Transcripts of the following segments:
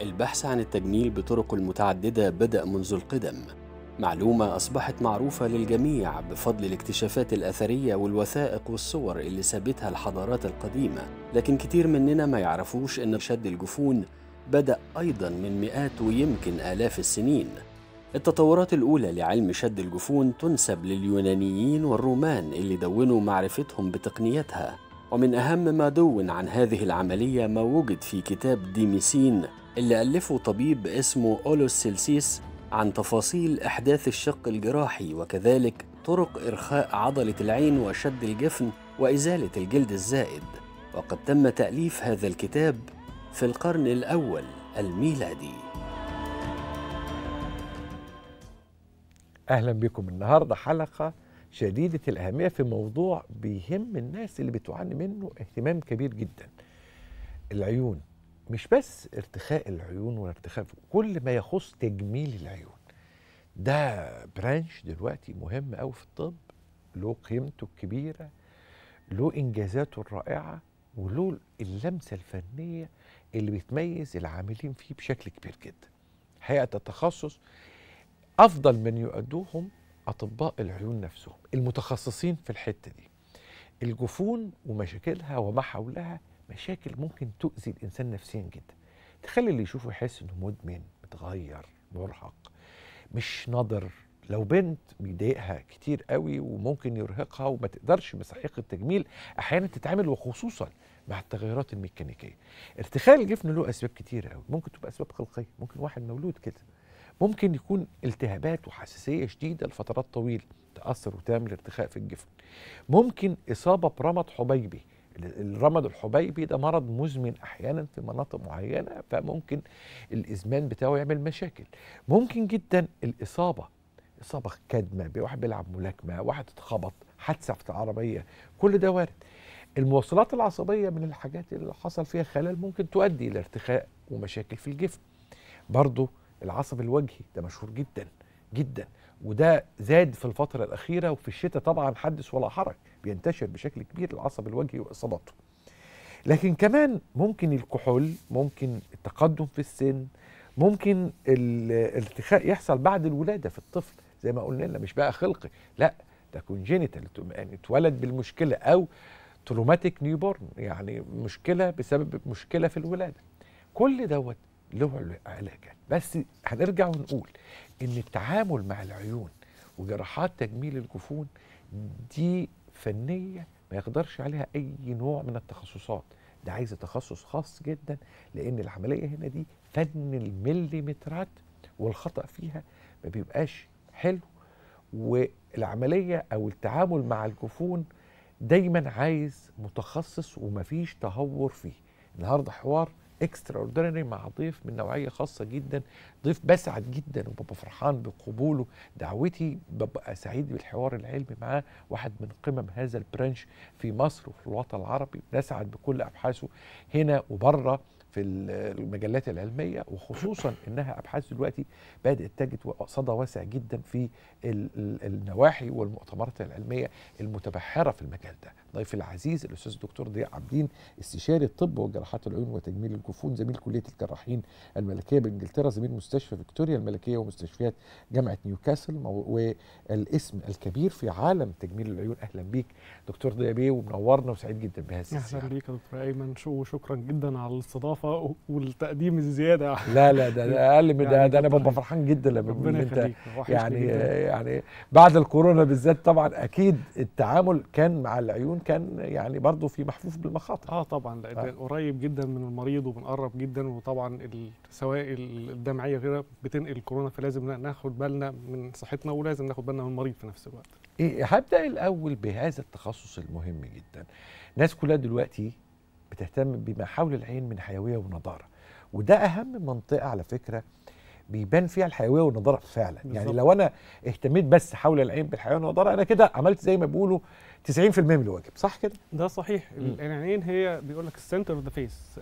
البحث عن التجميل بطرق المتعددة بدأ منذ القدم معلومة أصبحت معروفة للجميع بفضل الاكتشافات الأثرية والوثائق والصور اللي سابتها الحضارات القديمة لكن كتير مننا ما يعرفوش أن شد الجفون بدأ أيضا من مئات ويمكن آلاف السنين التطورات الأولى لعلم شد الجفون تنسب لليونانيين والرومان اللي دونوا معرفتهم بتقنيتها ومن أهم ما دون عن هذه العملية ما وجد في كتاب ديميسين اللي ألفه طبيب اسمه أولوس سيلسيس عن تفاصيل أحداث الشق الجراحي وكذلك طرق إرخاء عضلة العين وشد الجفن وإزالة الجلد الزائد وقد تم تأليف هذا الكتاب في القرن الأول الميلادي أهلا بكم النهاردة حلقة شديدة الأهمية في موضوع بيهم الناس اللي بتعاني منه اهتمام كبير جدا العيون مش بس ارتخاء العيون وارتخاء كل ما يخص تجميل العيون ده برانش دلوقتي مهم قوي في الطب له قيمته الكبيره له انجازاته الرائعه وله اللمسه الفنيه اللي بتميز العاملين فيه بشكل كبير جدا هيئه التخصص افضل من يؤدوهم اطباء العيون نفسهم المتخصصين في الحته دي الجفون ومشاكلها وما حولها مشاكل ممكن تؤذي الانسان نفسيا جدا تخلي اللي يشوفه يحس انه مدمن متغير مرهق مش ناضر لو بنت بيضايقها كتير قوي وممكن يرهقها وما تقدرش مساحيق التجميل احيانا تتعامل وخصوصا مع التغيرات الميكانيكيه ارتخاء الجفن له اسباب كتير قوي ممكن تبقى اسباب خلقيه ممكن واحد مولود كده ممكن يكون التهابات وحساسيه شديده لفترات طويله تاثر وتعمل ارتخاء في الجفن ممكن اصابه برمط حبيبي الرمد الحبيبي ده مرض مزمن احيانا في مناطق معينه فممكن الازمان بتاعه يعمل مشاكل ممكن جدا الاصابه اصابه كدمه بواحد بيلعب ملاكمه واحد اتخبط حادثه في عربيه كل ده وارد المواصلات العصبيه من الحاجات اللي حصل فيها خلل ممكن تؤدي الى ارتخاء ومشاكل في الجفن برضه العصب الوجهي ده مشهور جدا جدا وده زاد في الفتره الاخيره وفي الشتاء طبعا حدث ولا حرج بينتشر بشكل كبير العصب الوجهي واصاباته لكن كمان ممكن الكحول ممكن التقدم في السن ممكن الارتخاء يحصل بعد الولاده في الطفل زي ما قلنا لنا مش بقى خلقي لا ده كونجينيتال يعني اتولد بالمشكله او تروماتيك نيوبورن يعني مشكله بسبب مشكله في الولاده كل دوت له علاجات بس هنرجع ونقول ان التعامل مع العيون وجراحات تجميل الجفون دي فنيه ما يقدرش عليها اي نوع من التخصصات ده عايز تخصص خاص جدا لان العمليه هنا دي فن المليمترات والخطا فيها ما بيبقاش حلو والعمليه او التعامل مع الجفون دايما عايز متخصص ومفيش تهور فيه النهارده حوار اكسترا اوردينري مع ضيف من نوعيه خاصه جدا ضيف بسعد جدا وببقى فرحان بقبوله دعوتي ببقى سعيد بالحوار العلمي معاه واحد من قمم هذا البرانش في مصر وفي الوطن العربي نسعد بكل ابحاثه هنا وبره في المجلات العلميه وخصوصا انها ابحاث دلوقتي بدات تجد صدى واسع جدا في النواحي والمؤتمرات العلميه المتبحره في المجال ده ضيف العزيز الاستاذ الدكتور ضياء عابدين استشاري الطب وجراحات العيون وتجميل الجفون زميل كليه الجراحين الملكيه بانجلترا زميل مستشفى فيكتوريا الملكيه ومستشفيات جامعه نيوكاسل والاسم الكبير في عالم تجميل العيون اهلا بيك دكتور ضياء بيه ومنورنا وسعيد جدا بهذا السياحه اهلا بيك يا دكتور ايمن وشكرا جدا على الاستضافه النظافه والتقديم الزياده لا لا ده, اقل من ده يعني ده, انا ببقى فرحان جدا لما ربنا انت يعني يعني بعد الكورونا بالذات طبعا اكيد التعامل كان مع العيون كان يعني برضه في محفوف بالمخاطر اه طبعا ده آه. قريب جدا من المريض وبنقرب جدا وطبعا السوائل الدمعيه غيرها بتنقل الكورونا فلازم ناخد بالنا من صحتنا ولازم ناخد بالنا من المريض في نفس الوقت إيه هبدا الاول بهذا التخصص المهم جدا الناس كلها دلوقتي بتهتم بما حول العين من حيويه ونضاره وده اهم منطقه على فكره بيبان فيها الحيويه والنضاره فعلا بالزبط. يعني لو انا اهتميت بس حول العين بالحيويه والنضاره انا كده عملت زي ما بيقولوا 90% من الواجب صح كده ده صحيح العينين هي بيقول لك السنتر اوف ذا فيس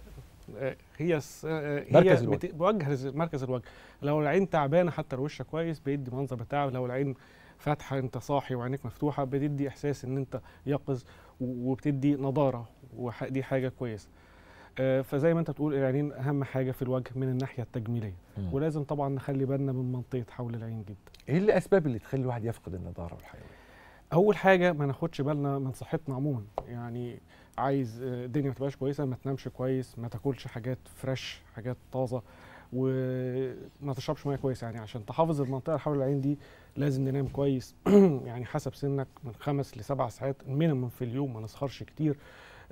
هي س... آه، مركز هي الوجه بوجه مركز الوجه لو العين تعبانه حتى لو كويس بيدي منظر بتاع لو العين فاتحه انت صاحي وعينك مفتوحه بتدي احساس ان انت يقظ وبتدي نضاره ودي حاجه كويسه آه، فزي ما انت بتقول العينين اهم حاجه في الوجه من الناحيه التجميليه مم. ولازم طبعا نخلي بالنا من منطقه حول العين جدا ايه الاسباب اللي تخلي الواحد يفقد النضاره والحيويه اول حاجه ما ناخدش بالنا من صحتنا عموما يعني عايز آه، الدنيا ما تبقاش كويسه ما تنامش كويس ما تاكلش حاجات فريش حاجات طازه وما تشربش ميه كويس يعني عشان تحافظ المنطقه اللي حول العين دي لازم ننام كويس يعني حسب سنك من خمس لسبع ساعات مينيمم في اليوم ما نسهرش كتير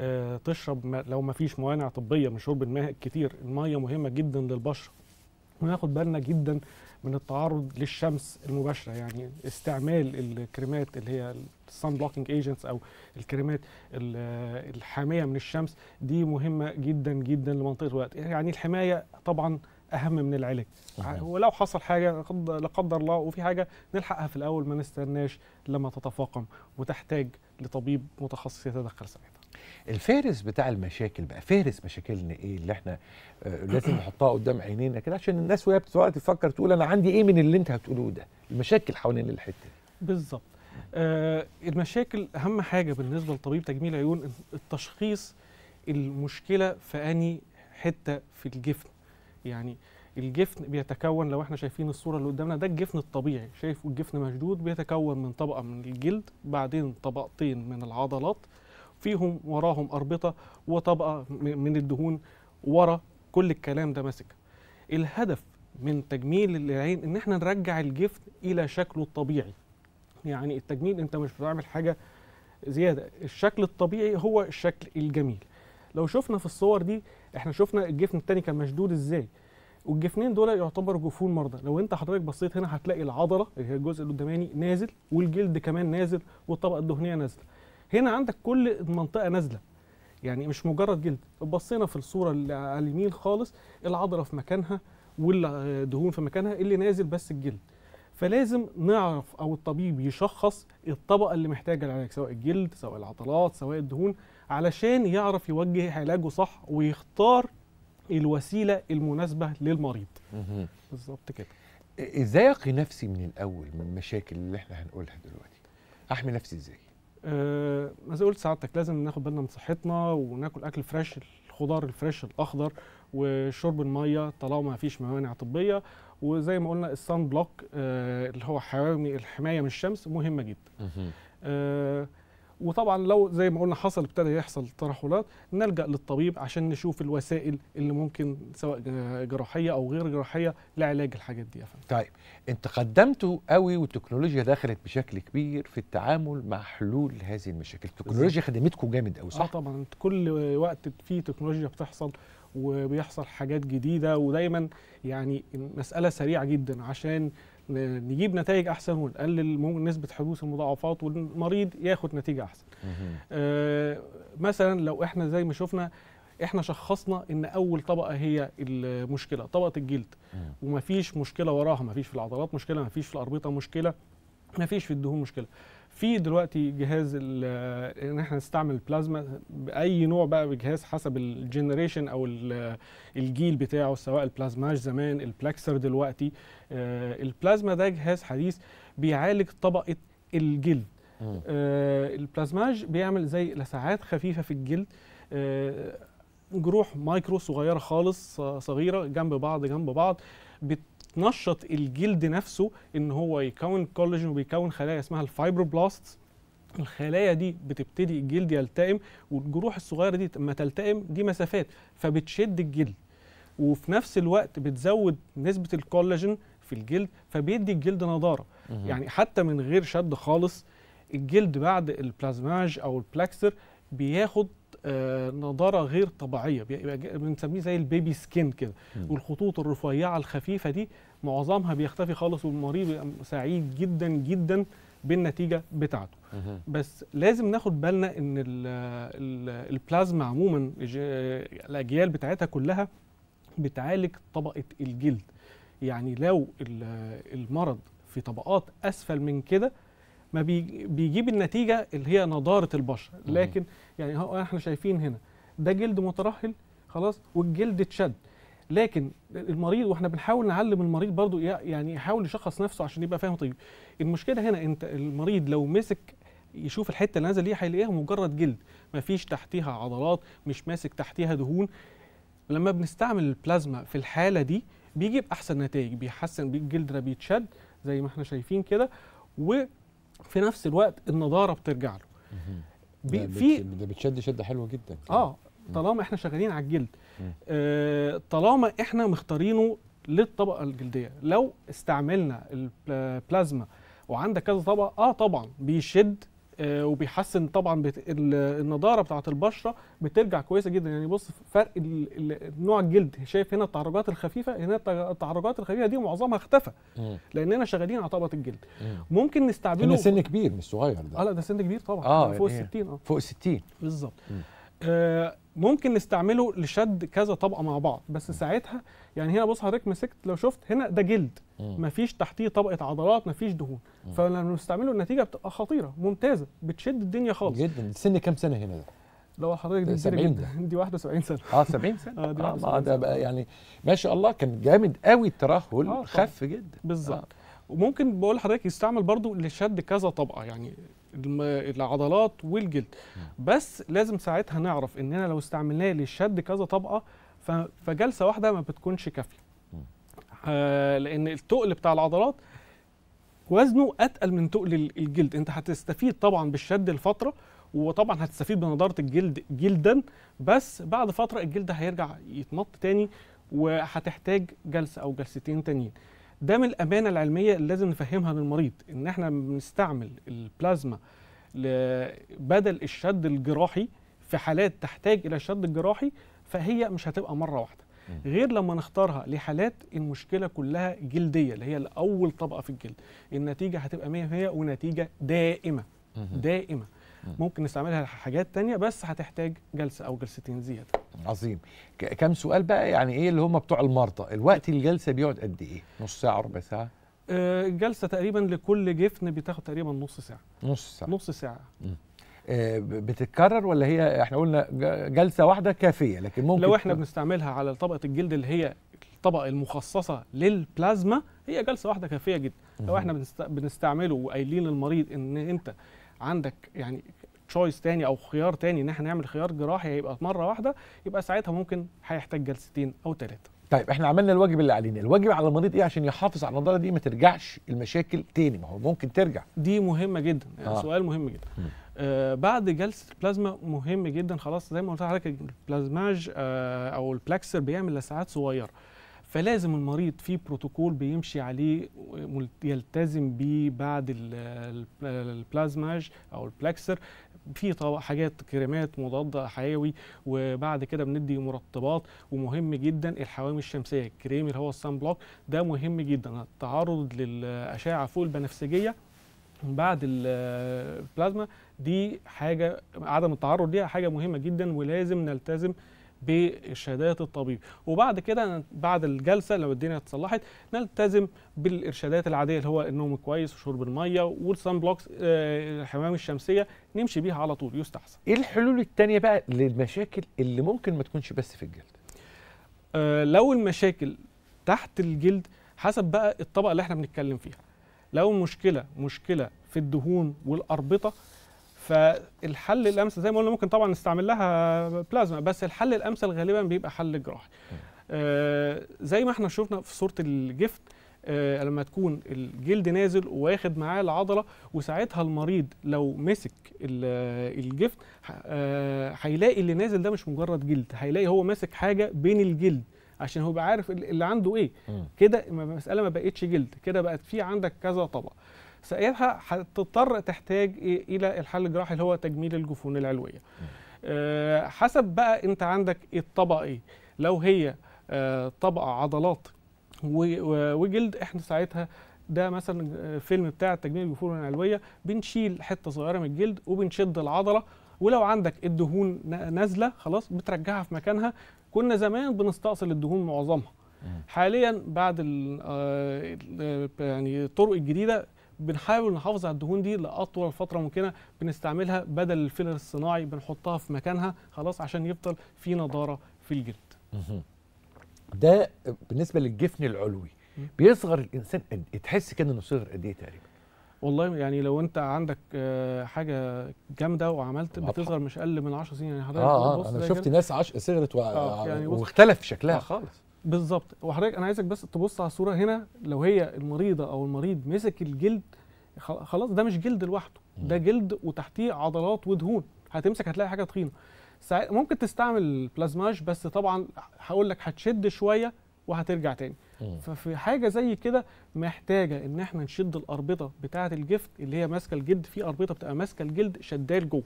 آه تشرب ما لو ما فيش موانع طبيه من شرب الماء الكتير الميه مهمه جدا للبشره وناخد بالنا جدا من التعرض للشمس المباشره يعني استعمال الكريمات اللي هي الصن بلوكينج ايجنتس او الكريمات الحاميه من الشمس دي مهمه جدا جدا لمنطقه الوقت يعني الحمايه طبعا اهم من العلاج ولو حصل حاجه لا قدر الله وفي حاجه نلحقها في الاول ما نستناش لما تتفاقم وتحتاج لطبيب متخصص يتدخل ساعتها الفارس بتاع المشاكل بقى فارس مشاكلنا ايه اللي احنا آه، لازم نحطها قدام عينينا كده عشان الناس وهي بتقعد تفكر تقول انا عندي ايه من اللي انت هتقولوه ده المشاكل حوالين الحته بالظبط آه المشاكل اهم حاجه بالنسبه لطبيب تجميل عيون التشخيص المشكله في اني حته في الجفن يعني الجفن بيتكون لو احنا شايفين الصوره اللي قدامنا ده الجفن الطبيعي شايف الجفن مشدود بيتكون من طبقه من الجلد بعدين طبقتين من العضلات فيهم وراهم اربطه وطبقه من الدهون ورا كل الكلام ده ماسك الهدف من تجميل العين ان احنا نرجع الجفن الى شكله الطبيعي يعني التجميل انت مش بتعمل حاجه زياده الشكل الطبيعي هو الشكل الجميل لو شفنا في الصور دي احنا شفنا الجفن الثاني كان مشدود ازاي والجفنين دول يعتبر جفون مرضى لو انت حضرتك بصيت هنا هتلاقي العضله اللي هي الجزء القداماني نازل والجلد كمان نازل والطبقه الدهنيه نازله هنا عندك كل المنطقه نازله يعني مش مجرد جلد بصينا في الصوره اللي على اليمين خالص العضله في مكانها والدهون في مكانها اللي نازل بس الجلد فلازم نعرف او الطبيب يشخص الطبقه اللي محتاجه العلاج سواء الجلد سواء العضلات سواء الدهون علشان يعرف يوجه علاجه صح ويختار الوسيله المناسبه للمريض بالظبط كده ازاي اقي نفسي من الاول من المشاكل اللي احنا هنقولها دلوقتي احمي نفسي ازاي أه زي قلت سعادتك لازم ناخد بالنا من صحتنا وناكل اكل فريش الخضار الفريش الاخضر وشرب الميه طالما ما فيش موانع طبيه وزي ما قلنا الصن بلوك آه اللي هو حوامي الحمايه من الشمس مهمه جدا آه وطبعا لو زي ما قلنا حصل ابتدى يحصل ترهلات نلجا للطبيب عشان نشوف الوسائل اللي ممكن سواء جراحيه او غير جراحيه لعلاج الحاجات دي يا فندم. طيب انت قدمتوا قوي والتكنولوجيا دخلت بشكل كبير في التعامل مع حلول هذه المشاكل، التكنولوجيا خدمتكم جامد قوي صح؟ اه طبعا كل وقت في تكنولوجيا بتحصل وبيحصل حاجات جديده ودايما يعني المساله سريعه جدا عشان نجيب نتائج احسن ونقلل نسبه حدوث المضاعفات والمريض ياخد نتيجه احسن آه مثلا لو احنا زي ما شفنا احنا شخصنا ان اول طبقه هي المشكله طبقه الجلد ومفيش مشكله وراها مفيش في العضلات مشكله مفيش في الاربطه مشكله مفيش في الدهون مشكله في دلوقتي جهاز ان احنا نستعمل البلازما باي نوع بقى بجهاز حسب الجنريشن او الجيل بتاعه سواء البلازماج زمان البلاكسر دلوقتي آه، البلازما ده جهاز حديث بيعالج طبقه الجلد آه، البلازماج بيعمل زي لسعات خفيفه في الجلد آه، جروح مايكرو صغيره خالص صغيره جنب بعض جنب بعض بتنشط الجلد نفسه ان هو يكون كولاجين وبيكون خلايا اسمها الفايبروبلاست الخلايا دي بتبتدي الجلد يلتئم والجروح الصغيره دي لما تلتئم دي مسافات فبتشد الجلد وفي نفس الوقت بتزود نسبه الكولاجين في الجلد فبيدي الجلد نضاره يعني حتى من غير شد خالص الجلد بعد البلازماج او البلاكسر بياخد آه، نضاره غير طبيعيه بنسميه زي البيبي سكين كده والخطوط الرفيعه الخفيفه دي معظمها بيختفي خالص والمريض سعيد جدا جدا بالنتيجه بتاعته بس لازم ناخد بالنا ان البلازما عموما الاجيال بتاعتها كلها بتعالج طبقه الجلد يعني لو المرض في طبقات اسفل من كده ما بيجيب النتيجه اللي هي نضاره البشر لكن يعني هو احنا شايفين هنا ده جلد مترهل خلاص والجلد اتشد لكن المريض واحنا بنحاول نعلم المريض برضو يعني يحاول يشخص نفسه عشان يبقى فاهم طيب المشكله هنا انت المريض لو مسك يشوف الحته اللي نازل ليها هيلاقيها مجرد جلد مفيش تحتيها عضلات مش ماسك تحتيها دهون لما بنستعمل البلازما في الحاله دي بيجيب احسن نتائج بيحسن الجلد ده بيتشد زي ما احنا شايفين كده و في نفس الوقت النضاره بترجع له بي في ده بتشد شده حلوه جدا اه طالما احنا شغالين على الجلد آه طالما احنا مختارينه للطبقه الجلديه لو استعملنا البلازما وعندك كذا طبقه اه طبعا بيشد آه، وبيحسن طبعا بت... النضاره بتاعه البشره بترجع كويسه جدا يعني بص فرق ال... نوع الجلد شايف هنا التعرجات الخفيفه هنا التعرجات الخفيفه دي معظمها اختفى لاننا شغالين على طبقه الجلد مم. ممكن نستعمله هنا سن كبير مش صغير ده اه لا ده سن كبير طبعا آه فوق يعني ال 60 اه فوق ال 60 بالظبط آه، ممكن نستعمله لشد كذا طبقه مع بعض بس ساعتها يعني هنا بص حضرتك مسكت لو شفت هنا ده جلد مفيش تحتيه طبقه عضلات مفيش دهون فلما نستعمله النتيجه بتبقى خطيره ممتازه بتشد الدنيا خالص جدا سن كام سنه هنا ده؟ لو حضرتك دي 70 جدا دي 71 سنه اه 70 سنه اه آه ده بقى يعني ما شاء الله كان جامد قوي الترهل آه خف جدا بالظبط آه. وممكن بقول لحضرتك يستعمل برضو لشد كذا طبقه يعني العضلات والجلد بس لازم ساعتها نعرف اننا لو استعملناه للشد كذا طبقه فجلسه واحده ما بتكونش كافيه آه لان التقل بتاع العضلات وزنه اتقل من تقل الجلد انت هتستفيد طبعا بالشد لفتره وطبعا هتستفيد بنضاره الجلد جلدا بس بعد فتره الجلد هيرجع يتمط تاني وهتحتاج جلسه او جلستين تانيين ده من الامانه العلميه اللي لازم نفهمها للمريض ان احنا بنستعمل البلازما بدل الشد الجراحي في حالات تحتاج الى الشد الجراحي فهي مش هتبقى مره واحده غير لما نختارها لحالات المشكله كلها جلديه اللي هي الاول طبقه في الجلد النتيجه هتبقى 100% ونتيجه دائمه دائمه ممكن نستعملها لحاجات تانية بس هتحتاج جلسه او جلستين زياده عظيم كم سؤال بقى يعني ايه اللي هم بتوع المرضى الوقت الجلسه بيقعد قد ايه نص ساعه ربع ساعه الجلسه آه، تقريبا لكل جفن بتاخد تقريبا نص ساعه نص ساعه نص ساعه م. آه، بتتكرر ولا هي احنا قلنا جلسه واحده كافيه لكن ممكن لو احنا بنستعملها على طبقه الجلد اللي هي الطبقه المخصصه للبلازما هي جلسه واحده كافيه جدا لو احنا بنستعمله وقايلين للمريض ان انت عندك يعني تشويس تاني او خيار تاني ان احنا نعمل خيار جراحي هيبقى مره واحده يبقى ساعتها ممكن هيحتاج جلستين او ثلاثه طيب احنا عملنا الواجب اللي علينا الواجب على المريض ايه عشان يحافظ على النضاره دي ما ترجعش المشاكل تاني ما هو ممكن ترجع دي مهمه جدا يعني آه. سؤال مهم جدا آه بعد جلسه البلازما مهم جدا خلاص زي ما قلت لحضرتك البلازماج آه او البلاكسر بيعمل لسعات صغيره فلازم المريض في بروتوكول بيمشي عليه يلتزم بيه بعد البلازماج او البلاكسر في حاجات كريمات مضاده حيوي وبعد كده بندي مرطبات ومهم جدا الحوامي الشمسيه الكريم اللي هو السان بلوك ده مهم جدا التعرض للاشعه فوق البنفسجيه بعد البلازما دي حاجه عدم التعرض ليها حاجه مهمه جدا ولازم نلتزم بارشادات الطبيب وبعد كده بعد الجلسه لو الدنيا اتصلحت نلتزم بالارشادات العاديه اللي هو النوم كويس وشرب الميه والسان آه، بلوكس الحمام الشمسيه نمشي بيها على طول يستحسن ايه الحلول الثانيه بقى للمشاكل اللي ممكن ما تكونش بس في الجلد آه لو المشاكل تحت الجلد حسب بقى الطبقه اللي احنا بنتكلم فيها لو مشكله مشكله في الدهون والاربطه فالحل الامثل زي ما قلنا ممكن طبعا نستعمل لها بلازما بس الحل الامثل غالبا بيبقى حل جراحي آه زي ما احنا شفنا في صوره الجفت آه لما تكون الجلد نازل وواخد معاه العضله وساعتها المريض لو مسك الجفت آه، هيلاقي آه اللي نازل ده مش مجرد جلد هيلاقي هو ماسك حاجه بين الجلد عشان هو يبقى عارف اللي عنده ايه كده المساله ما بقتش جلد كده بقت في عندك كذا طبقه ساعتها هتضطر تحتاج الى الحل الجراحي اللي هو تجميل الجفون العلويه آه، حسب بقى انت عندك الطبقه ايه لو هي آه، طبقه عضلات وجلد احنا ساعتها ده مثلا آه، فيلم بتاع تجميل الجفون العلويه بنشيل حته صغيره من الجلد وبنشد العضله ولو عندك الدهون نازله خلاص بترجعها في مكانها كنا زمان بنستأصل الدهون معظمها حاليا بعد يعني الطرق الجديده بنحاول نحافظ على الدهون دي لاطول فتره ممكنه بنستعملها بدل الفيلر الصناعي بنحطها في مكانها خلاص عشان يفضل في نضاره في الجلد ده بالنسبه للجفن العلوي بيصغر الانسان إيه؟ تحس كده انه صغر قد ايه تقريبا والله يعني لو انت عندك آه، حاجه جامده وعملت بتصغر مش اقل من 10 سنين يعني حضرتك اه, آه انا شفت ناس عش... صغرت و... آه يعني واختلف شكلها آه خالص بالظبط وحضرتك انا عايزك بس تبص على الصوره هنا لو هي المريضه او المريض مسك الجلد خلاص ده مش جلد لوحده ده جلد وتحتيه عضلات ودهون هتمسك هتلاقي حاجه تخينه ممكن تستعمل البلازماج بس طبعا هقول لك هتشد شويه وهترجع تاني ففي حاجه زي كده محتاجه ان احنا نشد الاربطه بتاعه الجفت اللي هي ماسكه الجلد في اربطه بتبقى ماسكه الجلد شداه لجوه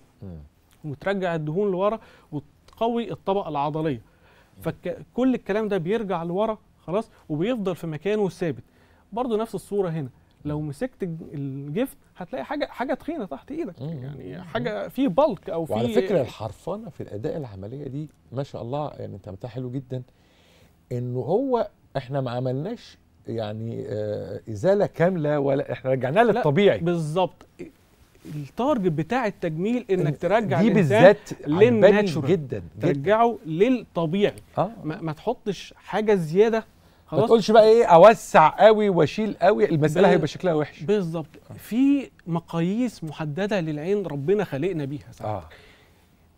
وترجع الدهون لورا وتقوي الطبقه العضليه فكل الكلام ده بيرجع لورا خلاص وبيفضل في مكانه ثابت برضو نفس الصوره هنا لو مسكت الجفت هتلاقي حاجه حاجه تخينه تحت ايدك مم. يعني حاجه في بلك او في وعلى فكره الحرفنه في الاداء العمليه دي ما شاء الله يعني انت حلو جدا انه هو احنا ما عملناش يعني آه، ازاله كامله ولا احنا رجعناه للطبيعي بالظبط التارجت بتاع التجميل انك ترجع دي بالذات للناتشورال جدا ترجعه للطبيعي آه. ما, ما تحطش حاجه زياده خلاص ما تقولش بقى ايه اوسع قوي واشيل قوي المساله هيبقى شكلها وحش بالظبط آه. في مقاييس محدده للعين ربنا خلقنا بيها ساعتك آه.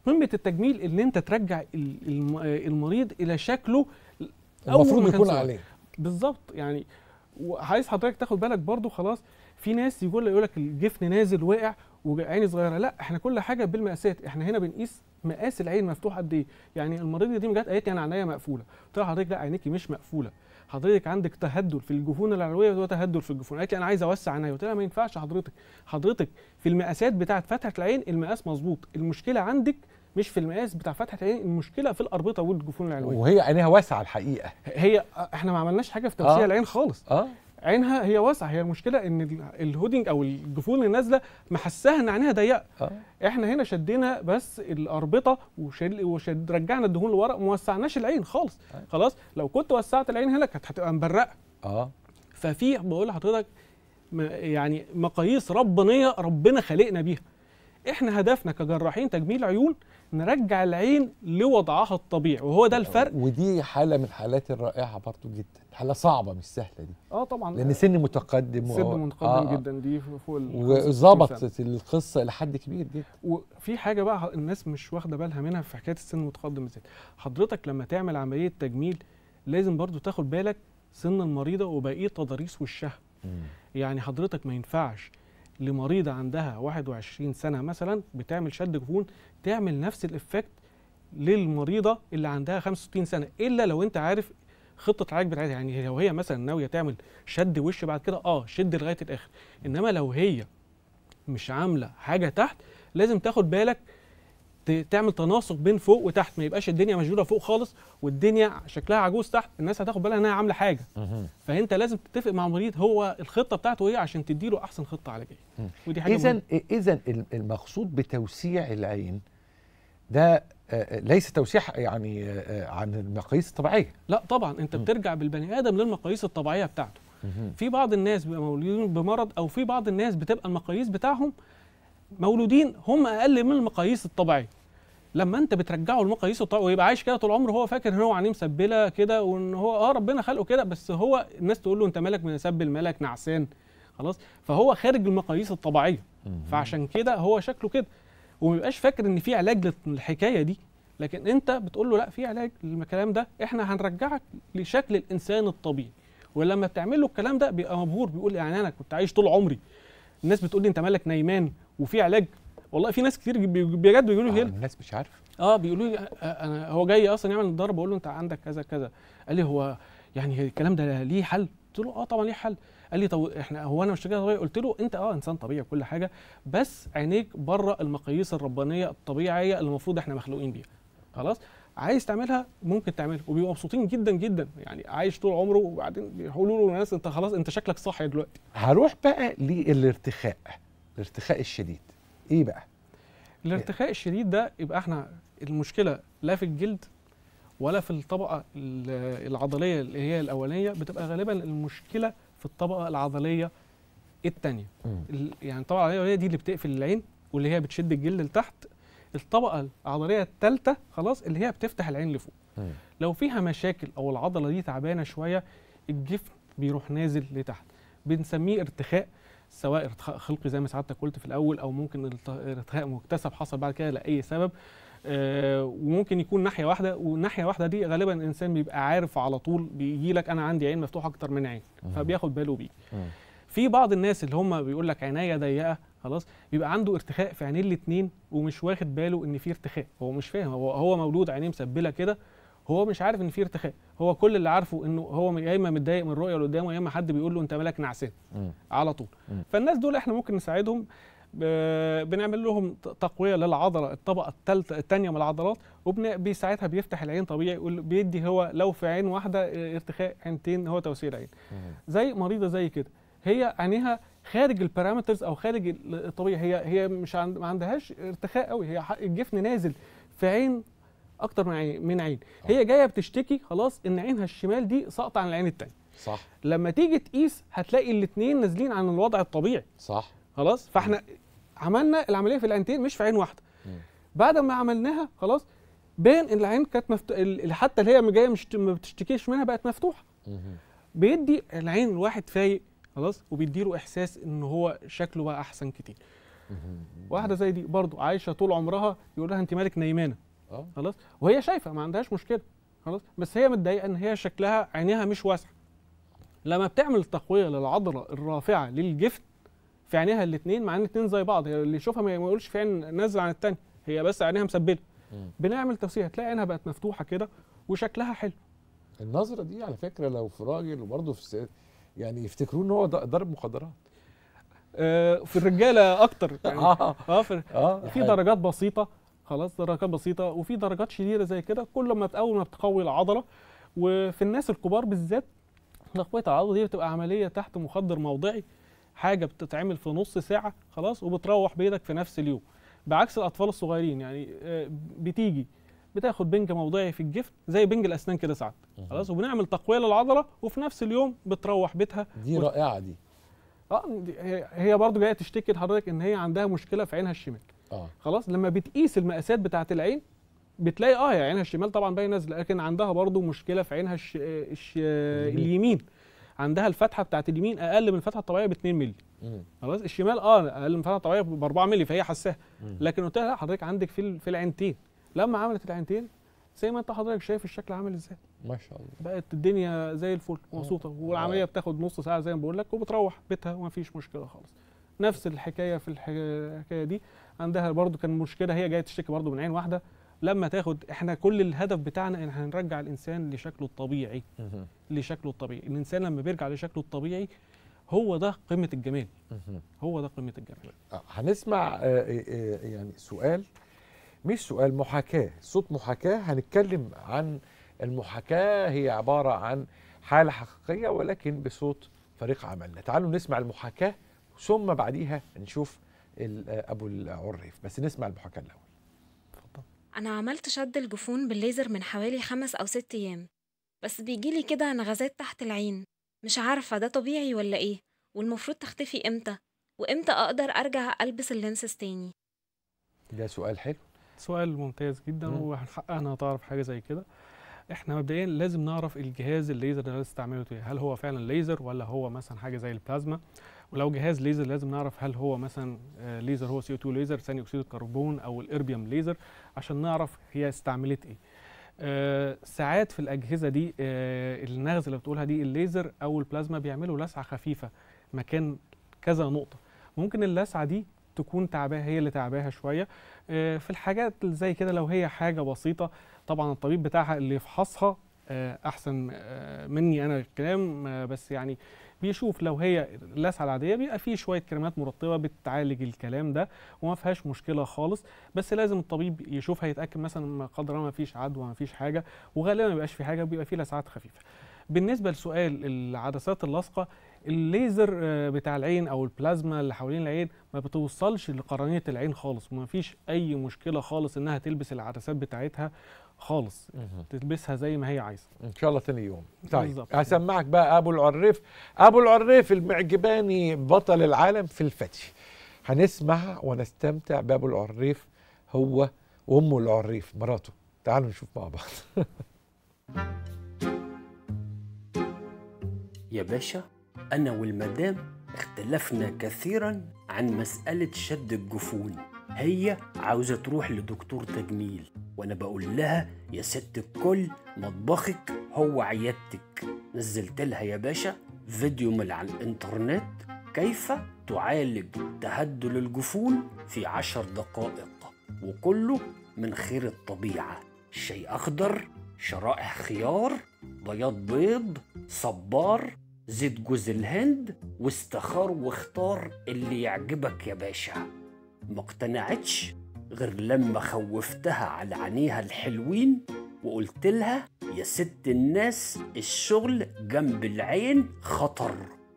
مهمه التجميل ان انت ترجع المريض الى شكله المفروض يكون عليه بالظبط يعني وعايز حضرتك تاخد بالك برضو خلاص في ناس يقول يقول لك الجفن نازل واقع وعيني صغيره لا احنا كل حاجه بالمقاسات احنا هنا بنقيس مقاس العين مفتوح قد ايه يعني المريضه دي جت قالت لي انا عينيا مقفوله قلت لها حضرتك لا عينيكي مش مقفوله حضرتك عندك تهدل في الجفون العلويه وتهدل في الجفون قالت لي انا عايز اوسع عينيا قلت لها ما ينفعش حضرتك حضرتك في المقاسات بتاعه فتحه العين المقاس مظبوط المشكله عندك مش في المقاس بتاع فتحه العين المشكله في الاربطه والجفون العلويه وهي عينيها واسعه الحقيقه هي احنا ما عملناش حاجه في توسيع آه. العين خالص آه. عينها هي واسعه هي المشكله ان الهودنج او الجفون اللي نازله محساها ان عينها ضيقه أه. احنا هنا شدينا بس الاربطه وشد, وشد رجعنا الدهون لورا ما وسعناش العين خالص أه. خلاص لو كنت وسعت العين هنا كانت هتبقى مبرقه اه ففي بقول لحضرتك يعني مقاييس ربانيه ربنا خلقنا بيها احنا هدفنا كجراحين تجميل عيون نرجع العين لوضعها الطبيعي وهو ده الفرق ودي حاله من الحالات الرائعه برضو جدا حاله صعبه مش سهله دي اه طبعا لان سن متقدم سن و... متقدم آه،, آه جدا دي فوق وظبطت القصه لحد كبير جدا وفي حاجه بقى الناس مش واخده بالها منها في حكايه السن المتقدم ازاي حضرتك لما تعمل عمليه تجميل لازم برضو تاخد بالك سن المريضه وبقيه تضاريس وشها يعني حضرتك ما ينفعش لمريضه عندها 21 سنه مثلا بتعمل شد جفون تعمل نفس الافكت للمريضه اللي عندها 65 سنه الا لو انت عارف خطه العلاج بتاعتها يعني لو هي مثلا ناويه تعمل شد وش بعد كده اه شد لغايه الاخر انما لو هي مش عامله حاجه تحت لازم تاخد بالك تعمل تناسق بين فوق وتحت ما يبقاش الدنيا مشدوده فوق خالص والدنيا شكلها عجوز تحت الناس هتاخد بالها انها عامله حاجه فانت لازم تتفق مع المريض هو الخطه بتاعته ايه عشان تديله احسن خطه علاجيه ودي حاجه اذا اذا المقصود بتوسيع العين ده آه، آه، ليس توسيع يعني آه، عن المقاييس الطبيعيه لا طبعا انت بترجع بالبني ادم للمقاييس الطبيعيه بتاعته في بعض الناس بيبقى مولودين بمرض او في بعض الناس بتبقى المقاييس بتاعهم مولودين هم اقل من المقاييس الطبيعيه لما انت بترجعه المقاييس الطبيعيه ويبقى عايش كده طول عمره هو فاكر ان هو عينيه مسبله كده وان هو اه ربنا خلقه كده بس هو الناس تقول له انت مالك مسبل مالك نعسان خلاص فهو خارج المقاييس الطبيعيه فعشان كده هو شكله كده وما بيبقاش فاكر ان في علاج للحكايه دي لكن انت بتقول له لا في علاج للكلام ده احنا هنرجعك لشكل الانسان الطبيعي ولما بتعمل له الكلام ده بيبقى مبهور بيقول يعني انا كنت عايش طول عمري الناس بتقول لي انت مالك نيمان وفي علاج والله في ناس كتير بجد آه، آه، بيقولوا لي آه الناس مش عارفه اه بيقولوا لي انا هو جاي اصلا يعمل الضرب بقول له انت عندك كذا كذا قال لي هو يعني الكلام ده ليه حل قلت له اه طبعا ليه حل قال لي طب احنا هو انا مش كده طبيعي قلت له انت اه انسان طبيعي وكل حاجه بس عينيك بره المقاييس الربانيه الطبيعيه اللي المفروض احنا مخلوقين بيها خلاص عايز تعملها ممكن تعملها وبيبقوا مبسوطين جدا جدا يعني عايش طول عمره وبعدين بيقولوا له الناس انت خلاص انت شكلك صح دلوقتي هروح بقى للارتخاء الارتخاء الشديد ايه بقى الارتخاء الشديد ده يبقى احنا المشكله لا في الجلد ولا في الطبقه العضليه اللي هي الاولانيه بتبقى غالبا المشكله في الطبقه العضليه الثانيه يعني الطبقه العضليه دي اللي بتقفل العين واللي هي بتشد الجلد لتحت الطبقه العضليه الثالثه خلاص اللي هي بتفتح العين لفوق مم. لو فيها مشاكل او العضله دي تعبانه شويه الجفن بيروح نازل لتحت بنسميه ارتخاء سواء ارتخاء خلقي زي ما سعادتك قلت في الاول او ممكن ارتخاء مكتسب حصل بعد كده لاي سبب آه وممكن يكون ناحيه واحده والناحيه واحده دي غالبا الانسان بيبقى عارف على طول بيجي لك انا عندي عين مفتوحه اكتر من عين فبياخد باله بيه في بعض الناس اللي هم بيقول لك عنايه ضيقه خلاص بيبقى عنده ارتخاء في عينين الاثنين ومش واخد باله ان في ارتخاء هو مش فاهم هو هو مولود عينيه مسبله كده هو مش عارف ان في ارتخاء هو كل اللي عارفه انه هو يا اما متضايق من الرؤيه اللي قدامه يا اما حد بيقول له انت مالك نعسان على طول فالناس دول احنا ممكن نساعدهم بنعمل لهم تقويه للعضله الطبقه الثالثه الثانيه من العضلات وبيساعدها بيفتح العين طبيعي بيدي هو لو في عين واحده آه، ارتخاء عينتين هو توسيع العين زي مريضه زي كده هي عينيها خارج البارامترز او خارج الطبيعي هي هي مش عند ما عندهاش ارتخاء قوي هي الجفن نازل في عين اكتر من عين, من عين آه. هي جايه بتشتكي خلاص ان عينها الشمال دي ساقطه عن العين الثانيه صح لما تيجي تقيس هتلاقي الاثنين نازلين عن الوضع الطبيعي صح خلاص فاحنا م. عملنا العمليه في العينتين مش في عين واحده م. بعد ما عملناها خلاص بان ان العين كانت مفت... حتى اللي هي جايه مش ما بتشتكيش منها بقت مفتوحه بيدي العين الواحد فايق خلاص وبيديله احساس ان هو شكله بقى احسن كتير واحده زي دي برضو عايشه طول عمرها يقول لها انت مالك نيمانه آه. خلاص وهي شايفه ما عندهاش مشكله خلاص بس هي متضايقه ان هي شكلها عينيها مش واسعه لما بتعمل تقويه للعضله الرافعه للجفت في عينيها الاثنين مع ان الاثنين زي بعض يعني اللي يشوفها ما يقولش في عين نازله عن الثانيه هي بس عينيها مسبله بنعمل توسيع هتلاقي عينها بقت مفتوحه كده وشكلها حلو النظره دي على فكره لو في راجل وبرضه في يعني يفتكروه ان هو ضارب مخدرات آه، في الرجاله اكتر يعني آه في آه. درجات بسيطه خلاص درجات بسيطه وفي درجات شديده زي كده كل ما اول ما بتقوي العضله وفي الناس الكبار بالذات تقويه العضله دي بتبقى عمليه تحت مخدر موضعي حاجه بتتعمل في نص ساعه خلاص وبتروح بيدك في نفس اليوم بعكس الاطفال الصغيرين يعني آه، بتيجي بتاخد بنج موضعي في الجفن زي بنج الاسنان كده ساعات خلاص وبنعمل تقويه للعضله وفي نفس اليوم بتروح بيتها دي رائعه دي اه هي برضو جايه تشتكي لحضرتك ان هي عندها مشكله في عينها الشمال آه. خلاص لما بتقيس المقاسات بتاعت العين بتلاقي اه هي يعني عينها الشمال طبعا باين نازله لكن عندها برضو مشكله في عينها الش... الش... اليمين عندها الفتحه بتاعت اليمين اقل من الفتحه الطبيعيه ب 2 مللي خلاص الشمال اه اقل من الفتحه الطبيعيه ب 4 مللي فهي حساها لكن قلت لها لا حضرتك عندك في في العينتين لما عملت العينتين زي ما انت حضرتك شايف الشكل عامل ازاي ما شاء الله بقت الدنيا زي الفل مبسوطه آه. والعمليه بتاخد نص ساعه زي ما بقول لك وبتروح بيتها ومفيش مشكله خالص نفس الحكايه في الحكايه دي عندها برضو كان مشكله هي جايه تشتكي برضو من عين واحده لما تاخد احنا كل الهدف بتاعنا ان هنرجع الانسان لشكله الطبيعي لشكله الطبيعي الانسان لما بيرجع لشكله الطبيعي هو ده قمه الجمال هو ده قمه الجمال أه، هنسمع أه، أه، يعني سؤال مش سؤال محاكاه صوت محاكاه هنتكلم عن المحاكاه هي عباره عن حاله حقيقيه ولكن بصوت فريق عملنا تعالوا نسمع المحاكاه ثم بعديها نشوف ابو العريف بس نسمع المحاكاه الاول انا عملت شد الجفون بالليزر من حوالي خمس او ست ايام بس بيجيلي كده نغزات تحت العين مش عارفه ده طبيعي ولا ايه والمفروض تختفي امتى وامتى اقدر ارجع البس اللينسز تاني ده سؤال حلو سؤال ممتاز جدا وهنحقق انها تعرف حاجه زي كده احنا مبدئيا لازم نعرف الجهاز الليزر اللي انا استعملته هل هو فعلا ليزر ولا هو مثلا حاجه زي البلازما ولو جهاز ليزر لازم نعرف هل هو مثلا آه، ليزر هو سي او 2 ليزر ثاني اكسيد الكربون او الاربيوم ليزر عشان نعرف هي استعملت ايه آه، ساعات في الاجهزه دي آه، النغز اللي بتقولها دي الليزر او البلازما بيعملوا لسعه خفيفه مكان كذا نقطه ممكن اللسعه دي تكون تعباها هي اللي تعباها شويه في الحاجات اللي زي كده لو هي حاجه بسيطه طبعا الطبيب بتاعها اللي يفحصها احسن مني انا الكلام بس يعني بيشوف لو هي اللسعه العاديه بيبقى فيه شويه كريمات مرطبه بتعالج الكلام ده وما فيهاش مشكله خالص بس لازم الطبيب يشوفها يتاكد مثلا قدر ما فيش عدوى ما فيش حاجه وغالبا ما بيبقاش في حاجه بيبقى فيه لسعات خفيفه بالنسبه لسؤال العدسات اللاصقه الليزر آه، بتاع العين او البلازما اللي حوالين العين ما بتوصلش لقرنيه العين خالص وما فيش اي مشكله خالص انها تلبس العدسات بتاعتها خالص تلبسها زي ما هي عايزه ان شاء الله تاني يوم طيب هسمعك بقى ابو العريف ابو العريف المعجباني بطل العالم في الفتي هنسمع ونستمتع بابو العريف هو وامه العريف مراته تعالوا نشوف مع بعض يا باشا انا والمدام اختلفنا كثيرا عن مساله شد الجفون هي عاوزة تروح لدكتور تجميل وأنا بقول لها يا ست الكل مطبخك هو عيادتك نزلت لها يا باشا فيديو من على الانترنت كيف تعالج تهدل الجفون في عشر دقائق وكله من خير الطبيعة شاي أخضر شرائح خيار بياض بيض صبار زيت جوز الهند واستخار واختار اللي يعجبك يا باشا ما اقتنعتش غير لما خوفتها على عينيها الحلوين وقلت لها يا ست الناس الشغل جنب العين خطر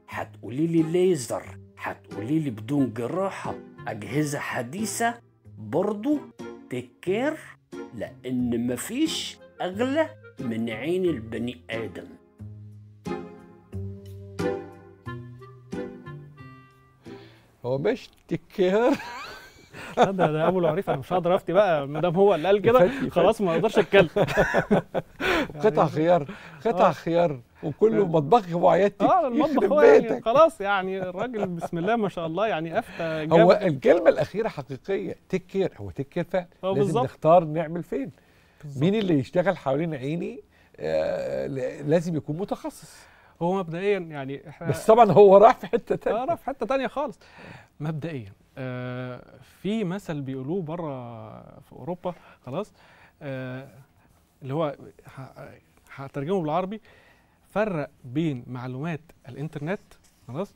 هتقولي لي ليزر هتقولي لي بدون جراحة أجهزة حديثة برضو تكير لأن مفيش أغلى من عين البني آدم هو مش تكير ده ده ابو العريف انا مش هقدر افتي بقى ما دام هو اللي قال كده خلاص ما اقدرش اتكلم قطع يعني خيار قطع آه. خيار وكله آه. مطبخك عيادتي اه المطبخ هو يعني خلاص يعني الراجل بسم الله ما شاء الله يعني افتى هو الكلمه الاخيره حقيقيه تيك كير هو تيك كير فعلا آه، لازم نختار نعمل فين بالزبط. مين اللي يشتغل حوالين عيني آه لازم يكون متخصص هو مبدئيا يعني احنا بس طبعا هو راح في حته ثانيه اه راح في حته ثانيه خالص مبدئيا آه، في مثل بيقولوه بره في اوروبا خلاص آه، اللي هو هترجمه بالعربي فرق بين معلومات الانترنت خلاص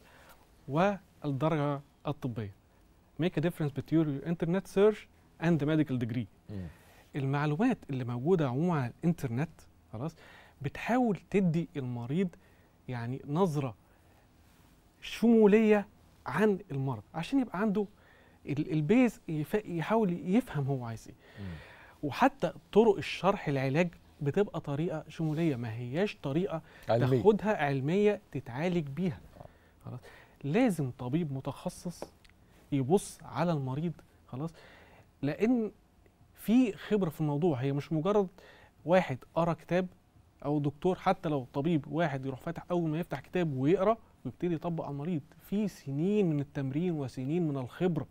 والدرجه الطبيه ميك ا ديفرنس بتيور انترنت سيرش اند ميديكال ديجري المعلومات اللي موجوده عموما على الانترنت خلاص بتحاول تدي المريض يعني نظره شموليه عن المرض عشان يبقى عنده البيز يحاول يفهم هو عايز ايه وحتى طرق الشرح العلاج بتبقى طريقه شموليه ما هياش طريقه علمية. تاخدها علميه تتعالج بيها خلاص لازم طبيب متخصص يبص على المريض خلاص لان في خبره في الموضوع هي مش مجرد واحد قرا كتاب او دكتور حتى لو طبيب واحد يروح فاتح اول ما يفتح كتاب ويقرا ويبتدي يطبق على المريض في سنين من التمرين وسنين من الخبره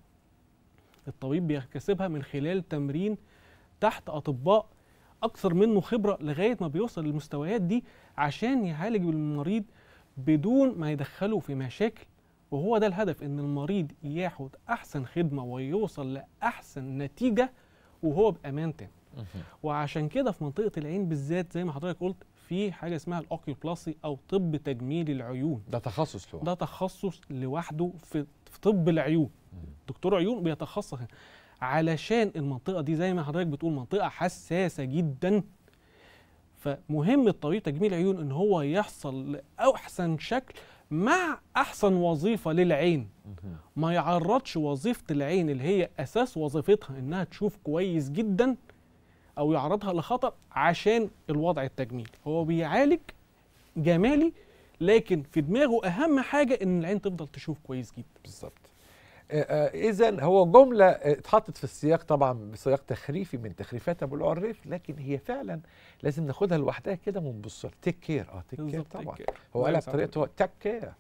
الطبيب بيكتسبها من خلال تمرين تحت اطباء اكثر منه خبره لغايه ما بيوصل للمستويات دي عشان يعالج المريض بدون ما يدخله في مشاكل وهو ده الهدف ان المريض ياخد احسن خدمه ويوصل لاحسن نتيجه وهو بامان تام وعشان كده في منطقه العين بالذات زي ما حضرتك قلت في حاجه اسمها الاوكيوبلاسي او طب تجميل العيون ده تخصص لوحده ده تخصص لوحده في طب العيون دكتور عيون بيتخصص علشان المنطقه دي زي ما حضرتك بتقول منطقه حساسه جدا فمهم الطبيب تجميل العيون ان هو يحصل لاحسن شكل مع احسن وظيفه للعين ما يعرضش وظيفه العين اللي هي اساس وظيفتها انها تشوف كويس جدا او يعرضها لخطر عشان الوضع التجميلي هو بيعالج جمالي لكن في دماغه اهم حاجه ان العين تفضل تشوف كويس جدا بالظبط اذا هو جمله اتحطت في السياق طبعا بسياق تخريفي من تخريفات ابو العريف لكن هي فعلا لازم ناخدها لوحدها كده ونبص لها تيك كير اه تيك كير طبعا هو قالها بطريقته تك كير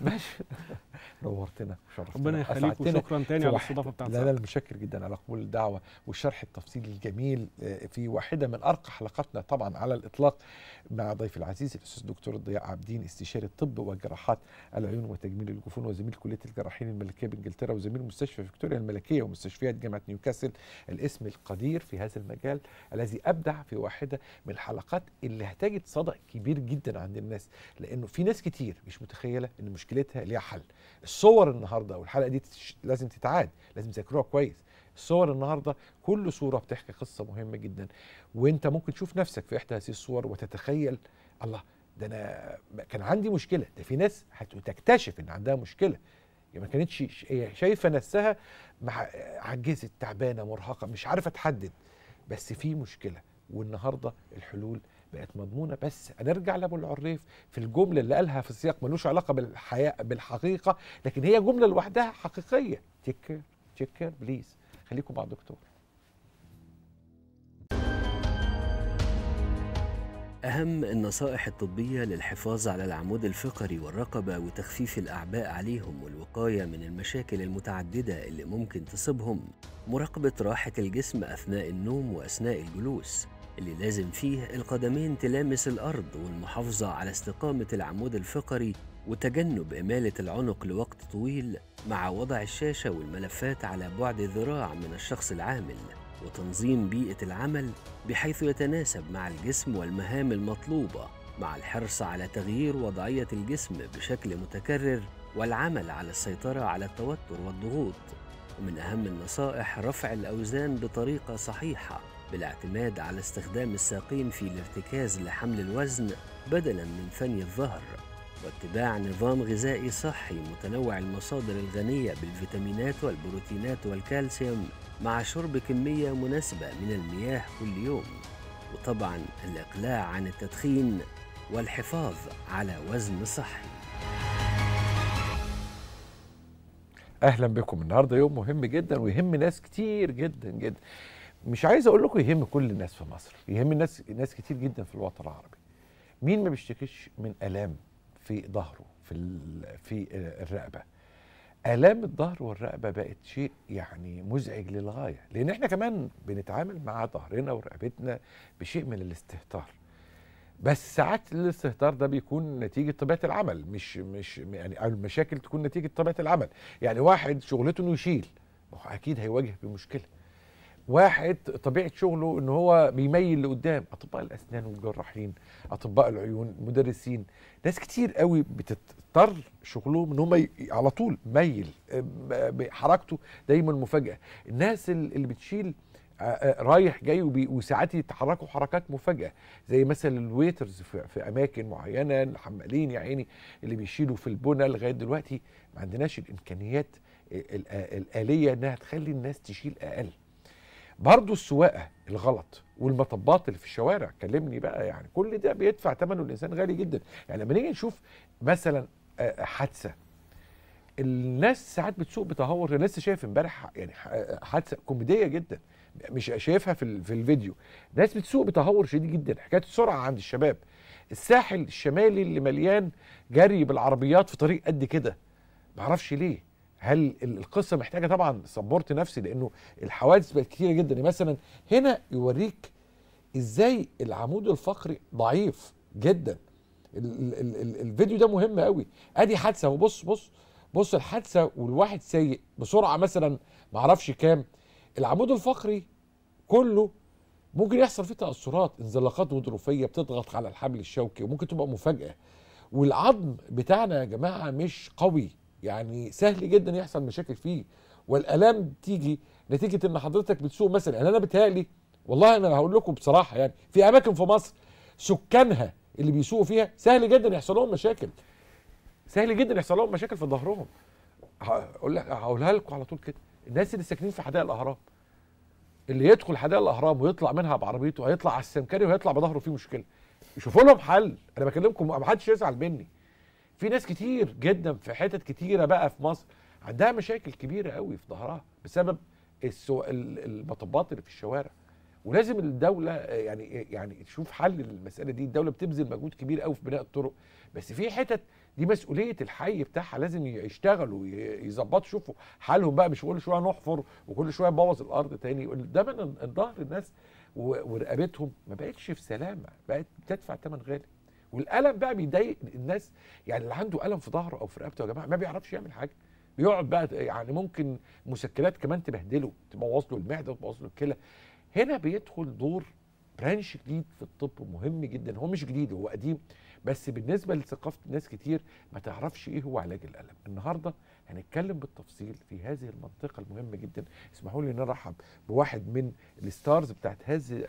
ماشي نورتنا شرفتنا ربنا يخليك وشكرا تاني على الاستضافه بتاعتك لا لا متشكر جدا على قبول الدعوه والشرح التفصيلي الجميل آه، في واحده من ارقى حلقاتنا طبعا على الاطلاق مع ضيف العزيز الاستاذ الدكتور ضياء عابدين استشاري الطب وجراحات العيون وتجميل الجفون وزميل كليه الجراحين الملكيه بانجلترا وزميل مستشفى فيكتوريا الملكيه ومستشفيات جامعه نيوكاسل الاسم القدير في هذا المجال الذي ابدع في واحده من الحلقات اللي هتجد صدى كبير جدا عند الناس لانه في ناس كتير مش متخيله ان مشكلتها ليها حل الصور النهارده والحلقه دي لازم تتعاد لازم تذاكروها كويس الصور النهارده كل صوره بتحكي قصه مهمه جدا وانت ممكن تشوف نفسك في احدى هذه الصور وتتخيل الله ده انا كان عندي مشكله ده في ناس هتكتشف ان عندها مشكله يعني ما كانتش شايفه نفسها عجزت تعبانه مرهقه مش عارفه تحدد بس في مشكله والنهارده الحلول بقت مضمونه بس هنرجع لابو العريف في الجمله اللي قالها في سياق ملوش علاقه بالحياه بالحقيقه لكن هي جمله لوحدها حقيقيه تيك كير تيك كير بليز خليكم مع الدكتور أهم النصائح الطبية للحفاظ على العمود الفقري والرقبة وتخفيف الأعباء عليهم والوقاية من المشاكل المتعددة اللي ممكن تصيبهم مراقبة راحة الجسم أثناء النوم وأثناء الجلوس اللي لازم فيه القدمين تلامس الأرض والمحافظة على استقامة العمود الفقري وتجنب إمالة العنق لوقت طويل مع وضع الشاشة والملفات على بعد ذراع من الشخص العامل وتنظيم بيئة العمل بحيث يتناسب مع الجسم والمهام المطلوبة مع الحرص على تغيير وضعية الجسم بشكل متكرر والعمل على السيطرة على التوتر والضغوط ومن أهم النصائح رفع الأوزان بطريقة صحيحة بالاعتماد على استخدام الساقين في الارتكاز لحمل الوزن بدلا من ثني الظهر واتباع نظام غذائي صحي متنوع المصادر الغنية بالفيتامينات والبروتينات والكالسيوم مع شرب كمية مناسبة من المياه كل يوم وطبعا الإقلاع عن التدخين والحفاظ على وزن صحي اهلا بكم النهارده يوم مهم جدا ويهم ناس كتير جدا جدا مش عايز اقول لكم يهم كل الناس في مصر يهم الناس ناس كتير جدا في الوطن العربي مين ما بيشتكيش من الام في ظهره في في الرقبه آلام الظهر والرقبة بقت شيء يعني مزعج للغاية لأن احنا كمان بنتعامل مع ظهرنا ورقبتنا بشيء من الاستهتار بس ساعات الاستهتار ده بيكون نتيجة طبيعة العمل مش مش يعني المشاكل تكون نتيجة طبيعة العمل يعني واحد شغلته إنه يشيل أكيد هيواجه بمشكلة واحد طبيعه شغله ان هو بيميل لقدام اطباء الاسنان والجراحين اطباء العيون مدرسين ناس كتير قوي بتضطر شغلهم ان هم على طول ميل آه، حركته دايما مفاجاه الناس اللي بتشيل آه، آه، رايح جاي وساعات يتحركوا حركات مفاجاه زي مثلا الويترز في اماكن معينه الحمالين يا عيني اللي بيشيلوا في البنى لغايه دلوقتي ما عندناش الامكانيات الاليه انها تخلي الناس تشيل اقل برضو السواقه الغلط والمطبات اللي في الشوارع كلمني بقى يعني كل ده بيدفع ثمنه الانسان غالي جدا يعني لما نيجي نشوف مثلا آه، آه، حادثه الناس ساعات بتسوق بتهور انا لسه شايف امبارح يعني آه، حادثه كوميديه جدا مش شايفها في في الفيديو ناس بتسوق بتهور شديد جدا حكايه السرعه عند الشباب الساحل الشمالي اللي مليان جري بالعربيات في طريق قد كده معرفش ليه هل القصه محتاجه طبعا سبورت نفسي لانه الحوادث بقت كتيره جدا يعني مثلا هنا يوريك ازاي العمود الفقري ضعيف جدا ال ال الفيديو ده مهم قوي ادي حادثه وبص بص بص الحادثه والواحد سايق بسرعه مثلا معرفش كام العمود الفقري كله ممكن يحصل فيه تاثرات انزلاقات غضروفيه بتضغط على الحبل الشوكي وممكن تبقى مفاجاه والعظم بتاعنا يا جماعه مش قوي يعني سهل جدا يحصل مشاكل فيه والالام تيجي نتيجه ان حضرتك بتسوق مثلا يعني انا انا بتهيألي والله انا هقول لكم بصراحه يعني في اماكن في مصر سكانها اللي بيسوقوا فيها سهل جدا يحصل لهم مشاكل سهل جدا يحصل لهم مشاكل في ظهرهم هقول لك هقولها لكم على طول كده الناس اللي ساكنين في حدائق الاهرام اللي يدخل حدائق الاهرام ويطلع منها بعربيته هيطلع على السمكري وهيطلع بظهره فيه مشكله يشوفوا لهم حل انا بكلمكم ما حدش يزعل مني في ناس كتير جدا في حتت كتيره بقى في مصر عندها مشاكل كبيره قوي في ظهرها بسبب السو... المطبات اللي في الشوارع ولازم الدوله يعني يعني تشوف حل للمساله دي الدوله بتبذل مجهود كبير قوي في بناء الطرق بس في حتت دي مسؤوليه الحي بتاعها لازم يشتغلوا يظبطوا يشوفوا حالهم بقى مش كل شويه نحفر وكل شويه نبوظ الارض تاني ده من ظهر الناس ورقبتهم ما بقتش في سلامه بقت بتدفع ثمن غالي والالم بقى بيضايق الناس يعني اللي عنده الم في ظهره او في رقبته يا جماعه ما بيعرفش يعمل حاجه بيقعد بقى يعني ممكن مسكنات كمان تبهدله تبوظ له المعده وتبوظ له الكلى هنا بيدخل دور برانش جديد في الطب مهم جدا هو مش جديد هو قديم بس بالنسبه لثقافه ناس كتير ما تعرفش ايه هو علاج الالم النهارده هنتكلم بالتفصيل في هذه المنطقه المهمه جدا اسمحوا لي ان ارحب بواحد من الستارز بتاعت هذا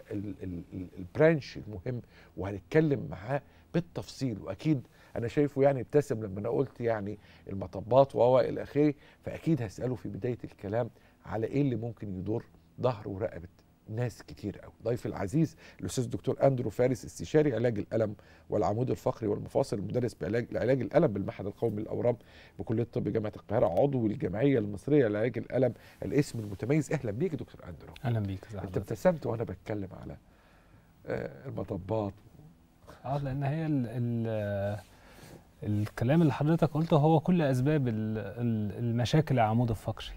البرانش المهم وهنتكلم معاه بالتفصيل واكيد انا شايفه يعني ابتسم لما انا قلت يعني المطبات وهو الى اخره فاكيد هساله في بدايه الكلام على ايه اللي ممكن يدور ظهر ورقبه ناس كتير قوي ضيف العزيز الاستاذ دكتور اندرو فارس استشاري علاج الالم والعمود الفقري والمفاصل المدرس بعلاج لعلاج الالم بالمعهد القومي للاورام بكليه الطب جامعه القاهره عضو الجمعيه المصريه لعلاج الالم الاسم المتميز اهلا بيك دكتور اندرو اهلا بيك انت ابتسمت وانا بتكلم على آه، المطبات اه لان هي ال ال الكلام اللي حضرتك قلته هو كل اسباب المشاكل العمود عمود الفقري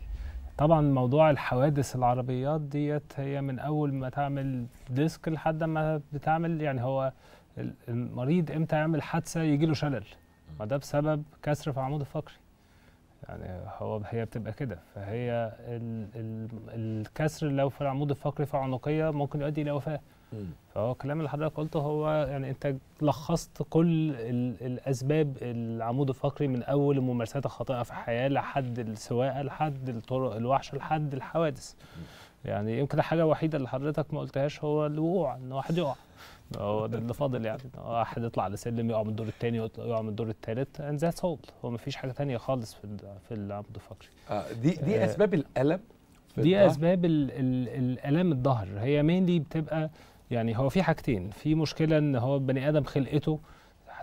طبعا موضوع الحوادث العربيات ديت هي من اول ما تعمل ديسك لحد ما بتعمل يعني هو المريض امتى يعمل حادثه يجي له شلل ما ده بسبب كسر في عمود الفقري يعني هو هي بتبقى كده فهي ال ال الكسر لو في العمود الفقري في عنقيه ممكن يؤدي الى وفاه فهو الكلام اللي حضرتك قلته هو يعني انت لخصت كل الاسباب العمود الفقري من اول الممارسات الخاطئه في الحياه لحد السواقه لحد الطرق الوحشه لحد الحوادث يعني يمكن الحاجه الوحيده اللي حضرتك ما قلتهاش هو الوقوع ان واحد يقع هو ده اللي فاضل يعني واحد يطلع على سلم يقع من الدور الثاني يقع من الدور الثالث اند ذاتس اول هو ما فيش حاجه ثانيه خالص في في العمود الفقري آه دي دي آه، اسباب الالم دي الضهر. اسباب الالام الظهر هي مينلي بتبقى يعني هو في حاجتين في مشكله ان هو بني ادم خلقته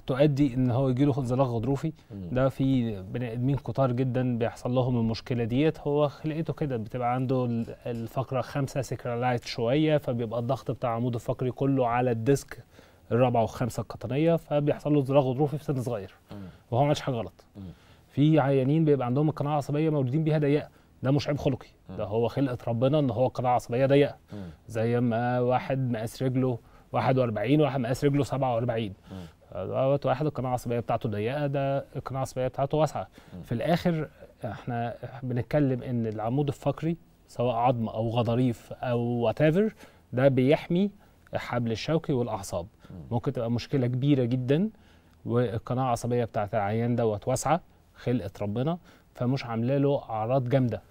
تؤدي ان هو يجي له انزلاق غضروفي ده في بني ادمين كتار جدا بيحصل لهم المشكله ديت هو خلقته كده بتبقى عنده الفقره خمسه سكرالايت شويه فبيبقى الضغط بتاع عمود الفقري كله على الديسك الرابعه والخامسه القطنيه فبيحصل له انزلاق غضروفي في سن صغير وهو ما عملش حاجه غلط في عيانين بيبقى عندهم القناعه العصبيه مولودين بيها ضيقه ده مش عيب خلقي ده هو خلقه ربنا ان هو قناه عصبيه ضيقه زي ما واحد مقاس رجله 41 وواحد مقاس رجله 47 دوت واحد القناه العصبيه بتاعته ضيقه ده القناه العصبيه بتاعته واسعه في الاخر احنا بنتكلم ان العمود الفقري سواء عظم او غضاريف او ايفر ده بيحمي الحبل الشوكي والاعصاب ممكن تبقى مشكله كبيره جدا والقناه العصبيه بتاعت العيان دوت واسعه خلقه ربنا فمش عامله له اعراض جامده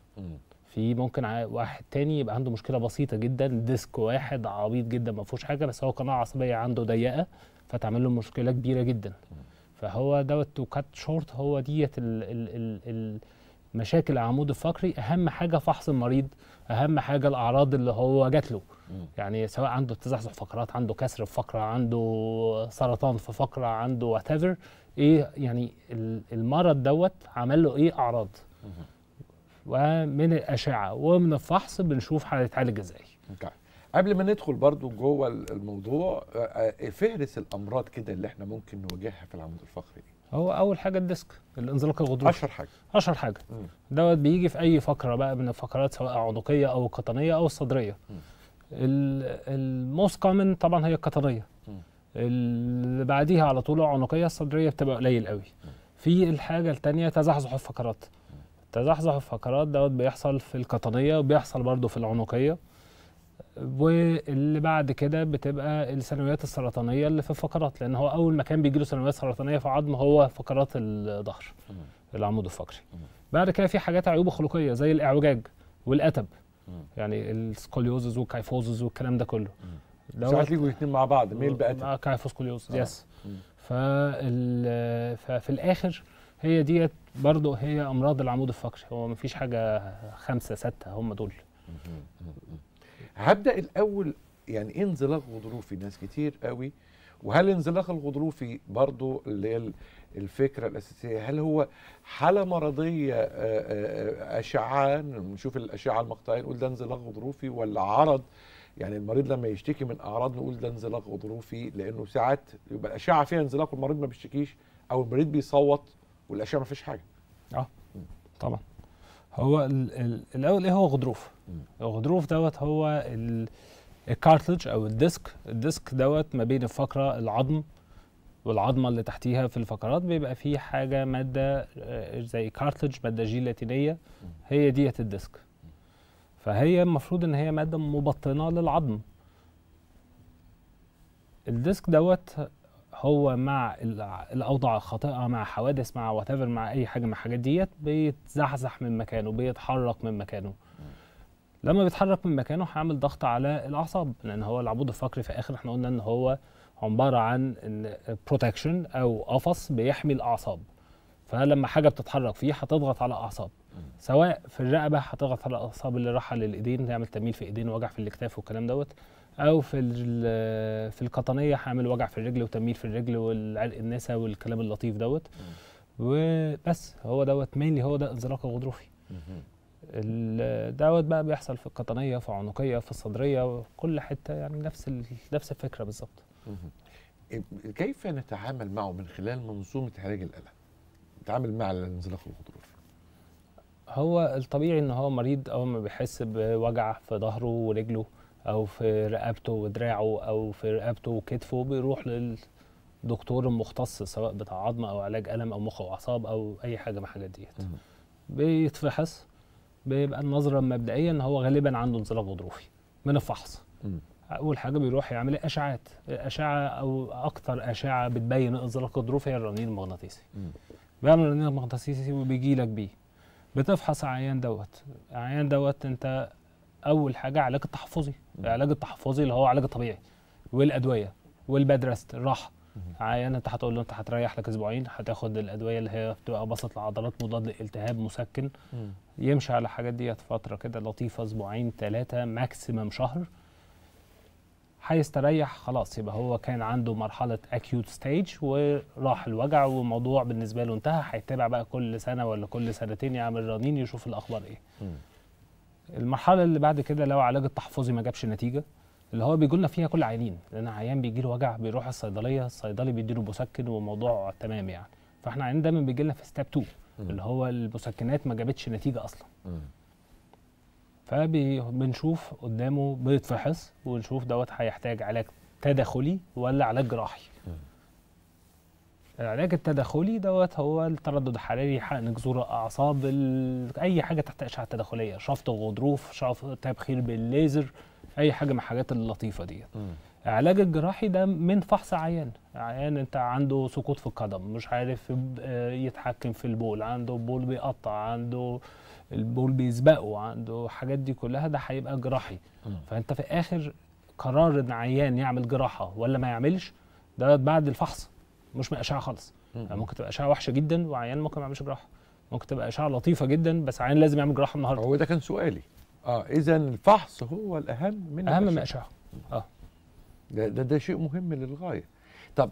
في ممكن واحد تاني يبقى عنده مشكله بسيطه جدا ديسك واحد عبيط جدا ما فيهوش حاجه بس هو قناه عصبيه عنده ضيقه فتعمل له مشكله كبيره جدا فهو دوت تو كات شورت هو ديت المشاكل مشاكل العمود الفقري اهم حاجه فحص المريض اهم حاجه الاعراض اللي هو جات له يعني سواء عنده تزحزح فقرات عنده كسر في فقره عنده سرطان في فقره عنده وات ايه يعني المرض دوت عمل له ايه اعراض ومن الاشعه ومن الفحص بنشوف حاله ازاي قبل ما ندخل برضو جوه الموضوع آه، آه، فهرس الامراض كده اللي احنا ممكن نواجهها في العمود الفقري هو اول حاجه الديسك الانزلاق الغضروفي اشهر حاجه اشهر حاجه دوت بيجي في اي فقره بقى من الفقرات سواء عنقيه او قطنيه او الصدريه الموست كومن طبعا هي القطنيه اللي بعديها على طول العنقيه الصدريه بتبقى قليل قوي في الحاجه الثانيه تزحزح الفقرات تزحزح الفقرات دوت بيحصل في القطنيه وبيحصل برضه في العنقيه واللي بعد كده بتبقى الثانويات السرطانيه اللي في الفقرات لان هو اول مكان بيجي له ثانويات سرطانيه في عظم هو فقرات الظهر العمود الفقري بعد كده في حاجات عيوب خلقيه زي الاعوجاج والاتب يعني السكوليوزز والكايفوزز والكلام ده كله ساعات يجوا الاثنين مع بعض ميل بقت اه كان فوسكوليوز يس ففي الاخر هي ديت برضه هي امراض العمود الفقري هو مفيش حاجه خمسه سته هم دول هبدا الاول يعني ايه انزلاق غضروفي ناس كتير قوي وهل انزلاق الغضروفي برضه اللي هي الفكره الاساسيه هل هو حاله مرضيه آه، آه، آه، اشعه نشوف الاشعه المقطعيه نقول ده انزلاق غضروفي ولا عرض يعني المريض لما يشتكي من اعراض نقول ده انزلاق غضروفي لانه ساعات يبقى الاشعه فيها انزلاق والمريض ما بيشتكيش او المريض بيصوت والاشعه ما فيش حاجه اه طبعا هو الاول ايه هو غضروف الغضروف دوت هو الكارتلج او الديسك الديسك دوت ما بين الفقره العظم والعظمه اللي تحتيها في الفقرات بيبقى فيه حاجه ماده آه، زي كارتلج ماده جيلاتينيه هي ديت الديسك فهي المفروض ان هي ماده مبطنه للعظم الديسك دوت هو مع الاوضاع الخاطئه مع حوادث مع واتيفر مع اي حاجه من الحاجات ديت بيتزحزح من مكانه بيتحرك من مكانه لما بيتحرك من مكانه هيعمل ضغط على الاعصاب لان هو العمود الفقري في الاخر احنا قلنا ان هو عباره عن بروتكشن او قفص بيحمي الاعصاب فلما حاجه بتتحرك فيه هتضغط على الاعصاب سواء في الرقبه هتضغط على الاعصاب اللي راحه للايدين تعمل تميل في ايدين ووجع في الاكتاف والكلام دوت او في في القطنيه هعمل وجع في الرجل وتميل في الرجل والعرق النسا والكلام اللطيف دوت وبس هو دوت مينلي هو ده انزلاق الغضروفي دوت بقى بيحصل في القطنيه في عنقيه في الصدريه كل حته يعني نفس نفس الفكره بالظبط كيف نتعامل معه من خلال منظومه علاج الالم نتعامل مع الانزلاق الغضروفي هو الطبيعي ان هو مريض اول ما بيحس بوجع في ظهره ورجله او في رقبته ودراعه او في رقبته وكتفه بيروح للدكتور المختص سواء بتاع عظمه او علاج الم او مخ او اعصاب او اي حاجه من الحاجات ديت بيتفحص بيبقى النظره المبدئيه ان هو غالبا عنده انزلاق غضروفي من الفحص اول حاجه بيروح يعمل اشعات اشعه او اكثر اشعه بتبين انزلاق غضروفي هي الرنين المغناطيسي بيعمل الرنين المغناطيسي وبيجي لك بيه بتفحص عيان دوت عيان دوت انت اول حاجه علاج التحفظي العلاج التحفظي اللي هو علاج الطبيعي والادويه والبدرست الراحه عيان انت هتقول له انت هتريح لك اسبوعين هتاخد الادويه اللي هي بتبقى بسط العضلات مضاد للالتهاب مسكن يمشي على الحاجات ديت فتره كده لطيفه اسبوعين ثلاثه ماكسيمم شهر هيستريح خلاص يبقى هو كان عنده مرحله اكيوت ستيج وراح الوجع والموضوع بالنسبه له انتهى هيتابع بقى كل سنه ولا كل سنتين يعمل رنين يشوف الاخبار ايه المرحله اللي بعد كده لو علاج التحفظي ما جابش نتيجه اللي هو بيجي لنا فيها كل عيانين لان عيان بيجي له وجع بيروح الصيدليه الصيدلي بيديله مسكن والموضوع تمام يعني فاحنا عيان دايما بيجي لنا في ستاب 2 اللي هو المسكنات ما جابتش نتيجه اصلا فبنشوف قدامه بيتفحص ونشوف دوت هيحتاج علاج تداخلي ولا علاج جراحي العلاج التداخلي دوت هو التردد الحراري حقن جذور الاعصاب اي حاجه تحت اشعه تداخليه شفط غضروف شفط تبخير بالليزر اي حاجه من الحاجات اللطيفه ديت العلاج الجراحي ده من فحص عيان عيان انت عنده سقوط في القدم مش عارف آه، يتحكم في البول عنده بول بيقطع عنده البول بيسبقه عنده حاجات دي كلها ده هيبقى جراحي فانت في الاخر قرار ان عيان يعمل جراحه ولا ما يعملش ده بعد الفحص مش من اشعه خالص يعني ممكن تبقى اشعه وحشه جدا وعيان ممكن ما يعملش جراحه ممكن تبقى اشعه لطيفه جدا بس عيان لازم يعمل جراحه النهارده هو ده كان سؤالي اه اذا الفحص هو الاهم من اهم من الاشعه اه ده, ده ده شيء مهم للغايه طب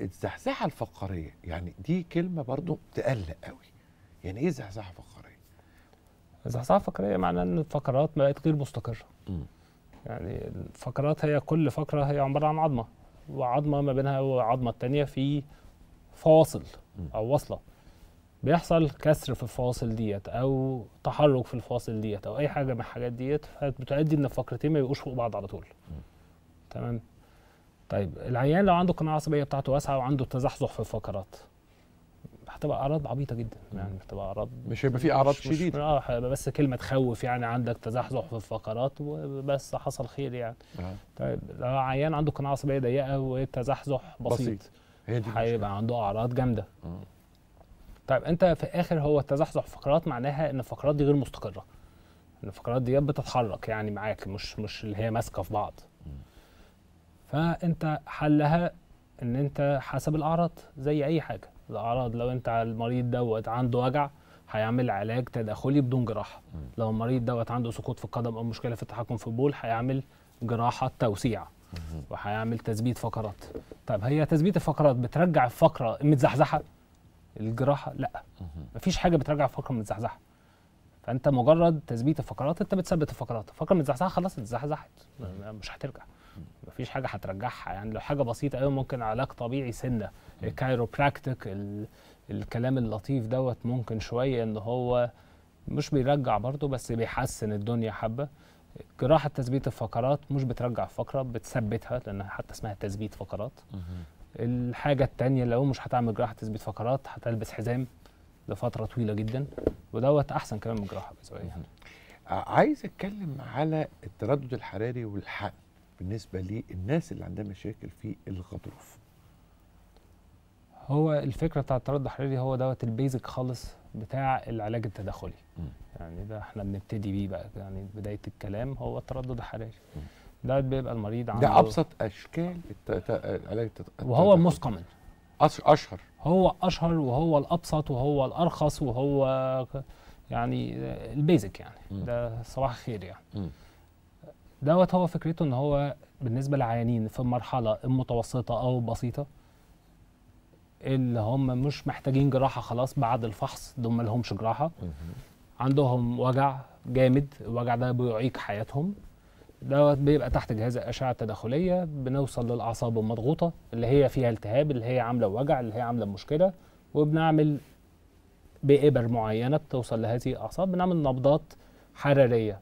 الزحزحه الفقريه يعني دي كلمه برضو تقلق قوي يعني ايه زحزحه فقريه؟ زحزحه فقريه معناه ان الفقرات بقت غير مستقره. م. يعني الفقرات هي كل فقره هي عباره عن عظمه وعظمه ما بينها والعظمه الثانيه في فاصل او وصله. بيحصل كسر في الفواصل ديت او تحرك في الفواصل ديت او اي حاجه من الحاجات ديت فبتؤدي ان الفقرتين ما يبقوش فوق بعض على طول. م. تمام؟ طيب العيان لو عنده قناعه عصبيه بتاعته واسعه وعنده تزحزح في الفقرات هتبقى اعراض عبيطه جدا يعني هتبقى اعراض مش هيبقى في اعراض شديده اه بس كلمه تخوف يعني عندك تزحزح في الفقرات وبس حصل خير يعني آه. طيب لو عيان عنده قناعه عصبيه ضيقه وتزحزح بسيط, بسيط. هيبقى عنده اعراض جامده آه. طيب انت في الاخر هو التزحزح في فقرات معناها ان الفقرات دي غير مستقره ان الفقرات دي بتتحرك يعني معاك مش مش اللي هي ماسكه في بعض فانت حلها ان انت حسب الاعراض زي اي حاجه الاعراض لو انت المريض دوت عنده وجع هيعمل علاج تداخلي بدون جراحه لو المريض دوت عنده سقوط في القدم او مشكله في التحكم في البول هيعمل جراحه توسيع وهيعمل تثبيت فقرات طب هي تثبيت الفقرات بترجع الفقره متزحزحه الجراحه لا مفيش حاجه بترجع الفقره متزحزحه فانت مجرد تثبيت الفقرات انت بتثبت الفقرات الفقره متزحزحه خلاص اتزحزحت مش هترجع مفيش حاجه هترجعها يعني لو حاجه بسيطه قوي ممكن علاج طبيعي سنه الكايروبراكتيك الكلام اللطيف دوت ممكن شويه ان هو مش بيرجع برضه بس بيحسن الدنيا حبه جراحه تثبيت الفقرات مش بترجع الفقره بتثبتها لان حتى اسمها تثبيت فقرات الحاجه الثانيه لو مش هتعمل جراحه تثبيت فقرات هتلبس حزام لفتره طويله جدا ودوت احسن كمان من جراحه آه، عايز اتكلم على التردد الحراري والحقن بالنسبه للناس اللي عندها مشاكل في الغضروف هو الفكره بتاع التردد الحراري هو دوت البيزك خالص بتاع العلاج التداخلي يعني ده احنا بنبتدي بيه بقى يعني بدايه الكلام هو التردد الحراري ده بيبقى المريض عنده ده ابسط اشكال العلاج التداخلي وهو مسقم اشهر هو اشهر وهو الابسط وهو الارخص وهو يعني البيزك يعني ده صباح خير يعني م. دوت هو فكرته ان هو بالنسبه للعيانين في المرحله المتوسطه او بسيطه اللي هم مش محتاجين جراحه خلاص بعد الفحص دول ما لهمش جراحه عندهم وجع جامد الوجع ده بيعيق حياتهم دوت بيبقى تحت جهاز الاشعه التداخليه بنوصل للاعصاب المضغوطه اللي هي فيها التهاب اللي هي عامله وجع اللي هي عامله مشكله وبنعمل بإبر معينه بتوصل لهذه الاعصاب بنعمل نبضات حراريه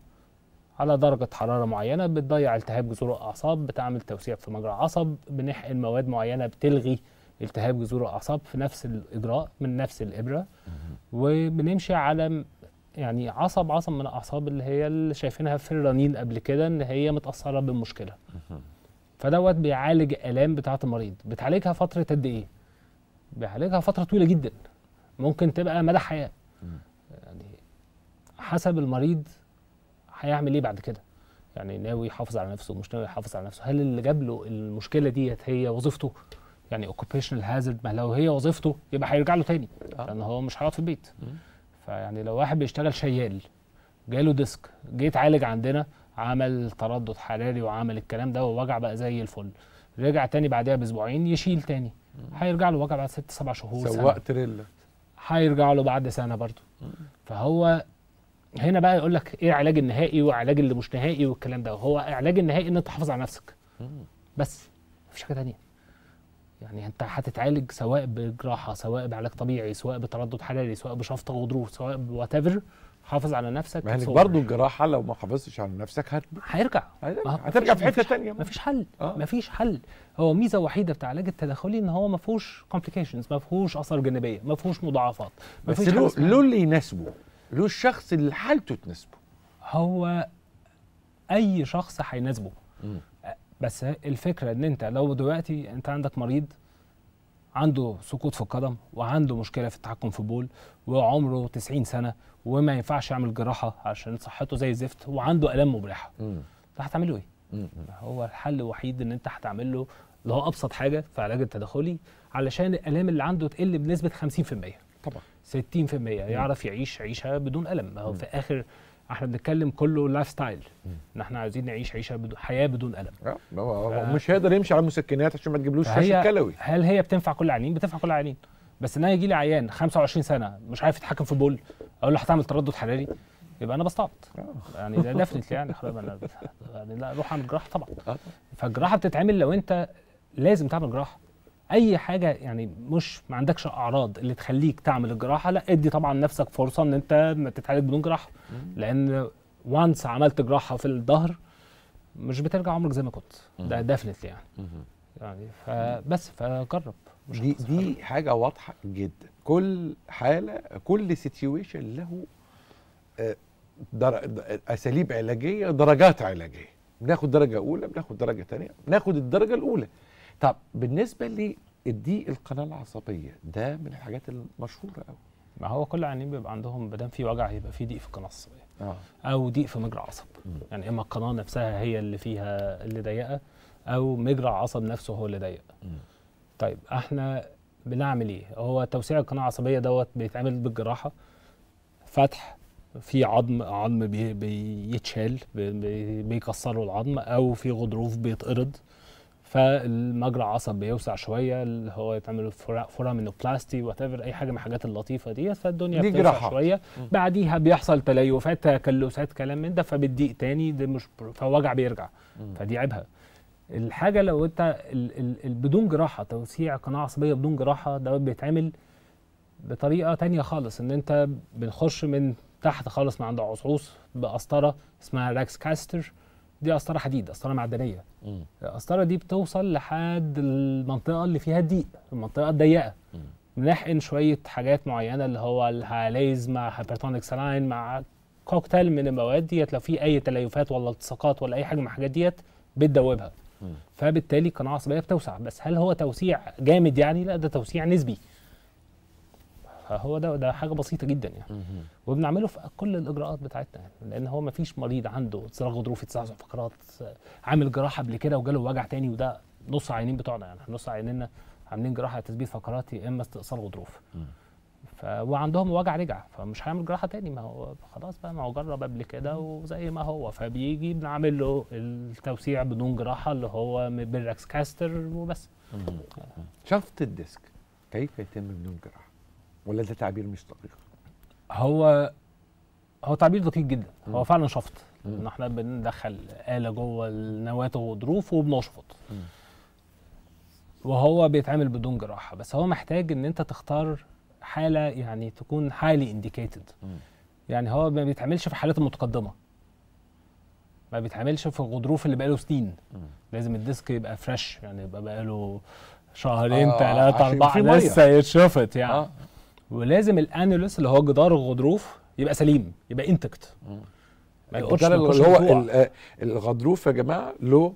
على درجة حرارة معينة بتضيع التهاب جذور الأعصاب بتعمل توسيع في مجرى العصب بنحقن مواد معينة بتلغي التهاب جذور الأعصاب في نفس الإجراء من نفس الإبرة وبنمشي على يعني عصب عصب من الأعصاب اللي هي اللي شايفينها في الرنين قبل كده إن هي متأثرة بالمشكلة فدوت بيعالج الآلام بتاعة المريض بتعالجها فترة قد إيه؟ بيعالجها فترة طويلة جدا ممكن تبقى مدى حياة يعني حسب المريض هيعمل ايه بعد كده يعني ناوي يحافظ على نفسه مش ناوي يحافظ على نفسه هل اللي جاب له المشكله ديت هي وظيفته يعني اوكيبيشنال هازارد ما لو هي وظيفته يبقى هيرجع له تاني آه. لان هو مش هيقعد في البيت فيعني لو واحد بيشتغل شيال جاله ديسك جه اتعالج عندنا عمل تردد حراري وعمل الكلام ده ووجع بقى زي الفل رجع تاني بعدها باسبوعين يشيل تاني هيرجع له وجع بعد ست سبع شهور سواق تريلا هيرجع له بعد سنه برضه فهو هنا بقى يقول لك ايه العلاج النهائي وعلاج اللي مش نهائي والكلام ده هو علاج النهائي ان انت تحافظ على نفسك بس مفيش حاجه ثانيه يعني انت هتتعالج سواء بجراحه سواء بعلاج طبيعي سواء بتردد حراري سواء بشفطه وضروف سواء بوات حافظ على نفسك يعني برضه الجراحه لو ما حافظتش على نفسك هت... هيرجع هترجع في حته ثانيه مفيش حل آه. مفيش حل هو ميزه وحيده بتاع العلاج التداخلي ان هو ما فيهوش كومبليكيشنز ما فيهوش اثار جانبيه ما فيهوش مضاعفات ما بس له اللي يناسبه له الشخص اللي حالته تناسبه هو اي شخص هيناسبه بس الفكره ان انت لو دلوقتي انت عندك مريض عنده سقوط في القدم وعنده مشكله في التحكم في البول وعمره 90 سنه وما ينفعش يعمل جراحه عشان صحته زي الزفت وعنده الام مبرحه انت هتعمل ايه؟ هو الحل الوحيد ان انت هتعمل له اللي هو ابسط حاجه في علاج التداخلي علشان الالام اللي عنده تقل بنسبه 50% طبعا 60% يعرف يعيش عيشه بدون الم ما هو في اخر احنا بنتكلم كله لايف ستايل ان احنا عايزين نعيش عيشه بدون حياه بدون الم آه، ف... هو مش هيقدر يمشي على المسكنات عشان ما تجيبلوش فشل كلوي هل هي بتنفع كل العيانين بتنفع كل العيانين بس ان انا يجي لي عيان 25 سنه مش عارف يتحكم في بول اقول له هتعمل تردد حراري يبقى انا بستعبط آه. يعني ده ديفنتلي يعني خلاص انا يعني لا روح اعمل جراحه آه، طبعا فالجراحه بتتعمل لو انت لازم تعمل جراحه اي حاجه يعني مش ما عندكش اعراض اللي تخليك تعمل الجراحه لا ادي طبعا نفسك فرصه ان انت ما تتعالج بدون جراحه لان وانس عملت جراحه في الظهر مش بترجع عمرك زي ما كنت ده ديفنتلي يعني يعني فبس فجرب مش دي دي حاجة. حاجه واضحه جدا كل حاله كل سيتويشن له آه، اساليب علاجيه درجات علاجيه بناخد درجه اولى بناخد درجه ثانيه بناخد الدرجه الاولى طب بالنسبه للضيق القناه العصبيه ده من الحاجات المشهوره قوي ما هو كل العيانين بيبقى عندهم ما دام في وجع يبقى في ضيق في القناه العصبيه آه. او ضيق في مجرى العصب يعني اما القناه نفسها هي اللي فيها اللي ضيقه او مجرى العصب نفسه هو اللي ضيق طيب احنا بنعمل ايه هو توسيع القناه العصبيه دوت بيتعمل بالجراحه فتح في عظم عظم بيتشال بيكسروا العظم او في غضروف بيتقرض فالمجرى عصب بيوسع شويه اللي هو يتعمل فورامينوبلاستي وات ايفر اي حاجه من الحاجات اللطيفه ديت فالدنيا دي بتوسع جراحة. شويه بعديها بيحصل تليفات تكلسات كلام من ده فبتضيق تاني ده مش فوجع بيرجع فدي عيبها الحاجه لو انت ال ال ال بدون جراحه توسيع قناه عصبيه بدون جراحه ده بيتعمل بطريقه تانية خالص ان انت بنخش من تحت خالص من عند عصعوص بقسطره اسمها راكس كاستر دي قسطره حديد قسطره معدنيه القسطره دي بتوصل لحد المنطقه اللي فيها الضيق المنطقه الضيقه نحقن شويه حاجات معينه اللي هو الهاليز مع هايبرتونيك سلاين مع كوكتيل من المواد ديت لو في اي تليفات ولا التصاقات ولا اي حاجه من الحاجات ديت بتدوبها فبالتالي القناعه العصبيه بتوسع بس هل هو توسيع جامد يعني لا ده توسيع نسبي هو ده ده حاجه بسيطه جدا يعني وبنعمله في كل الاجراءات بتاعتنا يعني لان هو ما فيش مريض عنده صراع غضروفي تسع فقرات عامل جراحه قبل كده وجاله وجع تاني وده نص عينين بتوعنا يعني نص عينينا عاملين جراحه تثبيت فقرات يا اما استئصال غضروف ف... وعندهم وجع رجع فمش هيعمل جراحه تاني ما هو خلاص بقى ما هو جرب قبل كده وزي ما هو فبيجي بنعمل له التوسيع بدون جراحه اللي هو بالركس كاستر وبس شفط الديسك كيف يتم بدون جراحه؟ ولا ده تعبير مش دقيق؟ هو هو تعبير دقيق جدا م. هو فعلا شفط ان احنا بندخل آلة جوه النواه وظروف وبنشفط وهو بيتعمل بدون جراحة بس هو محتاج ان انت تختار حالة يعني تكون هايلي انديكيتد يعني هو ما بيتعملش في الحالات المتقدمة ما بيتعملش في الغضروف اللي بقاله سنين لازم الديسك يبقى فريش يعني يبقى بقاله شهرين ثلاثة آه أربعة لسه يتشفط يعني آه. ولازم الانولس اللي هو جدار الغضروف يبقى سليم يبقى انتكت الجدار اللي هو آه، الغضروف يا جماعه له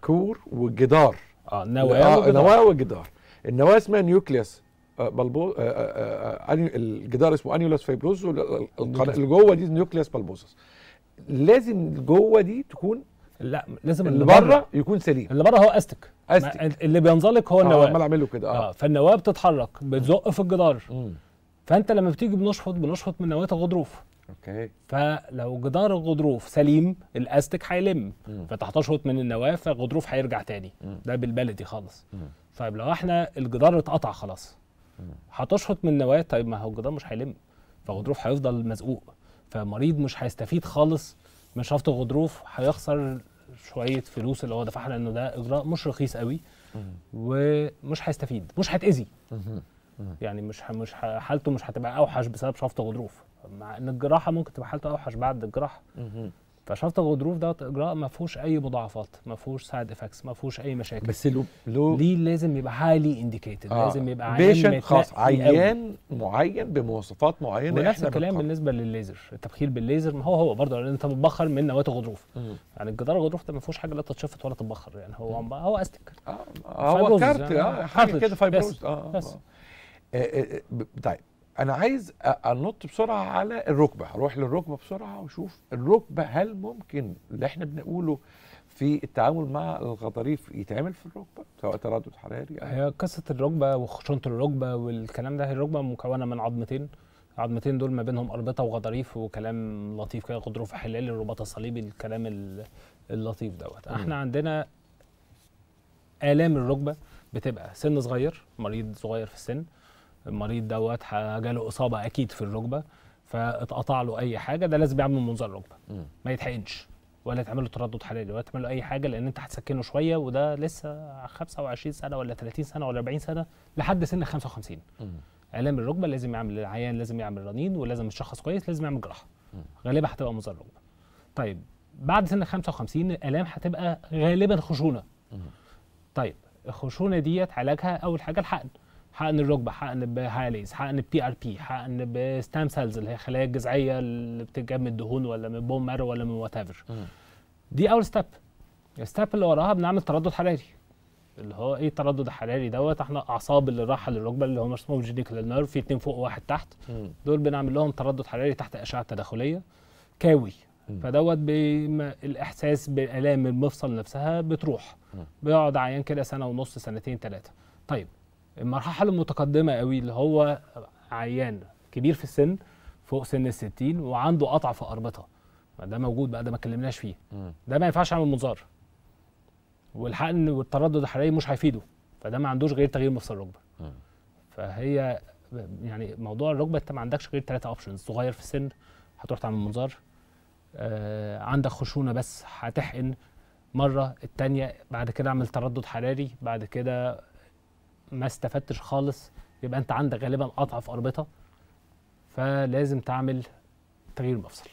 كور وجدار اه نواه آه، وجدار. نواه وجدار النواه اسمها نيوكليوس بلبو آه، الجدار اسمه انيولاس فيبروز اللي جوه دي نيوكليوس بلبوسس لازم جوه دي تكون لا لازم اللي, بره يكون سليم اللي بره هو استك استك اللي بينزلق هو آه، النواه عمال اعمله كده اه, آه فالنواه بتتحرك بتزق في الجدار فانت لما بتيجي بنشفط بنشفط من نواه الغضروف اوكي فلو جدار الغضروف سليم الاستك هيلم فتحتشط من النواه فالغضروف هيرجع تاني مم. ده بالبلدي خالص مم. طيب لو احنا الجدار اتقطع خلاص هتشفط من النواه طيب ما هو الجدار مش هيلم فالغضروف هيفضل مزقوق فالمريض مش هيستفيد خالص من شرط غضروف هيخسر شويه فلوس اللي هو دفعها لانه ده اجراء مش رخيص قوي ومش هيستفيد مش هيتاذي يعني مش مش حالته مش هتبقى اوحش بسبب شفط غضروف مع ان الجراحه ممكن تبقى حالته اوحش بعد الجراحه فشرط الغضروف ده اجراء ما فيهوش اي مضاعفات ما فيهوش سايد افكتس ما فيهوش اي مشاكل بس لو لو ليه لازم يبقى هايلي انديكيتد آه لازم يبقى عيان خاص عيان معين بمواصفات معينه ونفس الكلام بالنسبه للليزر التبخير بالليزر ما هو هو برضه لان انت بتبخر من نواه الغضروف يعني الجدار الغضروف ده ما فيهوش حاجه لا تتشفط ولا تتبخر يعني هو مم. هو استك آه،, آه هو كارت يعني آه حاجه كده فايبروز آه, آه, بس آه, آه, آه, آه طيب انا عايز انط بسرعه على الركبه اروح للركبه بسرعه واشوف الركبه هل ممكن اللي احنا بنقوله في التعامل مع الغضاريف يتعمل في الركبه سواء تردد حراري هي قصه الركبه وخشونه الركبه والكلام ده هي الركبه مكونه من عظمتين العظمتين دول ما بينهم اربطه وغضاريف وكلام لطيف كده غضروف حلال الرباط الصليبي الكلام اللطيف دوت احنا عندنا الام الركبه بتبقى سن صغير مريض صغير في السن المريض دوت جاله اصابه اكيد في الركبه فاتقطع له اي حاجه ده لازم يعمل منظار ركبه ما يتحقنش ولا تعمل له تردد حراري ولا تعمل له اي حاجه لان انت هتسكنه شويه وده لسه 25 سنه ولا 30 سنه ولا 40 سنه لحد سن 55 الام الركبه لازم يعمل العيان لازم يعمل رنين ولازم يشخص كويس لازم يعمل جراحه غالبا هتبقى منظار ركبه طيب بعد سن 55 الام هتبقى غالبا خشونه طيب الخشونه ديت علاجها اول حاجه الحقن حقن الركبه حقن بهاليز حقن بي ار بي حقن بستام سيلز اللي هي الخلايا الجذعيه اللي بتتجاب من الدهون ولا من بون مارو ولا من وات ايفر دي اول ستيب الستيب اللي وراها بنعمل تردد حراري اللي هو ايه التردد الحراري دوت احنا اعصاب اللي راحه للركبه اللي هم اسمهم جينيكال نيرف في اتنين فوق وواحد تحت دول بنعمل لهم تردد حراري تحت اشعه تداخليه كاوي فدوت الاحساس بالالام المفصل نفسها بتروح بيقعد عيان كده سنه ونص سنتين ثلاثه طيب المرحله المتقدمه قوي اللي هو عيان كبير في السن فوق سن الستين 60 وعنده قطع في اربطه ده موجود بقى ده ما اتكلمناش فيه ده ما ينفعش اعمل منظار والحقن والتردد الحراري مش هيفيده فده ما عندوش غير تغيير مفصل الركبه فهي يعني موضوع الركبه انت ما عندكش غير ثلاثه اوبشنز صغير في السن هتروح تعمل منظار آه عندك خشونه بس هتحقن مره الثانيه بعد كده اعمل تردد حراري بعد كده ما استفدتش خالص يبقى انت عندك غالبا قطع في اربطه فلازم تعمل تغيير مفصل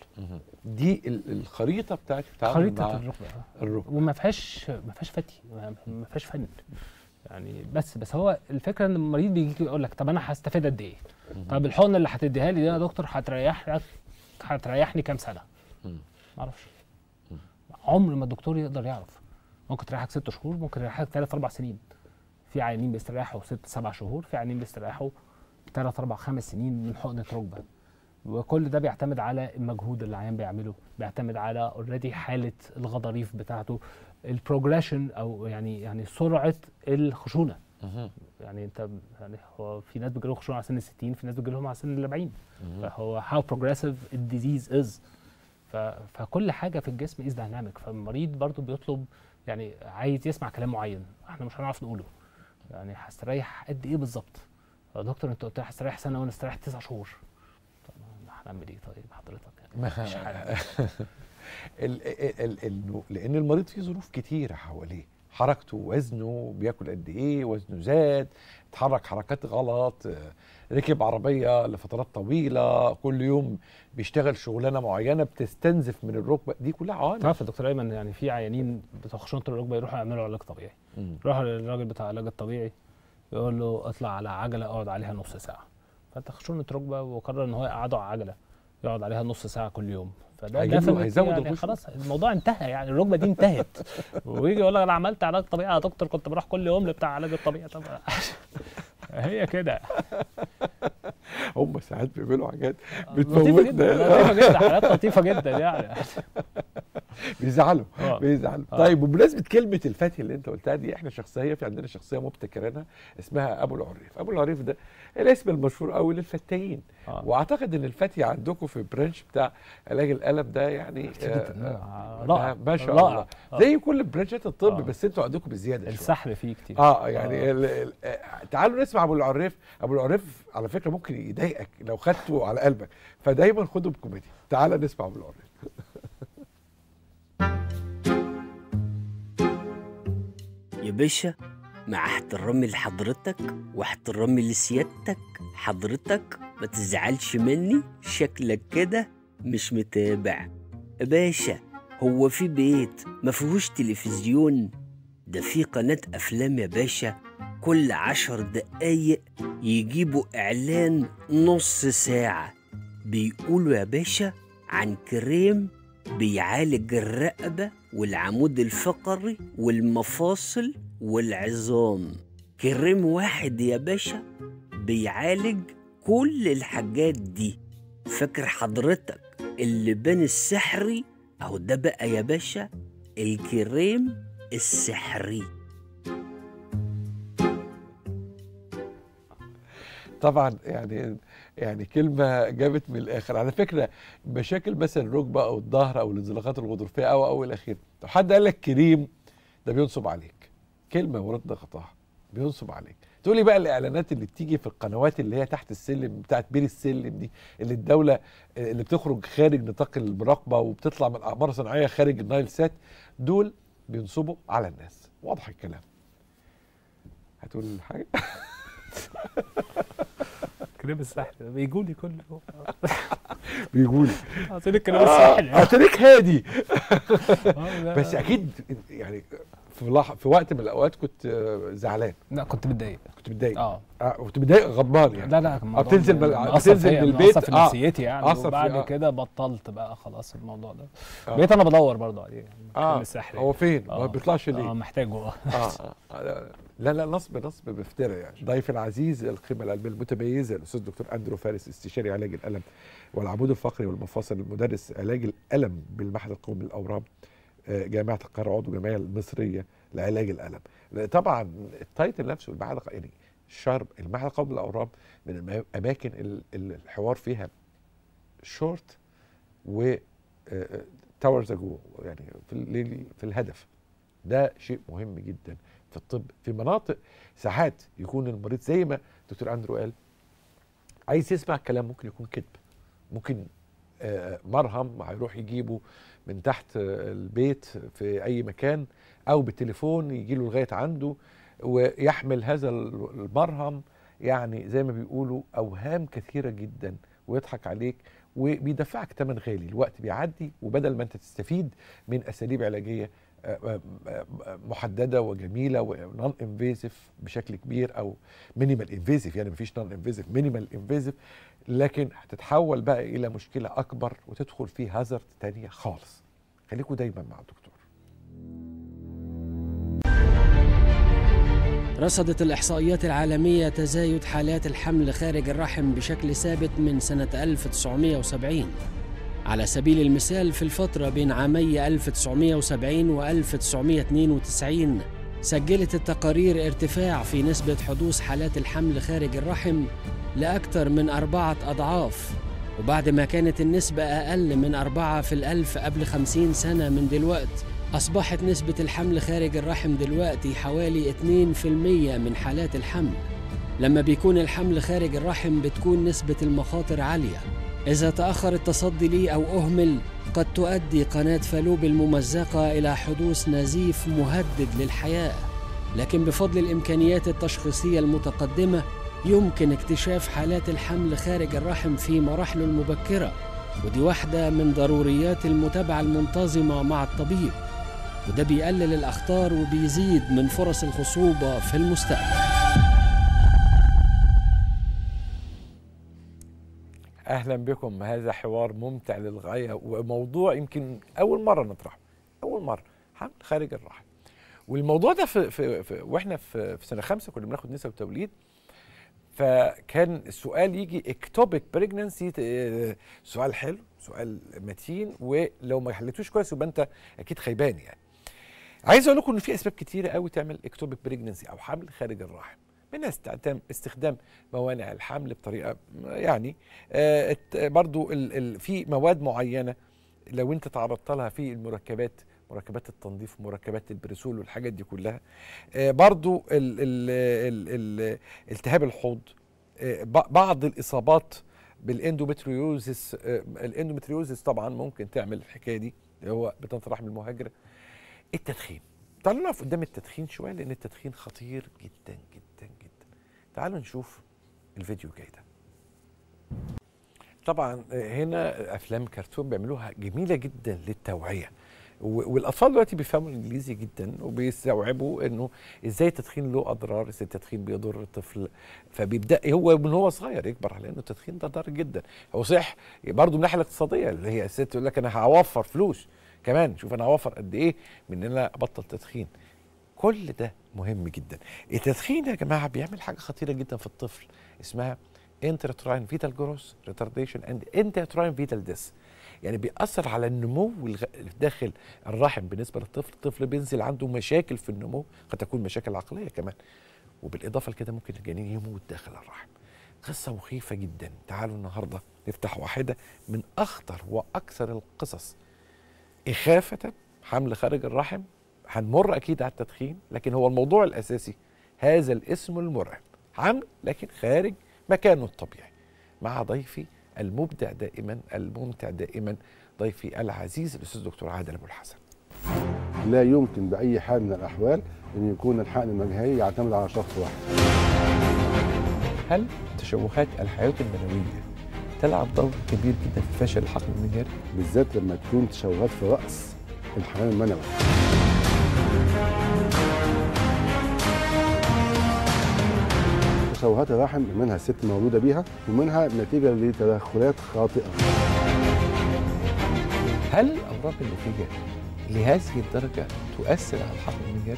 دي الخريطه بتاعت خريطه الركبه الركبه وما فيهاش ما فيهاش فتي ما فيهاش فن يعني بس بس هو الفكره ان المريض بيجي يقول لك طب انا هستفاد قد ايه؟ طب الحقنه اللي هتديها لي دي يا دكتور هتريح هتريحني كام سنه؟ ما اعرفش عمر ما الدكتور يقدر يعرف ممكن تريحك ست شهور ممكن تريحك ثلاث اربع سنين في عيانين بيستريحوا ست سبع شهور في عيانين بيستريحوا ثلاث اربع خمس سنين من حقنه ركبه وكل ده بيعتمد على المجهود اللي العيان بيعمله بيعتمد على اوريدي حاله الغضاريف بتاعته البروجريشن او يعني يعني سرعه الخشونه يعني انت يعني هو في ناس لهم خشونه على سن ال 60 في ناس لهم على سن ال 40 فهو هاو بروجريسيف الديزيز از فكل حاجه في الجسم از دايناميك فالمريض برضو بيطلب يعني عايز يسمع كلام معين احنا مش هنعرف نقوله يعني هستريح قد ايه بالظبط يا دكتور انت قلت لي هستريح سنه وانا استريحت تسع شهور طب هنعمل ايه طيب حضرتك يعني مش حاجه. لان المريض فيه ظروف كتيره حواليه حركته وزنه بياكل قد ايه وزنه زاد اتحرك حركات غلط ركب عربيه لفترات طويله كل يوم بيشتغل شغلانه معينه بتستنزف من الركبه دي كلها عوامل تعرف يا دكتور ايمن يعني في عيانين بتوع الركبه يروحوا يعملوا علاج طبيعي راح للراجل بتاع العلاج الطبيعي يقول له اطلع على عجله اقعد عليها نص ساعه فتخشونه ركبه وقرر ان هو يقعده على عجله يقعد عليها نص ساعه كل يوم فده هيزود يعني خلاص الموضوع انتهى يعني الركبه دي انتهت ويجي يقول لك انا عملت علاج طبيعي يا دكتور كنت بروح كل يوم لبتاع علاج الطبيعي طب هي كده هم ساعات بيعملوا حاجات بتموتنا لطيفه جدا حاجات لطيفه جدا يعني بيزعلوا آه. بيزعلوا آه. طيب بمناسبه كلمه الفتح اللي انت قلتها دي احنا شخصيه في عندنا شخصيه مبتكرينها اسمها ابو العريف ابو العريف ده الاسم المشهور قوي للفتيين آه. واعتقد ان الفتي عندكم في البرانش بتاع علاج القلب ده يعني آه, آه،, آه، ما شاء الله آه. زي كل برانشات الطب آه. بس انتوا عندكم بزياده السحر فيه كتير اه يعني آه. آه. تعالوا نسمع ابو العريف ابو العريف على فكره ممكن يضايقك لو خدته على قلبك فدايما خده بكوميدي تعال نسمع ابو العريف يا باشا مع احترامي لحضرتك واحترامي لسيادتك حضرتك ما تزعلش مني شكلك كده مش متابع باشا هو في بيت مفيهوش تلفزيون ده في قناة أفلام يا باشا كل عشر دقايق يجيبوا إعلان نص ساعة بيقولوا يا باشا عن كريم بيعالج الرقبة والعمود الفقري والمفاصل والعظام كريم واحد يا باشا بيعالج كل الحاجات دي فاكر حضرتك اللبان السحري اهو ده بقى يا باشا الكريم السحري طبعا يعني يعني كلمه جابت من الاخر على فكره مشاكل مثلا الركبه او الظهر او الانزلاقات الغضروفيه او او الى اخره لو حد قال لك كريم ده بينصب عليك كلمه ورد خطاها بينصب عليك تقولي بقى الاعلانات اللي بتيجي في القنوات اللي هي تحت السلم بتاعت بير السلم دي اللي الدوله اللي بتخرج خارج نطاق المراقبه وبتطلع من اعمار صناعيه خارج النايل سات دول بينصبوا على الناس واضح الكلام هتقول حاجه كريم السحري بيجولي كل يوم بيجولي اعطيني كريم الساحل اعطينيك هادي آه، بس اكيد يعني في لح... في وقت من الاوقات كنت آه، زعلان لا كنت متضايق كنت متضايق اه, آه، كنت متضايق غضبان يعني لا لا بتنزل بتنزل من البيت في نفسيتي يعني وبعد آه. كده بطلت بقى خلاص الموضوع ده آه. بقيت انا بدور برضه عليه اه هو فين؟ ما بيطلعش ليه؟ اه محتاجه اه لا لا نصب نصب مفتري يعني ضيف العزيز القيمه العلميه المتميزه الاستاذ دكتور اندرو فارس استشاري علاج الالم والعمود الفقري والمفاصل المدرس علاج الالم بالمعهد القومي للاورام آه، جامعه القاهره عضو الجمعيه المصريه لعلاج الالم طبعا التايتل نفسه المعهد يعني شرب المعهد القومي للاورام من الاماكن الحوار فيها شورت و تاورز آه، جو آه، يعني في, في الهدف ده شيء مهم جدا في الطب في مناطق ساعات يكون المريض زي ما الدكتور اندرو قال عايز يسمع كلام ممكن يكون كذب ممكن آه، مرهم هيروح يجيبه من تحت البيت في اي مكان او بالتليفون يجي له لغايه عنده ويحمل هذا المرهم يعني زي ما بيقولوا اوهام كثيره جدا ويضحك عليك وبيدفعك ثمن غالي الوقت بيعدي وبدل ما انت تستفيد من اساليب علاجيه محدده وجميله ونون انفيزيف بشكل كبير او مينيمال انفيزيف يعني مفيش نون انفيزيف مينيمال انفيزيف لكن هتتحول بقى الى مشكله اكبر وتدخل في هازارد تانية خالص خليكوا دايما مع الدكتور رصدت الإحصائيات العالمية تزايد حالات الحمل خارج الرحم بشكل ثابت من سنة 1970 على سبيل المثال في الفترة بين عامي 1970 و 1992 سجلت التقارير ارتفاع في نسبة حدوث حالات الحمل خارج الرحم لأكثر من أربعة أضعاف وبعد ما كانت النسبة أقل من أربعة في الألف قبل خمسين سنة من دلوقت أصبحت نسبة الحمل خارج الرحم دلوقتي حوالي 2% من حالات الحمل لما بيكون الحمل خارج الرحم بتكون نسبة المخاطر عالية إذا تأخر التصدي لي أو أهمل قد تؤدي قناة فالوب الممزقة إلى حدوث نزيف مهدد للحياة لكن بفضل الإمكانيات التشخيصية المتقدمة يمكن اكتشاف حالات الحمل خارج الرحم في مراحله المبكرة ودي واحدة من ضروريات المتابعة المنتظمة مع الطبيب وده بيقلل الأخطار وبيزيد من فرص الخصوبة في المستقبل اهلا بكم هذا حوار ممتع للغايه وموضوع يمكن اول مره نطرحه اول مره حمل خارج الرحم والموضوع ده في, في, في واحنا في, في سنه خمسه كنا بناخد نساء وتوليد فكان السؤال يجي اكتوبيك آه، بريجنسي سؤال حلو سؤال متين ولو ما حليتوش كويس يبقى انت اكيد خيبان يعني عايز اقول لكم ان في اسباب كتيره قوي تعمل اكتوبيك بريجنسي او حمل خارج الرحم من استخدام موانع الحمل بطريقه يعني آه، برضو في مواد معينه لو انت تعرضت لها في المركبات مركبات التنظيف ومركبات البريسول والحاجات دي كلها آه، برضو الـ الـ الـ التهاب الحوض آه، بعض الاصابات بالاندومتريوزس الاندومتريوزس طبعا ممكن تعمل الحكايه دي اللي هو بتنطرح الرحم المهاجره التدخين تعالوا نقف قدام التدخين شويه لان التدخين خطير جدا جدا تعالوا نشوف الفيديو الجاي ده طبعا هنا افلام كرتون بيعملوها جميله جدا للتوعيه والاطفال دلوقتي بيفهموا الانجليزي جدا وبيستوعبوا انه ازاي التدخين له اضرار ازاي التدخين بيضر الطفل فبيبدا هو من هو صغير يكبر على انه التدخين ده ضار جدا هو صح برضه من الناحيه الاقتصاديه اللي هي الست تقول لك انا هوفر فلوس كمان شوف انا هوفر قد ايه من ان انا ابطل تدخين كل ده مهم جدا التدخين يا جماعه بيعمل حاجه خطيره جدا في الطفل اسمها انتراتراين فيتال جروس ريتارديشن اند انتراتراين فيتال ديس يعني بيأثر على النمو داخل الرحم بالنسبه للطفل الطفل بينزل عنده مشاكل في النمو قد تكون مشاكل عقليه كمان وبالاضافه لكده ممكن الجنين يموت داخل الرحم قصه مخيفه جدا تعالوا النهارده نفتح واحده من اخطر واكثر القصص اخافه حمل خارج الرحم هنمر اكيد على التدخين لكن هو الموضوع الاساسي هذا الاسم المرعب عام لكن خارج مكانه الطبيعي مع ضيفي المبدع دائما الممتع دائما ضيفي العزيز الاستاذ دكتور عادل ابو الحسن لا يمكن باي حال من الاحوال ان يكون الحقن المجهري يعتمد على شخص واحد هل تشوهات الحياه المنويه تلعب دور كبير جدا في فشل الحقن المجهري بالذات لما تكون تشوهات في راس الحمام المنوي تشوهات الرحم منها الست مولودة بيها ومنها نتيجة لتدخلات خاطئة هل اوراق النتيجة لهذه الدرجة تؤثر على الحقن المنجري؟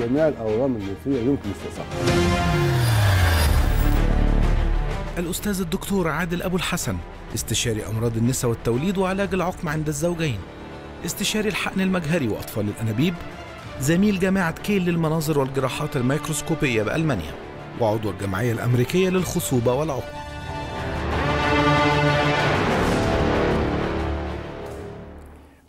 جميع الأورام النفسية يمكن استصحابها الأستاذ الدكتور عادل أبو الحسن استشاري أمراض النساء والتوليد وعلاج العقم عند الزوجين استشاري الحقن المجهري وأطفال الأنابيب زميل جامعة كيل للمناظر والجراحات الميكروسكوبية بألمانيا وعضو الجمعية الأمريكية للخصوبة والعقم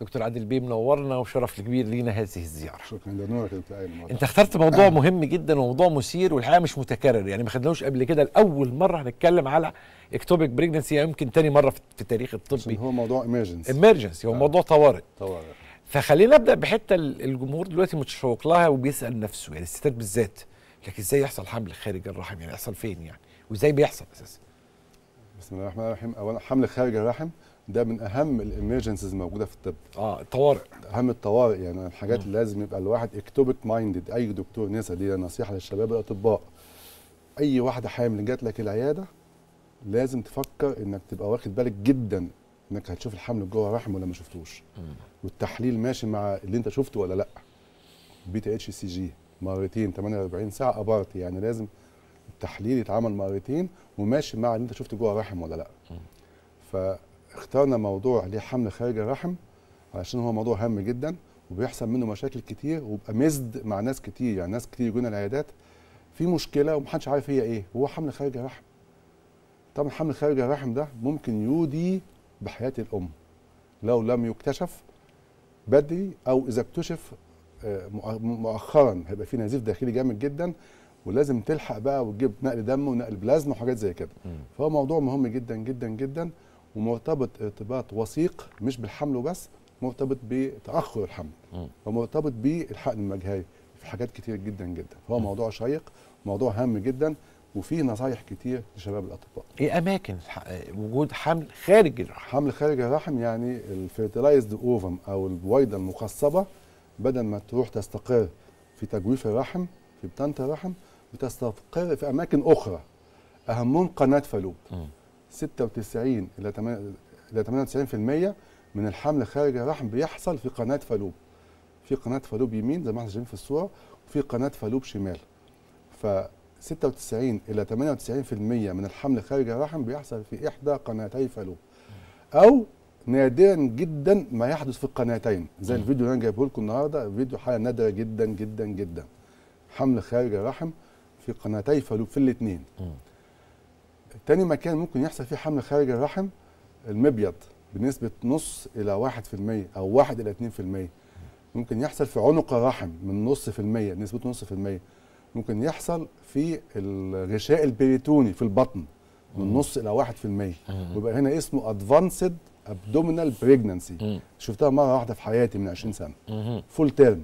دكتور عادل بيه منورنا وشرف كبير لينا هذه الزياره شكرا لنورك انت انت اخترت موضوع مهم جدا وموضوع مثير والحقيقه مش متكرر يعني ما خدناهوش قبل كده لاول مره هنتكلم على اكتوبيك بريجنسي يمكن تاني مره في التاريخ الطبي هو موضوع ايمرجنسي ايمرجنسي هو آه. موضوع طوارئ طوارئ فخلينا نبدا بحته الجمهور دلوقتي متشوق لها وبيسال نفسه يعني الستات بالذات لكن ازاي يحصل حمل خارج الرحم يعني يحصل فين يعني وازاي بيحصل اساسا بسم الله الرحمن الرحيم اولا حمل خارج الرحم ده من اهم الامرجنسز موجوده في الطب اه الطوارئ اهم الطوارئ يعني الحاجات اللي لازم يبقى الواحد اكتوبك مايندد اي دكتور نسى دي نصيحه للشباب الاطباء اي واحده حامل جات لك العياده لازم تفكر انك تبقى واخد بالك جدا انك هتشوف الحمل جوه رحم ولا ما شفتوش والتحليل ماشي مع اللي انت شفته ولا لا بيتا اتش سي جي مرتين 48 ساعه ابارت يعني لازم التحليل يتعمل مرتين وماشي مع اللي انت شفته جوه الرحم ولا لا ف اخترنا موضوع ليه حمل خارج الرحم علشان هو موضوع هام جدا وبيحصل منه مشاكل كتير وبقى مزد مع ناس كتير يعني ناس كتير يجونا العيادات في مشكله ومحدش عارف هي ايه هو حمل خارج الرحم طبعا حمل خارج الرحم ده ممكن يودي بحياه الام لو لم يكتشف بدري او اذا اكتشف آه، مؤخرا هيبقى في نزيف داخلي جامد جدا ولازم تلحق بقى وتجيب نقل دم ونقل بلازما وحاجات زي كده فهو موضوع مهم جدا جدا جدا ومرتبط ارتباط وثيق مش بالحمل وبس مرتبط بتاخر الحمل ومرتبط بالحقن المجهري في حاجات كتير جدا جدا هو م. موضوع شيق موضوع هام جدا وفي نصايح كتير لشباب الاطباء ايه اماكن وجود حمل خارج الرحم حمل خارج الرحم يعني الفيرتلايزد اوفم او البويضه المخصبه بدل ما تروح تستقر في تجويف الرحم في بطانه الرحم بتستقر في اماكن اخرى اهمهم قناه فالوب 96 الى 98% من الحمل خارج الرحم بيحصل في قناه فالوب في قناه فالوب يمين زي ما احنا شايفين في الصوره وفي قناه فالوب شمال ف 96 الى 98% من الحمل خارج الرحم بيحصل في احدى قناتي فالوب او نادرا جدا ما يحدث في القناتين زي الفيديو اللي انا جايبه لكم النهارده فيديو حاله نادره جدا جدا جدا حمل خارج الرحم في قناتي فالوب في الاثنين تاني مكان ممكن يحصل فيه حمل خارج الرحم المبيض بنسبة نص إلى 1% أو 1 إلى 2% ممكن يحصل في عنق الرحم من نص في المية نسبة نص في المية ممكن يحصل في الغشاء البريتوني في البطن من نص إلى 1% ويبقى هنا اسمه أدفانسد ابدومينال Pregnancy شفتها مره واحده في حياتي من 20 سنه فول تيرم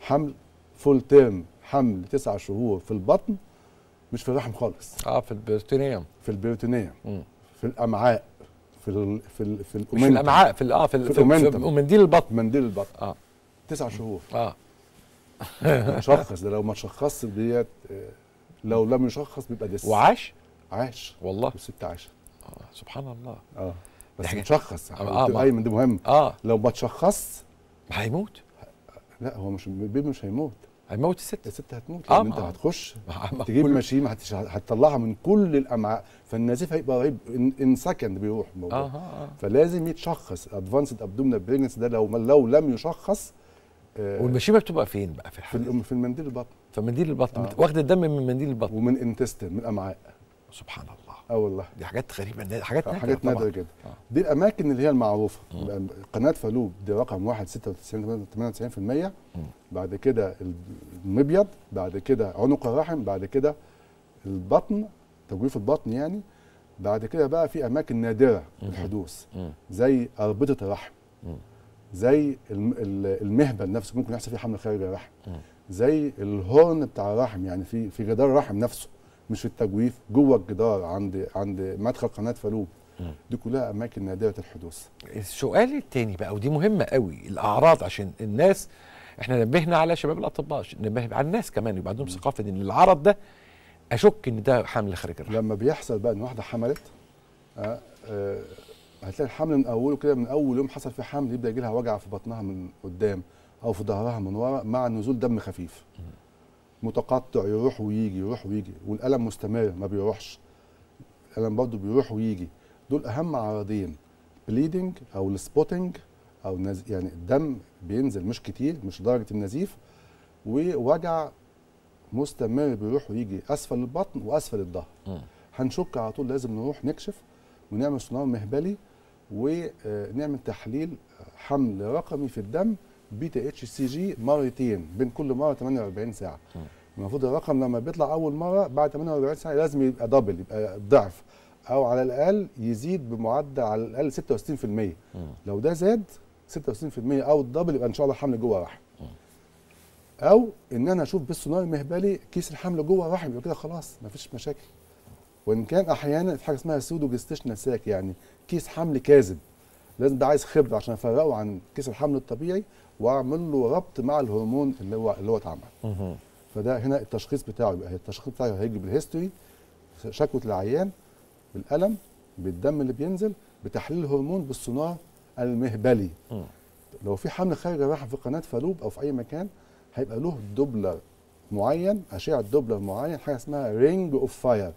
حمل فول تيرم حمل تسعة شهور في البطن مش في الرحم خالص اه في البيروتينيوم في البيروتينيوم في الامعاء في الـ في الـ في الامنتم. مش الامعاء في اه في, في, في, منديل البطن منديل البطن اه تسع شهور اه شخص ده لو ما تشخصش ديت آه، لو لم يشخص بيبقى جس وعاش عاش والله وست عاش آه سبحان الله اه بس يعني مشخص آه،, اه اي من دي مهم اه لو ما تشخص هيموت لا هو مش بيبي مش هيموت هيموت الست الست هتموت لان آه، انت هتخش تجيب ماشين هتطلعها من كل الامعاء فالنزيف هيبقى ان, سكند بيروح الموضوع آه آه. آه. فلازم يتشخص ادفانسد ابدومينال بريجنس ده لو لو لم يشخص آه والمشيمه بتبقى فين بقى في الحاله في, المنديل البطن في منديل البطن آه. واخد الدم من منديل البطن ومن انتستين من الامعاء سبحان الله اه والله دي حاجات غريبه حاجات آه، نادره حاجات نادره جدا دي الاماكن اللي هي المعروفه مم. قناه فالوب دي رقم 1 96 98% بعد كده المبيض بعد كده عنق الرحم بعد كده البطن تجويف البطن يعني بعد كده بقى في اماكن نادره الحدوث زي اربطه الرحم زي المهبل نفسه ممكن يحصل فيه حمل خارج الرحم زي الهورن بتاع الرحم يعني في في جدار الرحم نفسه مش التجويف جوه الجدار عند عند مدخل قناه فالوب دي كلها اماكن نادره الحدوث السؤال الثاني بقى ودي مهمه قوي الاعراض عشان الناس احنا نبهنا على شباب الاطباء نبه على الناس كمان يبقى عندهم ثقافه ان العرض ده اشك ان ده حمل خارج الرحم لما بيحصل بقى ان واحده حملت آه آه هتلاقي الحمل من اوله كده من اول يوم حصل فيه حمل يبدا يجي لها وجع في بطنها من قدام او في ظهرها من ورا مع نزول دم خفيف متقطع يروح ويجي يروح ويجي والالم مستمر ما بيروحش الالم برضه بيروح ويجي دول اهم عرضين بليدنج او السبوتنج او نز... يعني الدم بينزل مش كتير مش درجه النزيف ووجع مستمر بيروح ويجي اسفل البطن واسفل الظهر هنشك على طول لازم نروح نكشف ونعمل سونار مهبلي ونعمل تحليل حمل رقمي في الدم بيتا اتش سي جي مرتين بين كل مره 48 ساعه المفروض الرقم لما بيطلع اول مره بعد 48 ساعه لازم يبقى دبل يبقى ضعف او على الاقل يزيد بمعدل على الاقل 66% لو ده زاد 66% او الدبل يبقى ان شاء الله حمل جوه رحم او ان انا اشوف بالسونار المهبلي كيس الحمل جوه راح يبقى كده خلاص مفيش مشاكل وان كان احيانا في حاجه اسمها سودو جستيشنال ساك يعني كيس حمل كاذب لازم ده عايز خبره عشان افرقه عن كيس الحمل الطبيعي واعمل له ربط مع الهرمون اللي هو اللي هو اتعمل فده هنا التشخيص بتاعه يبقى التشخيص بتاعه هيجي بالهيستوري شكوى العيان بالالم بالدم اللي بينزل بتحليل الهرمون بالسونار المهبلي لو في حمل خارج الرحم في قناه فالوب او في اي مكان هيبقى له دوبلر معين اشعه دوبلر معين حاجه اسمها رينج اوف فاير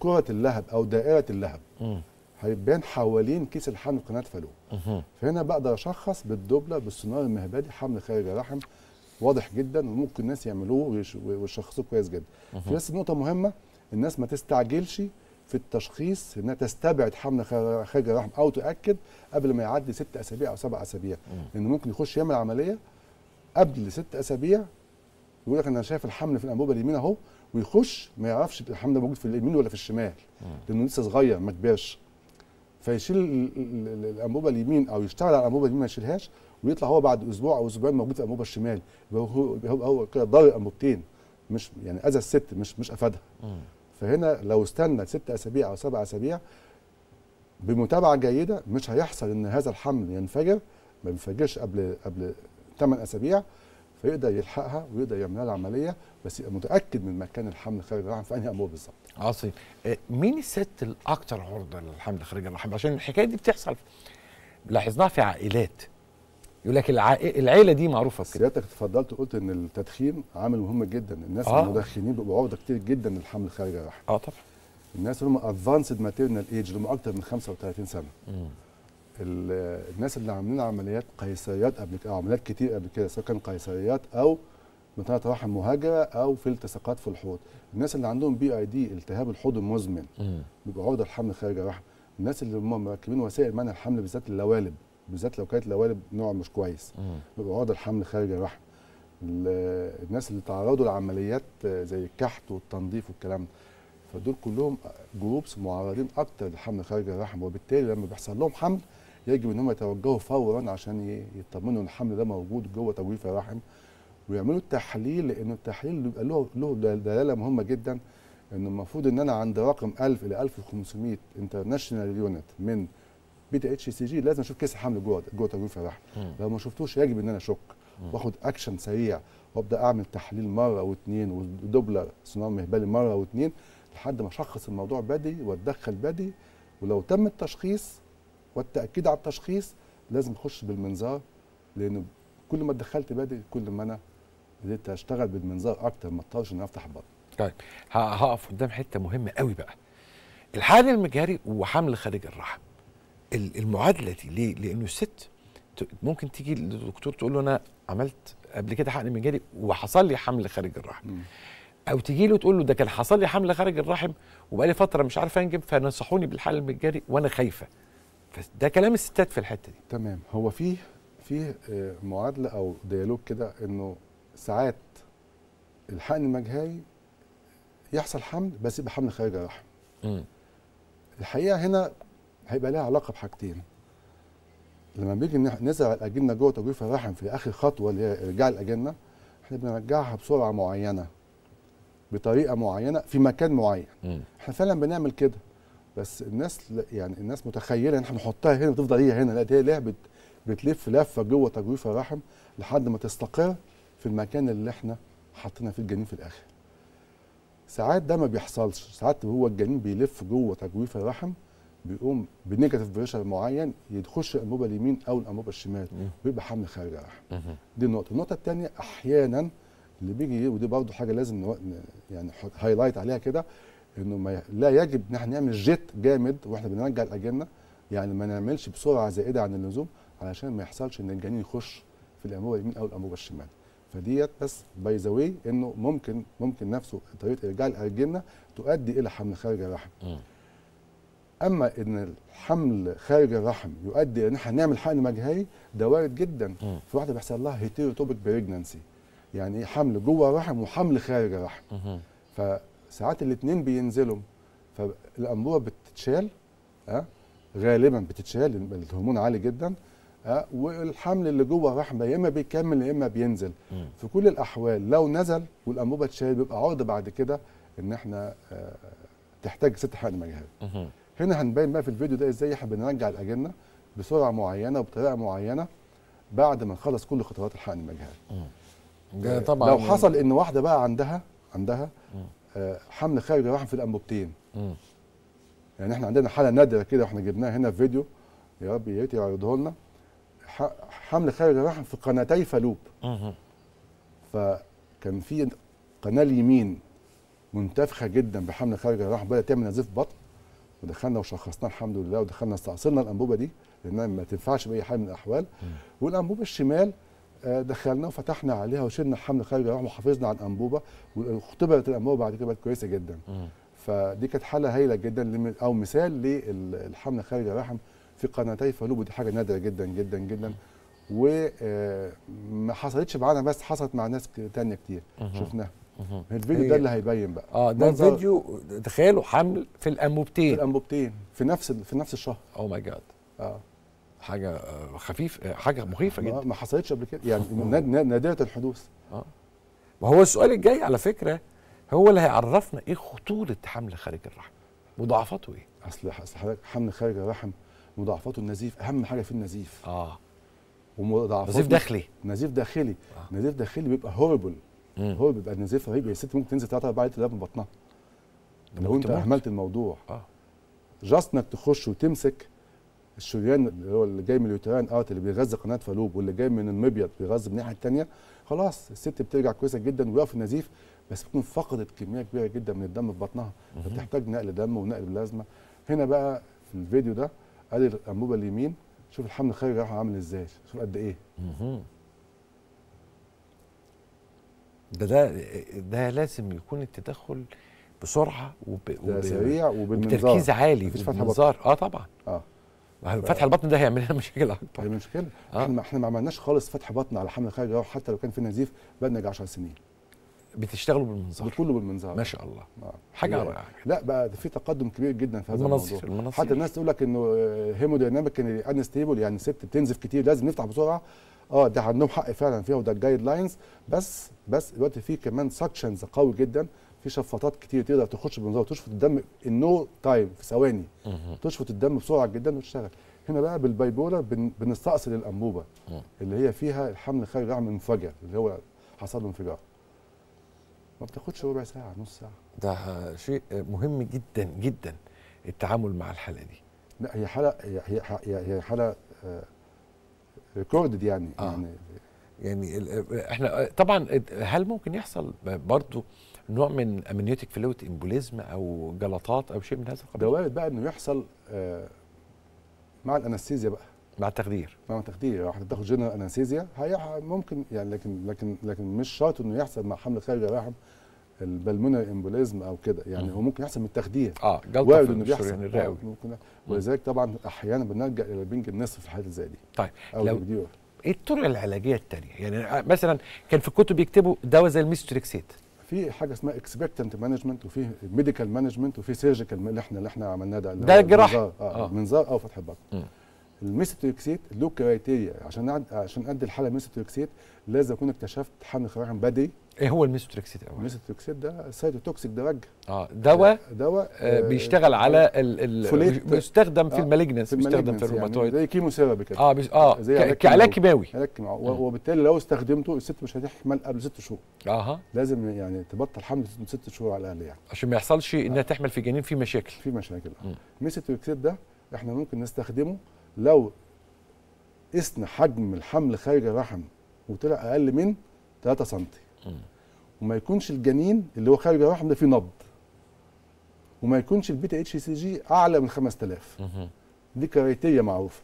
كره اللهب او دائره اللهب هيبان حوالين كيس الحمل قناه فالو فهنا بقدر اشخص بالدبله بالسونار المهبلي حمل خارج الرحم واضح جدا وممكن الناس يعملوه ويشخصوه كويس جدا في بس نقطه مهمه الناس ما تستعجلش في التشخيص انها تستبعد حمل خارج الرحم او تؤكد قبل ما يعدي ست اسابيع او سبع اسابيع لان ممكن يخش يعمل عمليه قبل ست اسابيع يقول لك انا شايف الحمل في الانبوبه اليمين اهو ويخش ما يعرفش الحمل موجود في اليمين ولا في الشمال لانه لسه صغير ما كبرش فيشيل الانبوبه اليمين او يشتغل على الانبوبه اليمين ما يشيلهاش ويطلع هو بعد اسبوع او اسبوعين موجود في الانبوبه الشمال يبقى هو هو كده ضار الانبوبتين مش يعني اذى الست مش مش افادها فهنا لو استنى ست اسابيع او سبع اسابيع بمتابعه جيده مش هيحصل ان هذا الحمل ينفجر ما بينفجرش قبل قبل ثمان اسابيع فيقدر يلحقها ويقدر يعمل لها العمليه بس يبقى متاكد من مكان الحمل خارج الرحم في انهي امور بالظبط. عظيم. آه، مين الست الاكثر عرضه للحمل خارج الرحم؟ عشان الحكايه دي بتحصل لاحظناها في عائلات. يقول لك العائله دي معروفه كده سيادتك اتفضلت وقلت ان التدخين عامل مهم جدا الناس آه. المدخنين بيبقوا عرضه كتير جدا للحمل خارج الرحم اه طبعا الناس اللي هم ادفانسد ماتيرنال ايج اللي هم اكتر من 35 سنه مم. الناس اللي عاملين عمليات قيصريات قبل كده عمليات كتير قبل كده سواء كان قيصريات او مثلا رحم مهاجره او في التصاقات في الحوض الناس اللي عندهم بي اي دي التهاب الحوض المزمن بيبقى عرضه للحمل خارج الرحم الناس اللي هم مركبين وسائل منع الحمل بالذات اللوالب بالذات لو كانت لوالب نوع مش كويس بيبقى عرضه للحمل خارج الرحم الناس اللي تعرضوا لعمليات زي الكحت والتنظيف والكلام ده فدول كلهم جروبس معرضين اكتر للحمل خارج الرحم وبالتالي لما بيحصل لهم حمل يجب ان هم يتوجهوا فورا عشان يطمنوا ان الحمل ده موجود جوه تجويف الرحم ويعملوا التحليل لان التحليل بيبقى له له دلاله مهمه جدا ان المفروض ان انا عند رقم 1000 الى 1500 انترناشونال يونت من بي تي اتش سي جي لازم اشوف كيس الحمل جوه جوه تجويف الرحم لو ما شفتوش يجب ان انا اشك واخد اكشن سريع وابدا اعمل تحليل مره واثنين ودوبلر سونار مهبلي مره واثنين لحد ما اشخص الموضوع بدري واتدخل بدري ولو تم التشخيص والتاكيد على التشخيص لازم اخش بالمنظار لان كل ما دخلت بدري كل ما انا بديت اشتغل بالمنظار اكتر ما اضطرش اني افتح البطن. طيب هقف قدام حته مهمه قوي بقى الحالة المجاري وحمل خارج الرحم المعادله دي ليه؟ لانه الست ممكن تيجي للدكتور تقول له انا عملت قبل كده حقن مجاري وحصل لي حمل خارج الرحم م. او تجي له تقول له ده كان حصل لي حمل خارج الرحم وبقالي فتره مش عارف انجب فنصحوني بالحال المجاري وانا خايفه فده كلام الستات في الحته دي تمام هو فيه فيه آه، معادله او ديالوج كده انه ساعات الحقن المجهري يحصل حمل بس يبقى حمل خارج الرحم الحقيقه هنا هيبقى لها علاقه بحاجتين لما بيجي نزرع الاجنه جوه تجويف الرحم في اخر خطوه اللي هي ارجاع الاجنه احنا بنرجعها بسرعه معينه بطريقه معينه في مكان معين احنا فعلا بنعمل كده بس الناس يعني الناس متخيله ان احنا نحطها هنا وتفضل هي هنا لا دي لعبه بتلف لفه جوه تجويف الرحم لحد ما تستقر في المكان اللي احنا حاطينها فيه الجنين في الاخر. ساعات ده ما بيحصلش، ساعات هو الجنين بيلف جوه تجويف الرحم بيقوم بنيجاتيف بريشر معين يخش الانبوبه اليمين او الانبوبه الشمال ويبقى حمل خارج الرحم. دي النقطه، النقطه الثانيه احيانا اللي بيجي ودي برضه حاجه لازم يعني هايلايت عليها كده انه ما لا يجب ان احنا نعمل جيت جامد واحنا بنرجع الاجنه يعني ما نعملش بسرعه زائده عن اللزوم علشان ما يحصلش ان الجنين يخش في الانبوبه اليمين او الانبوبه الشمال فديت بس باي ذا واي انه ممكن ممكن نفسه طريقه ارجاع الاجنه تؤدي الى حمل خارج الرحم اما ان الحمل خارج الرحم يؤدي ان احنا نعمل حقن مجهري ده وارد جدا م. في واحده بيحصل لها هيتيروتوبيك بريجنانسي يعني حمل جوه الرحم وحمل خارج الرحم ف ساعات الاثنين بينزلوا فالانبوبه بتتشال ها آه، غالبا بتتشال الهرمون عالي جدا ها آه، والحمل اللي جوه الرحمه يا اما بيكمل يا اما بينزل في كل الاحوال لو نزل والانبوبه اتشال بيبقى عرض بعد كده ان احنا آه، تحتاج ست حقن مجهري هنا هنبين بقى في الفيديو ده ازاي احنا بنرجع الاجنه بسرعه معينه وبطريقه معينه بعد ما نخلص كل خطوات الحقن المجهري طبعا لو حصل ان واحده بقى عندها عندها آه، حمل خارج الرحم في الانبوبتين يعني احنا عندنا حاله نادره كده واحنا جبناها هنا في فيديو يا رب يا ريت يعرضه لنا حمل خارج الرحم في قناتي فالوب فكان في قناه اليمين منتفخه جدا بحمل خارج الرحم بدات تعمل نزيف بطن ودخلنا وشخصناه الحمد لله ودخلنا استعصرنا الانبوبه دي لانها ما تنفعش باي حال من الاحوال والانبوبه الشمال آه، دخلنا وفتحنا عليها وشلنا الحمل خارج الرحم وحافظنا على الانبوبه واختبرت الانبوبه بعد كده بقت كويسه جدا م. فدي كانت حاله هايله جدا او مثال للحمل خارج الرحم في قناتي فلوب ودي حاجه نادره جدا جدا جدا وما آه، حصلتش معانا بس حصلت مع ناس تانية كتير شفناها الفيديو ده اللي هيبين بقى اه ده الفيديو تخيلوا حمل في الانبوبتين في الانبوبتين في نفس في نفس الشهر او ماي جاد اه حاجه آه، خفيف آه، حاجه مخيفه جدا ما حصلتش قبل كده يعني نادره الحدوث اه ما هو السؤال الجاي على فكره هو اللي هيعرفنا ايه خطوره حمل خارج الرحم مضاعفاته ايه اصل اصل حضرتك حمل خارج الرحم مضاعفاته النزيف اهم حاجه في النزيف اه ومضاعفاته نزيف داخلي نزيف داخلي آه. نزيف داخلي بيبقى هوربل هو بيبقى نزيف رهيب يا ست ممكن تنزل 3 4 لتر من بطنها لو انت اهملت الموضوع اه جاست انك تخش وتمسك الشريان اللي هو اللي جاي من اليوتيران ارت آه، اللي بيغذي قناه فالوب واللي جاي من المبيض بيغذي من الناحيه الثانيه خلاص الست بترجع كويسه جدا ويقف النزيف بس بتكون فقدت كميه كبيره جدا من الدم في بطنها فبتحتاج نقل دم ونقل بلازما هنا بقى في الفيديو ده ادي الانبوبه اليمين شوف الحمل الخارجي راح عامل ازاي شوف قد ايه ده ده ده لازم يكون التدخل بسرعه وب... وب... سريع وبالمنظار وبتركيز عالي في المنظار اه طبعا اه فتح البطن ده هيعمل لنا مشكله اكبر المشكله آه. احنا ما عملناش خالص فتح بطن على حمل خارجي حتى لو كان في نزيف بقى نجي 10 سنين بتشتغلوا بالمنظار بكله بالمنظار ما شاء الله آه. حاجه رائعه لا بقى في تقدم كبير جدا في هذا المنظر. الموضوع المناظر حتى الناس تقول لك انه هيمودايناميك ان انستيبل يعني ست بتنزف كتير لازم نفتح بسرعه اه ده عندهم حق فعلا فيها وده الجايد لاينز بس بس دلوقتي في كمان سكشنز قوي جدا في شفاطات كتير تقدر تخش بنظاره وتشفط الدم ان نو تايم في ثواني تشفط الدم بسرعه جدا وتشتغل هنا بقى بالبايبولا بنستأصل الانبوبه اللي هي فيها الحمل خارج الرحم منفجر اللي هو حصل له انفجار ما بتاخدش ربع ساعه نص ساعه ده شيء مهم جدا جدا التعامل مع الحاله دي لا هي حاله هي هي حاله ريكوردد آه، يعني آه. يعني يعني احنا طبعا هل ممكن يحصل برضه نوع من امنيوتيك فلويد امبوليزم او جلطات او شيء من هذا القبيل ده وارد بقى انه يحصل آه مع الانستيزيا بقى مع التخدير مع التخدير لو يعني هتاخد جنرال انستيزيا ممكن يعني لكن لكن لكن مش شرط انه يحصل مع حمل خارج الرحم البلمونري امبوليزم او كده يعني هو ممكن يحصل من التخدير اه وارد انه بيحصل الرئوي آه، ممكن ولذلك طبعا احيانا بنلجا الى البنج النصف في حالات زي دي طيب لو لو ايه الطرق العلاجيه الثانيه يعني مثلا كان في الكتب بيكتبوا دواء زي الميستريكسيت في حاجه اسمها اكسبكتنت مانجمنت وفي ميديكال مانجمنت وفي سيرجيكال اللي احنا اللي احنا عملناه ده ده الجراحه اه, آه. منظار او آه، فتح البطن الميستوكسيت له كرايتيريا عشان عشان ادي الحاله ميستوكسيت لازم اكون اكتشفت حمل خراعي بدري ايه هو الميثوتريكسيت اول الميثوتريكسيت ده سايتوتوكسيك وجه اه دواء دواء آه،, آه بيشتغل على آه، بيستخدم في آه المالجنس بيستخدم في يعني، الروماتويد يعني زي سيرابي كده اه بيس اه, آه، كعلاج كيماوي وبالتالي لو استخدمته الست مش هتحمل قبل ست شهور اها لازم يعني تبطل حمل من ست شهور على الاقل يعني عشان ما يحصلش انها آه. تحمل في جنين في مشاكل في مشاكل اه الميثوتريكسيت ده احنا ممكن نستخدمه لو قسنا حجم الحمل خارج الرحم وطلع اقل من 3 سم وما يكونش الجنين اللي هو خارج الرحم ده فيه نبض وما يكونش البيتا اتش سي جي اعلى من 5000 دي كريتيريا معروفه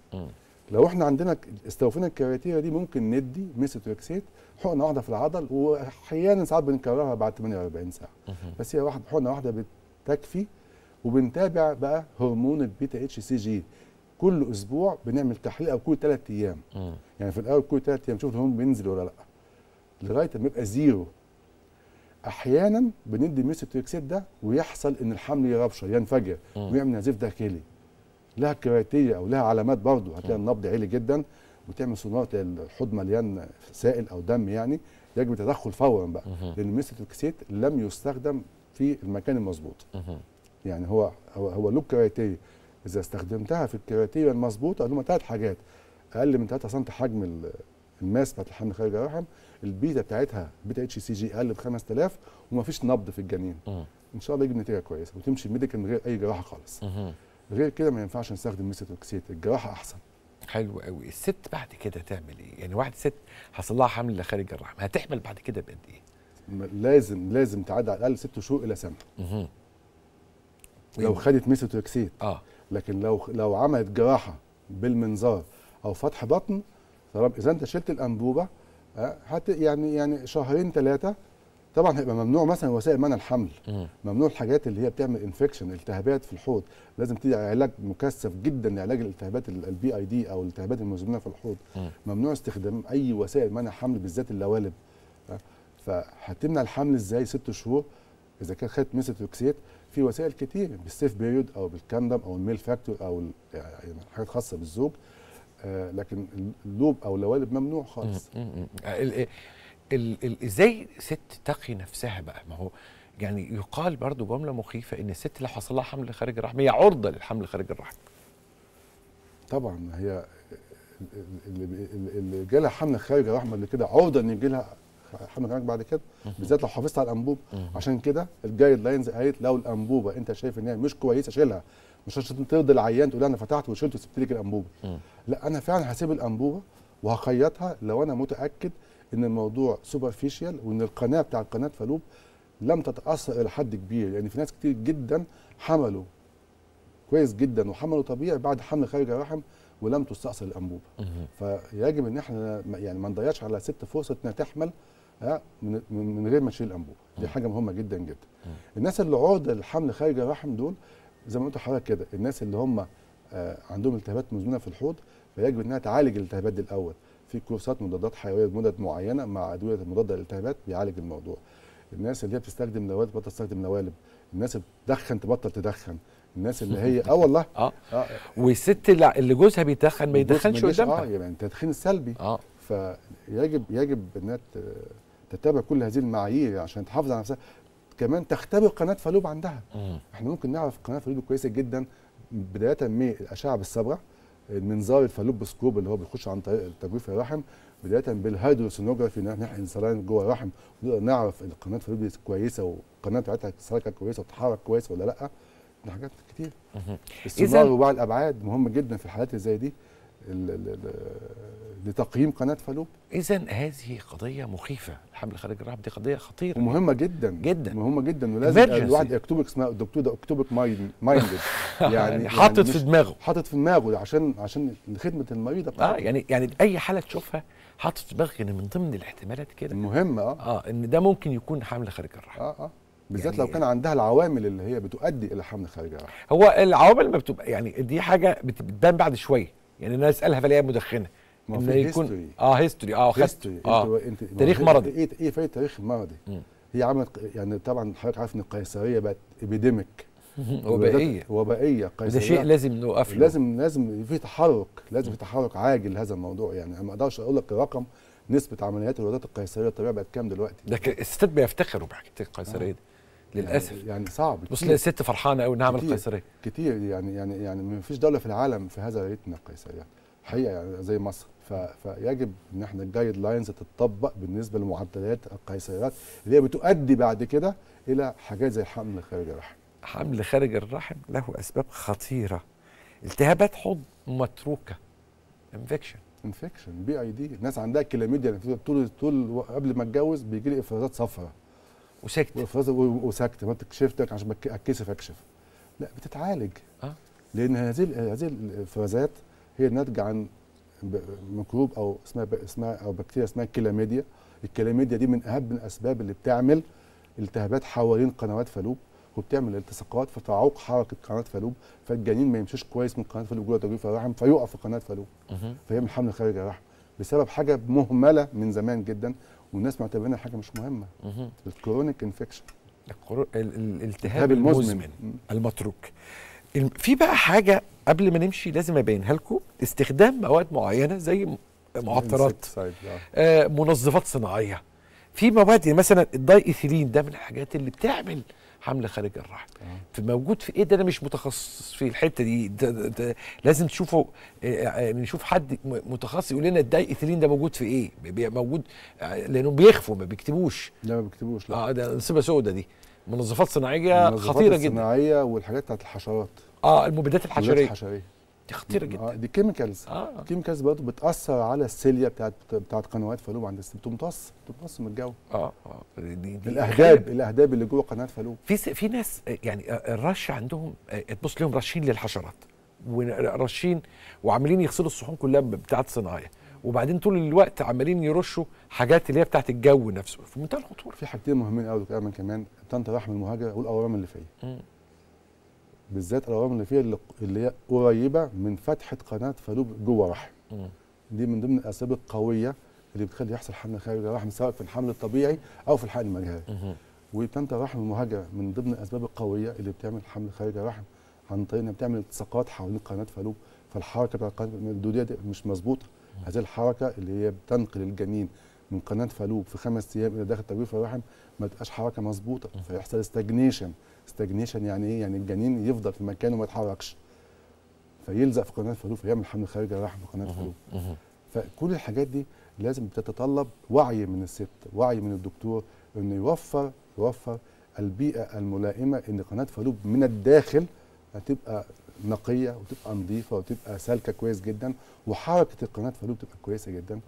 لو احنا عندنا استوفينا الكريتيريا دي ممكن ندي ميسوتوكسيت حقنه واحده في العضل واحيانا ساعات بنكررها بعد 48 ساعه بس هي واحد حقنه واحده بتكفي وبنتابع بقى هرمون البيتا اتش سي جي كل اسبوع بنعمل تحليل او كل ثلاث ايام يعني في الاول كل ثلاث ايام نشوف الهرمون بينزل ولا لا لغايه ما يبقى زيرو احيانا بندي ميوسيبتوكسيد ده ويحصل ان الحمل يغبشه ينفجر ويعمل نزيف داخلي لها كراتيه او لها علامات برضه هتلاقي النبض عالي جدا وتعمل صناعه الحوض مليان سائل او دم يعني يجب التدخل فورا بقى لان الميوسيبتوكسيد لم يستخدم في المكان المظبوط يعني هو هو, هو له كراتيه اذا استخدمتها في الكراتيه المظبوطه هم ثلاث حاجات اقل من 3 سم حجم الماس بتاعت الحمل خارج الرحم البيتا بتاعتها بيتا اتش سي جي اقل ب 5000 ومفيش نبض في الجنين ان شاء الله يجيب نتيجه كويسه وتمشي الميديكال من غير اي جراحه خالص غير كده ما ينفعش نستخدم ميثوتوكسيت الجراحه احسن حلو قوي الست بعد كده تعمل ايه يعني واحده ست حصل لها حمل خارج الرحم هتحمل بعد كده بقد ايه لازم لازم تعدي على الاقل ست شهور الى سنه لو خدت ميثوتوكسيت اه لكن لو لو عملت جراحه بالمنظار او فتح بطن تمام اذا انت شلت الانبوبه آه، هت يعني يعني شهرين ثلاثه طبعا هيبقى ممنوع مثلا وسائل منع الحمل ممنوع الحاجات اللي هي بتعمل انفكشن التهابات في الحوض لازم تيجي علاج مكثف جدا لعلاج الالتهابات البي اي دي او الالتهابات المزمنه في الحوض ممنوع استخدام اي وسائل منع حمل بالذات اللوالب آه، فهتمنع الحمل ازاي ست شهور اذا كان خدت ميثوتوكسيت في وسائل كتير بالسيف بيريود او بالكاندم او الميل فاكتور او يعني حاجات خاصه بالزوج آه، لكن اللوب او اللوالب ممنوع خالص آه، ازاي ست تقي نفسها بقى ما هو يعني يقال برضو جمله مخيفه ان الست لو حصل لها حمل خارج الرحم هي عرضه للحمل خارج الرحم طبعا هي اللي اللي جالها حمل خارج الرحم اللي كده عرضه ان يجي لها حمل خارج بعد كده بالذات لو حافظت على الانبوب عشان كده الجايد لاينز قالت لو الانبوبه انت شايف ان هي مش كويسه شيلها مش عشان ترضي العيان تقول انا فتحت وشلت وسبت لك الانبوبه لا انا فعلا هسيب الانبوبه وهخيطها لو انا متاكد ان الموضوع سوبرفيشال وان القناه بتاع قناه فالوب لم تتاثر الى حد كبير لان يعني في ناس كتير جدا حملوا كويس جدا وحملوا طبيعي بعد حمل خارج الرحم ولم تستأصل الانبوبه فيجب ان احنا يعني ما نضيعش على ست فرصه انها تحمل آه، من, من غير ما تشيل الانبوبه دي حاجه مهمه جدا جدا الناس اللي عرضه للحمل خارج الرحم دول زي ما قلت لحضرتك كده الناس اللي هم آه، عندهم التهابات مزمنه في الحوض فيجب انها تعالج الالتهابات دي الاول في كورسات مضادات حيويه بمدد معينه مع ادويه مضاده للالتهابات بيعالج الموضوع الناس اللي هي بتستخدم نوالب تبطل تستخدم نوالب الناس اللي بتدخن تبطل تدخن الناس اللي هي اه والله اه, آه. والست اللي جوزها بيدخن ما يدخنش قدامها اه يعني التدخين السلبي اه فيجب يجب انها تتابع كل هذه المعايير عشان تحافظ على نفسها كمان تختبر قناه فالوب عندها مم. احنا ممكن نعرف قناه فالوب كويسه جدا بدايه من الاشعه بالصبغه المنظار الفالوب سكوب اللي هو بيخش عن طريق تجويف الرحم بدايه بالهيدروسونوجرافي ان احنا انسلان جوه الرحم نعرف القناه الفالوب كويسه والقناه بتاعتها سالكه كويسه وتتحرك كويس ولا لا دي حاجات كتير السونار رباعي الابعاد مهم جدا في الحالات اللي زي دي لتقييم قناه فالوب اذا هذه قضيه مخيفه الحمل خارج الرحم دي قضيه خطيره ومهمه جدا جدا مهمه جدا ولازم الواحد يكتب اسمها الدكتور ده اكتبك مايندد يعني-, يعني, يعني حاطط في دماغه حاطط في دماغه عشان عشان خدمه المريض اه يعني يعني اي حاله تشوفها حاطط في دماغك ان من ضمن الاحتمالات كده مهمه اه اه ان ده ممكن يكون حمل خارج الرحم اه اه بالذات يعني لو كان عندها العوامل اللي هي بتؤدي الى حمل خارج الرحم هو العوامل ما بتبقى يعني دي حاجه بتبان بعد شويه يعني انا اسالها فلاقيها مدخنه ما في يكون هيستوري. اه هيستوري اه خدت اه انت تاريخ مرضي ايه ايه فايده التاريخ المرضي هي عملت يعني طبعا حضرتك عارف ان القيصريه بقت ايبيديميك وبائيه وبائيه قيصريه ده شيء لازم نوقف له لازم لازم في تحرك لازم في تحرك عاجل لهذا الموضوع يعني انا ما اقدرش اقول لك الرقم نسبه عمليات الولادات القيصريه الطبيعيه بقت كام دلوقتي ده الستات بيفتخروا بحكايه القيصريه آه. دي للاسف يعني-, يعني صعب بص الست فرحانه قوي انها عملت قيصريه كتير يعني يعني يعني ما فيش دوله في العالم في هذا ريتنا القيصريه حقيقه يعني زي مصر فيجب ان احنا الجايد لاينز تتطبق بالنسبه لمعدلات القيصريات اللي هي بتؤدي بعد كده الى حاجات زي حمل خارج الرحم حمل خارج الرحم له اسباب خطيره التهابات حوض متروكه انفكشن انفكشن بي اي دي الناس عندها كلاميديا طول طول قبل ما اتجوز بيجي لي افرازات صفراء وسكت وسكت ما كشفتك عشان اتكسف اكشف لا بتتعالج أه؟ لان هذه هذه الفرازات هي ناتجه عن ميكروب او اسمها اسمها او بكتيريا اسمها الكلاميديا الكلاميديا دي من اهم الاسباب اللي بتعمل التهابات حوالين قنوات فالوب وبتعمل التصاقات فتعوق حركه قناه فالوب فالجنين ما يمشيش كويس من قناه فالوب جوه تجويف الرحم فيقع في قناه فالوب فيعمل حمل خارج الرحم بسبب حاجه مهمله من زمان جدا والناس معتبرينها حاجه مش مهمه الكرونيك انفكشن الالتهاب المزمن المتروك في بقى حاجه قبل ما نمشي لازم ابينها لكم استخدام مواد معينه زي معطرات آه، منظفات صناعيه في مواد يعني مثلا الداي ايثيلين ده من الحاجات اللي بتعمل حمل خارج الرحم آه. فموجود في ايه ده انا مش متخصص في الحته دي ده ده ده لازم تشوفه آه، آه، يعني نشوف حد متخصص يقول لنا الداي ايثيلين ده موجود في ايه موجود لانه بيخفوا ما بيكتبوش لا ما بيكتبوش لا اه ده نسبه سوداء دي منظفات صناعيه منظفات خطيره جدا منظفات صناعيه والحاجات بتاعت الحشرات اه المبيدات الحشريه الحشريه تخطير آه، جدا دي كيميكالز آه. كيميكالز برضه بتاثر على السيليا بتاعت بتاعت قنوات فالوب عند بتمتص بتمتص من الجو اه اه, آه، دي, دي الاهداب الاهداب اللي جوه قناه فالوب في س... في ناس آه، يعني الرش عندهم تبص لهم راشين للحشرات ورشين وعاملين يغسلوا الصحون كلها بتاعت صناعيه وبعدين طول الوقت عمالين يرشوا حاجات اللي هي بتاعت الجو نفسه في منتهى الخطوره في حاجتين مهمين قوي دكتور ايمن كمان طنط رحم المهاجر والاورام اللي فيه بالذات الاورام اللي فيها اللي هي قريبه من فتحه قناه فالوب جوه رحم دي من ضمن الاسباب القويه اللي بتخلي يحصل حمل خارج الرحم سواء في الحمل الطبيعي او في الحقن المجهري وبتنتج الرحم المهاجره من ضمن الاسباب القويه اللي بتعمل حمل خارج الرحم عن طريق انها بتعمل التصاقات حوالين قناه فالوب فالحركه بتاعت القناه الدوديه دي مش مظبوطه هذه الحركه اللي هي بتنقل الجنين من قناه فالوب في خمس ايام الى داخل تجويف الرحم ما تبقاش حركه مظبوطه فيحصل استجنيشن استجنيشن يعني ايه يعني الجنين يفضل في مكانه ما يتحركش فيلزق في قناه فالوب فيعمل حمل خارج الرحم في قناه فالوب فكل الحاجات دي لازم تتطلب وعي من الست وعي من الدكتور انه يوفر يوفر البيئه الملائمه ان قناه فالوب من الداخل هتبقى نقيه وتبقى نظيفه وتبقى سالكه كويس جدا وحركه القناه فالوب تبقى كويسه جدا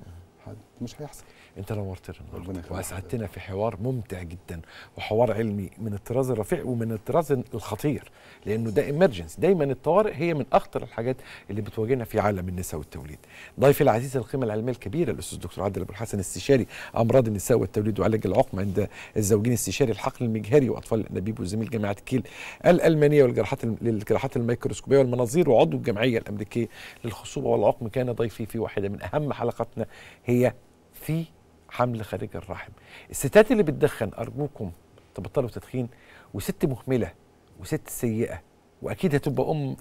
حد مش هيحصل انت نورتنا واسعدتنا في حوار ممتع جدا وحوار علمي من الطراز الرفيع ومن الطراز الخطير لانه ده امرجنس دايما الطوارئ هي من اخطر الحاجات اللي بتواجهنا في عالم النساء والتوليد ضيفي العزيز القيمه العلميه الكبيره الاستاذ الدكتور عادل ابو الحسن استشاري امراض النساء والتوليد وعلاج العقم عند الزوجين استشاري الحقن المجهري واطفال الانابيب وزميل جامعه كيل الالمانيه والجراحات للجراحات الميكروسكوبيه والمناظير وعضو الجمعيه الامريكيه للخصوبه والعقم كان ضيفي في واحده من اهم حلقاتنا هي عاليه في حمل خارج الرحم الستات اللي بتدخن ارجوكم تبطلوا تدخين وست مهمله وست سيئه واكيد هتبقى ام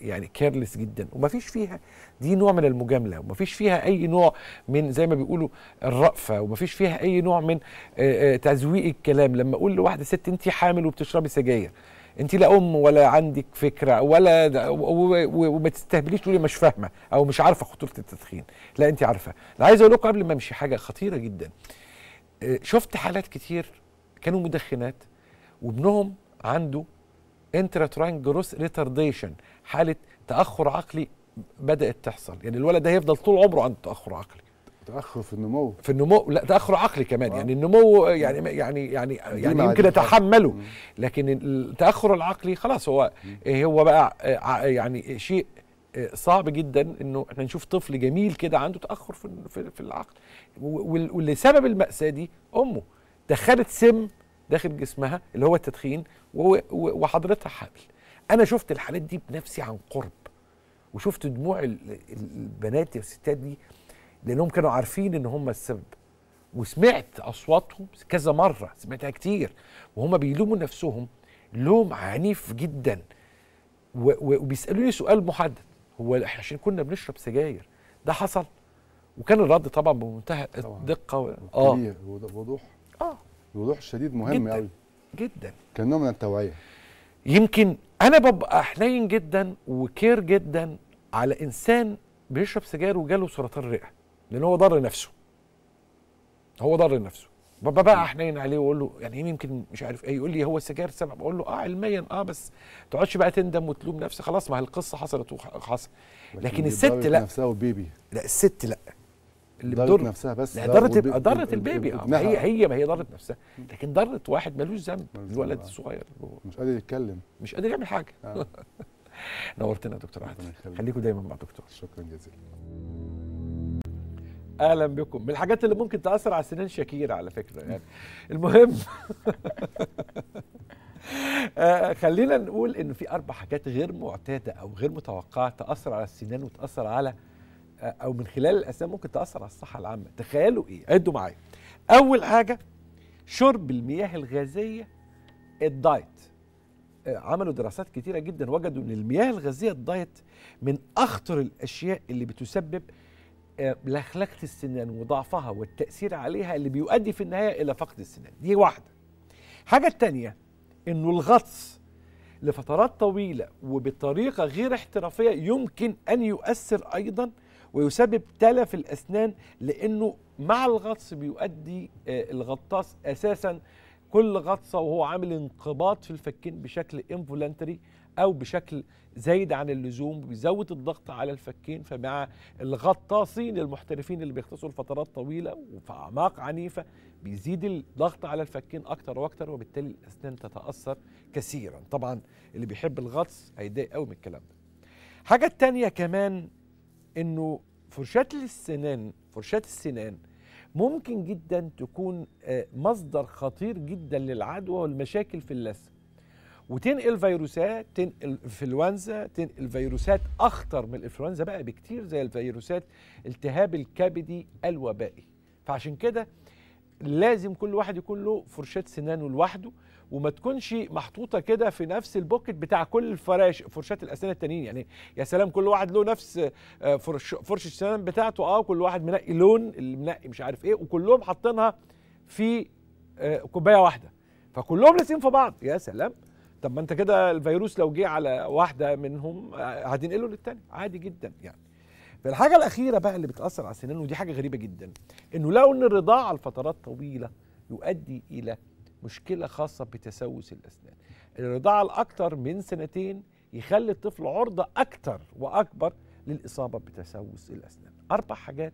يعني كيرلس جدا ومفيش فيها دي نوع من المجامله ومفيش فيها اي نوع من زي ما بيقولوا الرأفه ومفيش فيها اي نوع من تزويق الكلام لما اقول لواحده ست انت حامل وبتشربي سجاير انت لا ام ولا عندك فكره ولا وما تستهبليش تقولي مش فاهمه او مش عارفه خطوره التدخين لا انت عارفه انا عايز اقول لكم قبل ما امشي حاجه خطيره جدا آه، شفت حالات كتير كانوا مدخنات وابنهم عنده انتراترانج جروس ريتارديشن حاله تاخر عقلي بدات تحصل يعني الولد ده هيفضل طول عمره عنده تاخر عقلي تاخر في النمو في النمو لا تاخر عقلي كمان آه. يعني النمو يعني يعني يعني يعني يمكن اتحمله لكن التاخر العقلي خلاص هو إيه، هو بقى آه، يعني شيء آه، صعب جدا انه احنا نشوف طفل جميل كده عنده تاخر في في العقل واللي سبب الماساه دي امه دخلت سم داخل جسمها اللي هو التدخين وحضرتها حامل انا شفت الحالات دي بنفسي عن قرب وشفت دموع البنات والستات دي لانهم كانوا عارفين ان هم السبب وسمعت اصواتهم كذا مره سمعتها كتير وهم بيلوموا نفسهم لوم عنيف جدا وبيسالوني سؤال محدد هو احنا عشان كنا بنشرب سجاير ده حصل وكان الرد طبعا بمنتهى الدقه و... اه بوضوح اه الوضوح الشديد مهم قوي جدا كان نوع من التوعيه يمكن انا ببقى حنين جدا وكير جدا على انسان بيشرب سجاير وجاله سرطان رئه لان هو ضر نفسه هو ضر نفسه بابا بقى حنين عليه واقول له يعني ايه يمكن مش عارف ايه يقول لي هو السجاير سبب اقول له اه علميا اه بس ما تقعدش بقى تندم وتلوم نفسك خلاص ما هي القصه حصلت وحصل لكن الست لا نفسها والبيبي لا الست لا اللي ضرت نفسها بس لا ضرت ضرت البيبي اه هي هي ما هي ضرت نفسها لكن ضرت واحد ملوش ذنب الولد آه. الصغير مش قادر يتكلم مش قادر يعمل حاجه آه. نورتنا يا دكتور احمد خليكم دايما مع دكتور شكرا جزيلا اهلا بكم من الحاجات اللي ممكن تاثر على سنان شاكير على فكره يعني المهم آه، خلينا نقول ان في اربع حاجات غير معتاده او غير متوقعه تاثر على السنان وتاثر على آه، او من خلال الاسنان ممكن تاثر على الصحه العامه تخيلوا ايه عدوا معايا اول حاجه شرب المياه الغازيه الدايت آه، عملوا دراسات كتيره جدا وجدوا ان المياه الغازيه الدايت من اخطر الاشياء اللي بتسبب آه، لخلخه السنان وضعفها والتاثير عليها اللي بيؤدي في النهايه الى فقد السنان دي واحده حاجه الثانيه انه الغطس لفترات طويله وبطريقه غير احترافيه يمكن ان يؤثر ايضا ويسبب تلف الاسنان لانه مع الغطس بيؤدي آه، الغطاس اساسا كل غطسه وهو عامل انقباض في الفكين بشكل انفولنتري أو بشكل زايد عن اللزوم بيزود الضغط على الفكين فمع الغطاسين المحترفين اللي بيغطسوا لفترات طويلة وفي أعماق عنيفة بيزيد الضغط على الفكين أكتر وأكتر وبالتالي الأسنان تتأثر كثيرا طبعا اللي بيحب الغطس هيتضايق قوي من الكلام ده حاجة الثانيه كمان إنه فرشاة السنان فرشاة السنان ممكن جدا تكون آه، مصدر خطير جدا للعدوى والمشاكل في اللثه وتنقل فيروسات تنقل انفلونزا تنقل فيروسات اخطر من الانفلونزا بقى بكتير زي الفيروسات التهاب الكبدي الوبائي فعشان كده لازم كل واحد يكون له فرشاه سنانه لوحده وما تكونش محطوطه كده في نفس البوكت بتاع كل الفراش فرشات الاسنان التانيين يعني يا سلام كل واحد له نفس آه، فرش فرشه السنان بتاعته اه كل واحد منقي لون اللي منقي مش عارف ايه وكلهم حاطينها في آه، كوبايه واحده فكلهم لازم في بعض يا سلام طب ما انت كده الفيروس لو جه على واحده منهم آه، هتنقله للتاني عادي جدا يعني فالحاجه الاخيره بقى اللي بتاثر على السنان ودي حاجه غريبه جدا انه لو ان الرضاعه لفترات طويله يؤدي الى مشكله خاصه بتسوس الاسنان الرضاعه الاكثر من سنتين يخلي الطفل عرضه اكثر واكبر للاصابه بتسوس الاسنان اربع حاجات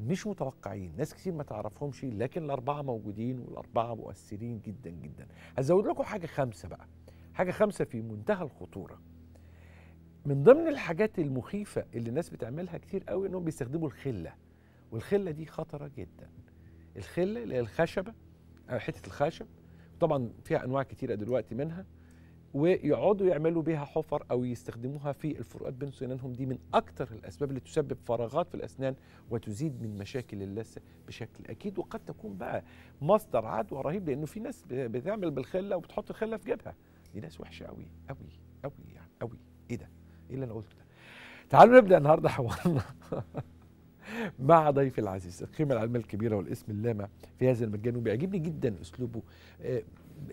مش متوقعين ناس كتير ما تعرفهمش لكن الأربعة موجودين والأربعة مؤثرين جدا جدا هزود لكم حاجة خمسة بقى حاجة خمسة في منتهى الخطورة من ضمن الحاجات المخيفة اللي الناس بتعملها كتير قوي انهم بيستخدموا الخلة والخلة دي خطرة جدا الخلة اللي هي الخشبة أو حتة الخشب طبعا فيها أنواع كتيرة دلوقتي منها ويقعدوا يعملوا بيها حفر او يستخدموها في الفروقات بين سنانهم دي من اكثر الاسباب اللي تسبب فراغات في الاسنان وتزيد من مشاكل اللثه بشكل اكيد وقد تكون بقى مصدر عدوى رهيب لانه في ناس بتعمل بالخله وبتحط الخله في جيبها دي ناس وحشه قوي قوي قوي يعني قوي ايه ده؟ ايه اللي انا قلته ده؟ تعالوا نبدا النهارده حوارنا مع ضيفي العزيز القيمه العلميه الكبيره والاسم اللامع في هذا المجال وبيعجبني جدا اسلوبه آه،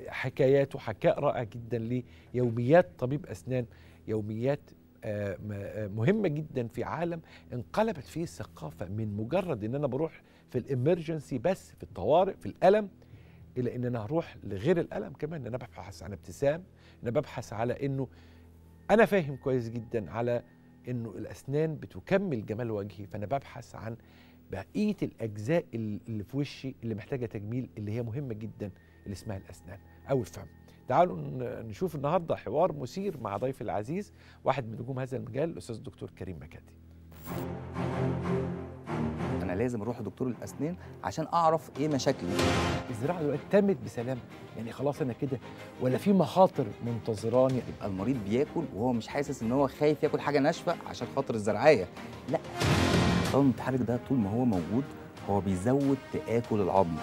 حكايات وحكاء رائع جدا ليوميات طبيب اسنان يوميات آه، آه، مهمه جدا في عالم انقلبت فيه الثقافه من مجرد ان انا بروح في الامرجنسي بس في الطوارئ في الالم الى ان انا هروح لغير الالم كمان ان انا ببحث عن ابتسام انا ببحث على انه انا فاهم كويس جدا على انه الاسنان بتكمل جمال وجهي فانا ببحث عن بقيه الاجزاء اللي في وشي اللي محتاجه تجميل اللي هي مهمه جدا اللي اسمها الاسنان او الفم تعالوا نشوف النهارده حوار مثير مع ضيف العزيز واحد من نجوم هذا المجال الاستاذ الدكتور كريم مكاتي انا لازم اروح لدكتور الاسنان عشان اعرف ايه مشاكلي الزراعه دلوقتي تمت بسلام يعني خلاص انا كده ولا في مخاطر منتظراني يبقى المريض بياكل وهو مش حاسس ان هو خايف ياكل حاجه ناشفه عشان خاطر الزرعيه لا الطاقم المتحرك ده طول ما هو موجود هو بيزود تاكل العظم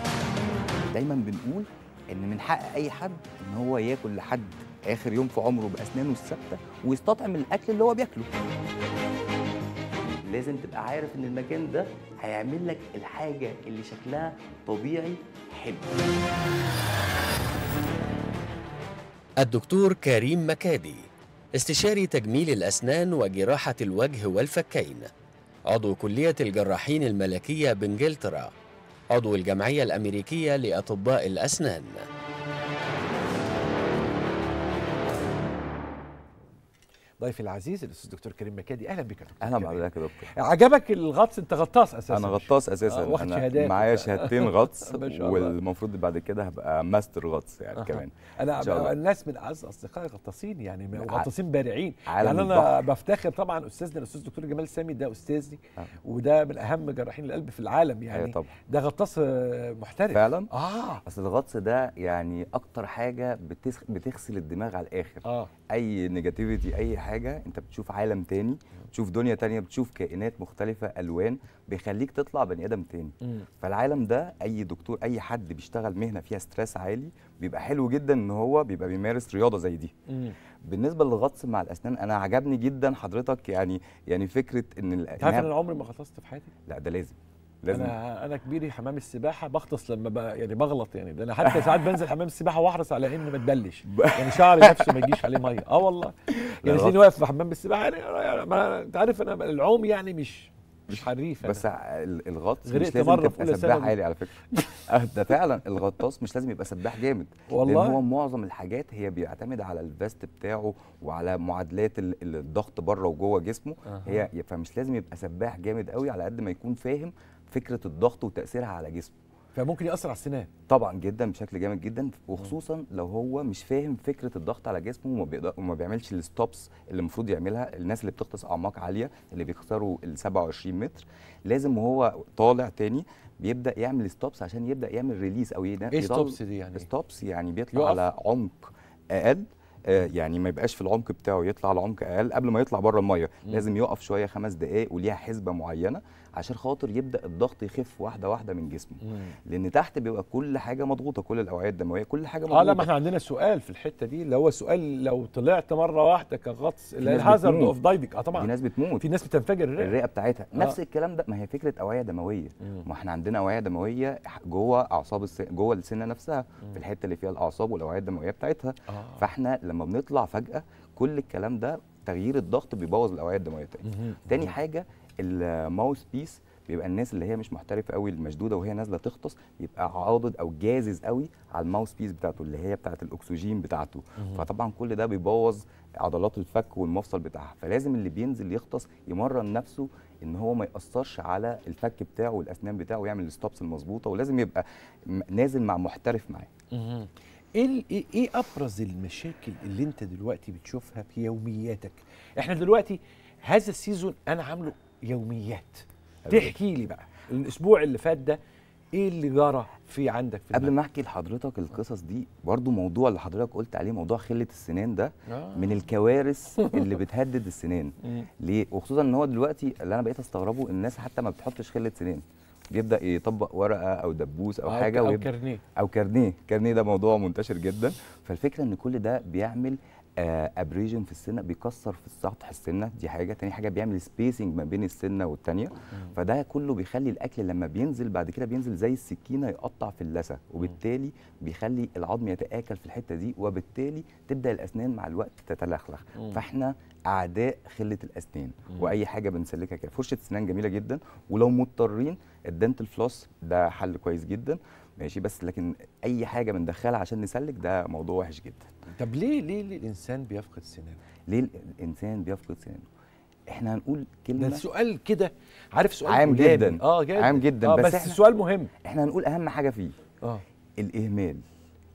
دايما بنقول ان من حق اي حد ان هو ياكل لحد اخر يوم في عمره باسنانه الثابته ويستطعم الاكل اللي هو بياكله لازم تبقى عارف ان المكان ده هيعمل لك الحاجه اللي شكلها طبيعي حلو الدكتور كريم مكادي استشاري تجميل الاسنان وجراحه الوجه والفكين عضو كليه الجراحين الملكيه بانجلترا عضو الجمعية الأمريكية لأطباء الأسنان ضيفي العزيز الاستاذ دكتور كريم مكادي اهلا بك يا دكتور اهلا بحضرتك يا دكتور عجبك الغطس انت غطاس اساسا انا غطاس اساسا آه شهادات معايا شهادتين غطس والمفروض بعد كده هبقى ماستر غطس يعني آه. كمان انا الناس من اعز اصدقائي غطاسين يعني غطاسين بارعين يعني انا بفتخر طبعا استاذنا الاستاذ دكتور جمال سامي ده استاذي آه. وده من اهم جراحين القلب في العالم أيوة يعني طبعا. ده غطاس آه، محترف فعلا اه اصل الغطس ده يعني اكتر حاجه بتغسل الدماغ على الاخر اه اي نيجاتيفيتي اي حاجه حاجه انت بتشوف عالم تاني بتشوف دنيا تانية بتشوف كائنات مختلفه الوان بيخليك تطلع بني ادم تاني فالعالم ده اي دكتور اي حد بيشتغل مهنه فيها ستريس عالي بيبقى حلو جدا ان هو بيبقى بيمارس رياضه زي دي بالنسبه للغطس مع الاسنان انا عجبني جدا حضرتك يعني يعني فكره ان انت عارف انا عمري ما غطست في حياتي لا ده لازم لازم انا انا كبيري حمام السباحه بغطس لما بقى يعني بغلط يعني ده انا حتى ساعات بنزل حمام السباحه واحرص على اني ما تبلش يعني شعري نفسه ما يجيش عليه ميه اه والله يعني زين واقف في حمام السباحه يعني انت عارف انا العوم يعني مش مش حريف بس الغطس مش لازم تبقى سباح عالي على فكره آه، ده فعلا الغطاس مش لازم يبقى سباح جامد والله لان هو معظم الحاجات هي بيعتمد على الفيست بتاعه وعلى معادلات الضغط بره وجوه جسمه أه. هي فمش لازم يبقى سباح جامد قوي على قد ما يكون فاهم فكره الضغط وتاثيرها على جسمه فممكن ياثر على السنان طبعا جدا بشكل جامد جدا وخصوصا لو هو مش فاهم فكره الضغط على جسمه وما, وما بيعملش الستوبس اللي المفروض يعملها الناس اللي بتغطس اعماق عاليه اللي بيختاروا ال 27 متر لازم وهو طالع تاني بيبدا يعمل ستوبس عشان يبدا يعمل ريليس او ايه ستوبس دي يعني ستوبس يعني بيطلع على عمق اقل آه، يعني ما يبقاش في العمق بتاعه يطلع على عمق اقل قبل ما يطلع بره الميه لازم يقف شويه خمس دقائق وليها حسبه معينه عشان خاطر يبدا الضغط يخف واحده واحده من جسمه لان تحت بيبقى كل حاجه مضغوطه كل الاوعيه الدمويه كل حاجه مضغوطه اه لا ما احنا عندنا سؤال في الحته دي اللي هو سؤال لو طلعت مره واحده كغطس الهازارد اوف دايفنج اه طبعا في ناس بتموت في ناس بتنفجر الرئه الرئه بتاعتها آه. نفس الكلام ده ما هي فكره اوعيه دمويه مم. ما احنا عندنا اوعيه دمويه جوه اعصاب الس... جوه السنه نفسها مم. في الحته اللي فيها الاعصاب والاوعيه الدمويه بتاعتها آه. فاحنا لما بنطلع فجاه كل الكلام ده تغيير الضغط بيبوظ الاوعيه الدمويه تاني تاني حاجه الماوس بيس بيبقى الناس اللي هي مش محترفه قوي المشدوده وهي نازله تغطس يبقى عاضد او جازز قوي على الماوس بيس بتاعته اللي هي بتاعه الاكسجين بتاعته مم. فطبعا كل ده بيبوظ عضلات الفك والمفصل بتاعها فلازم اللي بينزل يغطس يمرن نفسه ان هو ما ياثرش على الفك بتاعه والاسنان بتاعه ويعمل الستوبس المظبوطه ولازم يبقى نازل مع محترف معاه إيه, ايه ايه ابرز المشاكل اللي انت دلوقتي بتشوفها في يومياتك احنا دلوقتي هذا السيزون انا عامله يوميات تحكي لي بقى الاسبوع اللي فات ده ايه اللي جرى في عندك في قبل ما احكي لحضرتك القصص دي برضو موضوع اللي حضرتك قلت عليه موضوع خله السنان ده آه. من الكوارث اللي بتهدد السنان ليه وخصوصا ان هو دلوقتي اللي انا بقيت استغربه الناس حتى ما بتحطش خله سنان بيبدا يطبق ورقه او دبوس او, أو آه، حاجه او كارنيه او كارنيه كارنيه ده موضوع منتشر جدا فالفكره ان كل ده بيعمل ابريجن آه، في السنه بيكسر في سطح السنه دي حاجه تاني حاجه بيعمل سبيسنج ما بين السنه والتانيه فده كله بيخلي الاكل لما بينزل بعد كده بينزل زي السكينه يقطع في اللثه وبالتالي بيخلي العظم يتاكل في الحته دي وبالتالي تبدا الاسنان مع الوقت تتلخلخ فاحنا اعداء خله الاسنان واي حاجه بنسلكها كده فرشه سنان جميله جدا ولو مضطرين الدنتل فلوس ده حل كويس جدا ماشي بس لكن اي حاجه بندخلها عشان نسلك ده موضوع وحش جدا طب ليه ليه الانسان بيفقد سنانه؟ ليه الانسان بيفقد سنانه؟ احنا هنقول كلمه ده سؤال كده عارف سؤال عام جدا اه جدا عام جدا آه بس, بس احنا سؤال مهم احنا هنقول اهم حاجه فيه اه الاهمال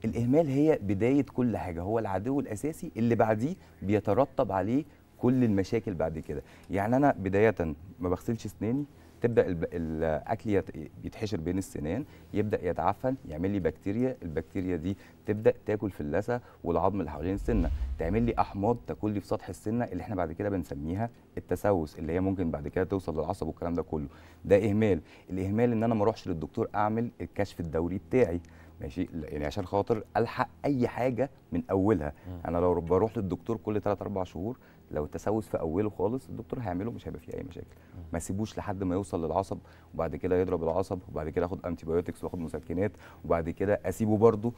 الاهمال هي بدايه كل حاجه هو العدو الاساسي اللي بعديه بيترتب عليه كل المشاكل بعد كده يعني انا بدايه ما بغسلش اسناني تبدا الاكل يتحشر بين السنان يبدا يتعفن يعمل لي بكتيريا البكتيريا دي تبدا تاكل في اللثه والعظم اللي حوالين السنه تعمل لي احماض تاكل لي في سطح السنه اللي احنا بعد كده بنسميها التسوس اللي هي ممكن بعد كده توصل للعصب والكلام ده كله ده اهمال الاهمال ان انا ما اروحش للدكتور اعمل الكشف الدوري بتاعي ماشي يعني عشان خاطر الحق اي حاجه من اولها انا لو بروح للدكتور كل 3 4 شهور لو التسوس في اوله خالص الدكتور هيعمله مش هيبقى فيه اي مشاكل ما سيبوش لحد ما يوصل للعصب وبعد كده يضرب العصب وبعد كده اخد انتي بايوتكس واخد مسكنات وبعد كده اسيبه برده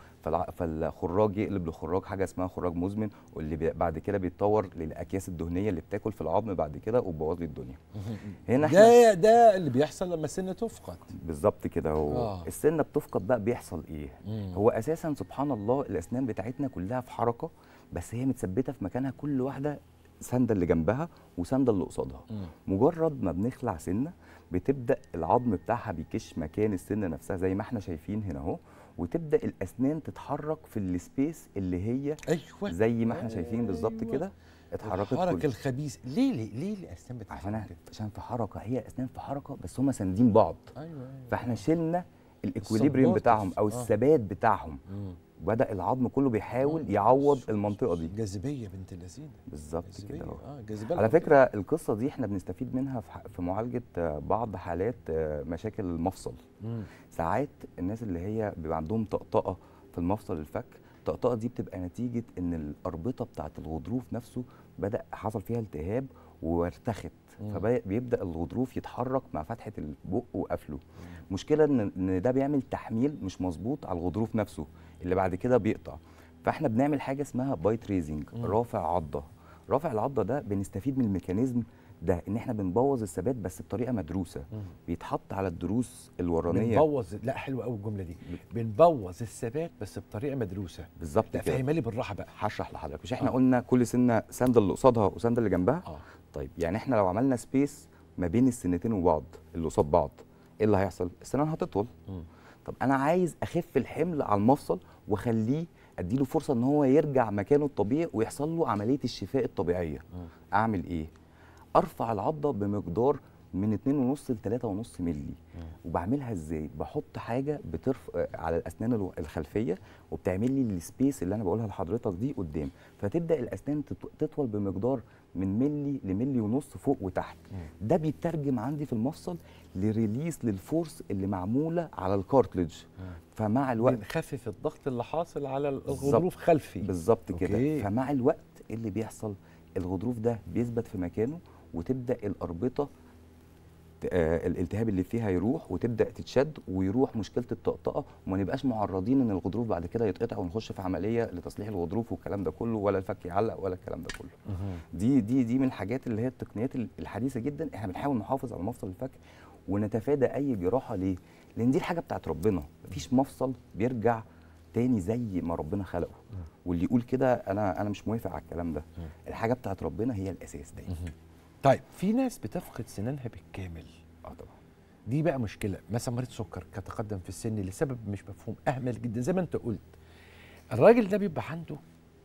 فالخراج يقلب لخراج حاجه اسمها خراج مزمن واللي بعد كده بيتطور للاكياس الدهنيه اللي بتاكل في العظم بعد كده وبوظ لي الدنيا هنا ده ده اللي بيحصل لما السن تفقد بالظبط كده هو آه. السنه بتفقد بقى بيحصل ايه مم. هو اساسا سبحان الله الاسنان بتاعتنا كلها في حركه بس هي متثبته في مكانها كل واحده ساندة اللي جنبها وساندة اللي قصادها مجرد ما بنخلع سنة بتبدأ العظم بتاعها بيكش مكان السنه نفسها زي ما احنا شايفين هنا اهو وتبدا الاسنان تتحرك في السبيس اللي هي أيوة. زي ما احنا شايفين بالظبط أيوة. كده اتحركت الحركة الخبيث ليه ليه ليه الاسنان بتتحرك عشان عشان في حركه هي الاسنان في حركه بس هم ساندين بعض أيوة, أيوة فاحنا شلنا الاكوليبريم بتاعهم او آه. الثبات بتاعهم مم. بدا العظم كله بيحاول يعوض المنطقه دي جاذبيه بنت اللذين بالظبط كده اه جاذبيه على فكره القصه دي احنا بنستفيد منها في, في معالجه آه، بعض حالات آه، مشاكل المفصل مم. ساعات الناس اللي هي بيبقى عندهم طقطقه في المفصل الفك الطقطقه دي بتبقى نتيجه ان الاربطه بتاعه الغضروف نفسه بدا حصل فيها التهاب وارتخت فبيبدا الغضروف يتحرك مع فتحه البق وقفله مشكله ان ده بيعمل تحميل مش مظبوط على الغضروف نفسه اللي بعد كده بيقطع فاحنا بنعمل حاجه اسمها بايت ريزنج رافع عضه رافع العضه ده بنستفيد من الميكانيزم ده ان احنا بنبوظ الثبات بس بطريقه مدروسه بيتحط على الدروس الورانيه بنبوظ لا حلوه قوي الجمله دي بنبوظ الثبات بس بطريقه مدروسه بالظبط كده فهمها لي بالراحه بقى هشرح لحضرتك مش احنا آه. قلنا كل سنه سند اللي قصادها وسند اللي جنبها آه. طيب يعني احنا لو عملنا سبيس ما بين السنتين وبعض اللي قصاد بعض ايه اللي هيحصل السنان هتطول طب انا عايز اخف الحمل على المفصل واخليه اديله فرصه ان هو يرجع مكانه الطبيعي ويحصل له عمليه الشفاء الطبيعيه م. اعمل ايه ارفع العضه بمقدار من 2.5 ل 3.5 مللي وبعملها ازاي بحط حاجه بترف آه، على الاسنان الخلفيه وبتعمل لي السبيس اللي انا بقولها لحضرتك دي قدام فتبدا الاسنان تطول بمقدار من مللي لملي ونص فوق وتحت ده بيترجم عندي في المفصل لريليس للفورس اللي معموله على الكارتلج فمع الوقت بنخفف الضغط اللي حاصل على الغضروف خلفي بالظبط كده فمع الوقت اللي بيحصل الغضروف ده بيثبت في مكانه وتبدا الاربطه آه، الالتهاب اللي فيها يروح وتبدا تتشد ويروح مشكله الطقطقه وما نبقاش معرضين ان الغضروف بعد كده يتقطع ونخش في عمليه لتصليح الغضروف والكلام ده كله ولا الفك يعلق ولا الكلام ده كله. دي دي دي من الحاجات اللي هي التقنيات الحديثه جدا احنا بنحاول نحافظ على مفصل الفك ونتفادى اي جراحه ليه؟ لان دي الحاجه بتاعت ربنا مفيش مفصل بيرجع تاني زي ما ربنا خلقه واللي يقول كده انا انا مش موافق على الكلام ده الحاجه بتاعت ربنا هي الاساس دايما طيب في ناس بتفقد سنانها بالكامل اه طبعا دي بقى مشكله مثلا مريض سكر كتقدم في السن لسبب مش مفهوم اهمل جدا زي ما انت قلت الراجل ده بيبقى عنده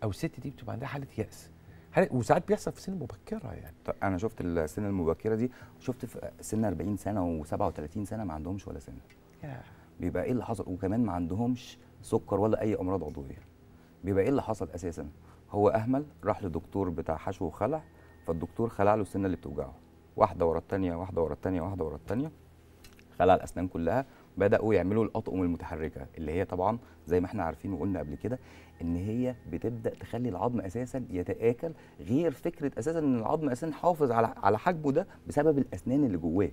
او الست دي بتبقى عندها حاله ياس وساعات بيحصل في سن مبكره يعني طيب انا شفت السن المبكره دي شفت في سن 40 سنه و37 سنه ما عندهمش ولا سنه بيبقى ايه اللي حصل وكمان ما عندهمش سكر ولا اي امراض عضويه بيبقى ايه اللي حصل اساسا هو اهمل راح لدكتور بتاع حشو وخلع فالدكتور خلع له السنه اللي بتوجعه واحده ورا الثانيه واحده ورا الثانيه واحده ورا الثانيه خلع الاسنان كلها بداوا يعملوا الاطقم المتحركه اللي هي طبعا زي ما احنا عارفين وقلنا قبل كده ان هي بتبدا تخلي العظم اساسا يتاكل غير فكره اساسا ان العظم اساسا حافظ على على حجمه ده بسبب الاسنان اللي جواه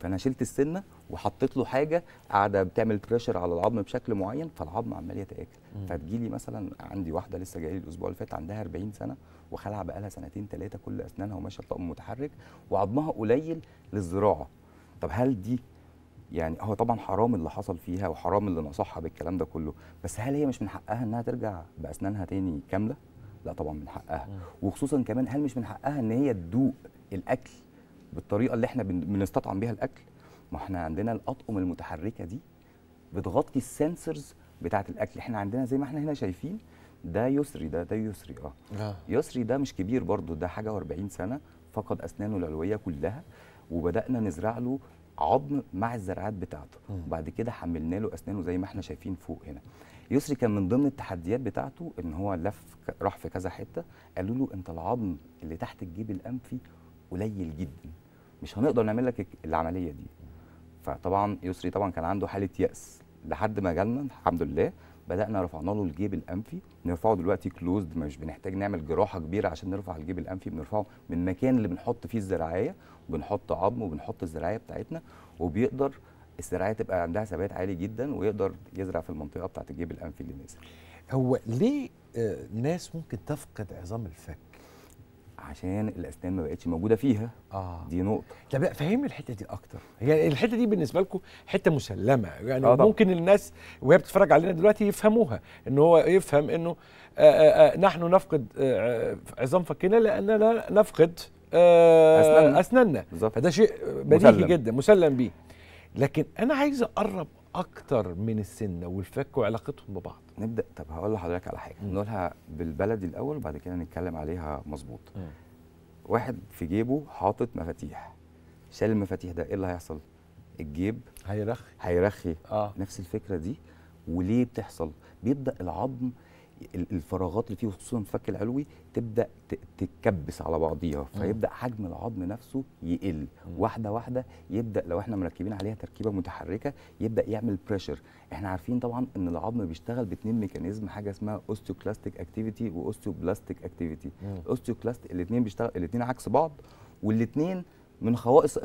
فانا شلت السنه وحطيت له حاجه قاعده بتعمل بريشر على العظم بشكل معين فالعظم عمال يتاكل فتجيلي مثلا عندي واحده لسه جايه لي الاسبوع اللي فات عندها 40 سنه وخلع بقالها سنتين ثلاثه كل اسنانها وماشيه بطقم متحرك وعظمها قليل للزراعه طب هل دي يعني هو طبعا حرام اللي حصل فيها وحرام اللي نصحها بالكلام ده كله بس هل هي مش من حقها انها ترجع باسنانها تاني كامله لا طبعا من حقها وخصوصا كمان هل مش من حقها ان هي تدوق الاكل بالطريقه اللي احنا بنستطعم بيها الاكل ما احنا عندنا الاطقم المتحركه دي بتغطي السنسورز بتاعه الاكل احنا عندنا زي ما احنا هنا شايفين ده يسري ده ده يسري اه, آه. يسري ده مش كبير برضه ده حاجه و40 سنه فقد اسنانه العلويه كلها وبدانا نزرع له عظم مع الزرعات بتاعته وبعد كده حملنا له اسنانه زي ما احنا شايفين فوق هنا يسري كان من ضمن التحديات بتاعته ان هو لف راح في كذا حته قالوا له انت العظم اللي تحت الجيب الانفي قليل جدا مش هنقدر نعمل لك العمليه دي فطبعا يسري طبعا كان عنده حاله ياس لحد ما جالنا الحمد لله بدانا رفعنا له الجيب الانفي نرفعه دلوقتي كلوزد مش بنحتاج نعمل جراحه كبيره عشان نرفع الجيب الانفي بنرفعه من المكان اللي بنحط فيه الزراعيه وبنحط عظم وبنحط الزراعيه بتاعتنا وبيقدر الزراعيه تبقى عندها ثبات عالي جدا ويقدر يزرع في المنطقه بتاعت الجيب الانفي اللي نازل هو ليه آه، ناس ممكن تفقد عظام الفك عشان الاسنان ما بقتش موجوده فيها اه دي نقطه طب فهمني الحته دي اكتر هي يعني الحته دي بالنسبه لكم حته مسلمه يعني آه ممكن الناس وهي بتتفرج علينا دلوقتي يفهموها ان هو يفهم انه آه، آه، آه، نحن نفقد عظام فكنا لاننا نفقد اسناننا, أسناننا. فده شيء بديهي مسلم. جدا مسلم بيه لكن انا عايز اقرب اكتر من السن والفك وعلاقتهم ببعض نبدا طب هقول لحضرتك على حاجه نقولها بالبلدي الاول وبعد كده نتكلم عليها مظبوط واحد في جيبه حاطط مفاتيح شال المفاتيح ده ايه اللي هيحصل الجيب هيرخي هيرخي آه. نفس الفكره دي وليه بتحصل بيبدا العظم الفراغات اللي فيه خصوصا الفك العلوي تبدا تتكبس على بعضيها فيبدا حجم العظم نفسه يقل واحده واحده يبدا لو احنا مركبين عليها تركيبه متحركه يبدا يعمل بريشر احنا عارفين طبعا ان العظم بيشتغل باثنين ميكانيزم حاجه اسمها اوستيوكلاستيك اكتيفيتي واوستيوبلاستيك اكتيفيتي الاوستيوكلاست الاثنين بيشتغل الاثنين عكس بعض والاثنين من خوائص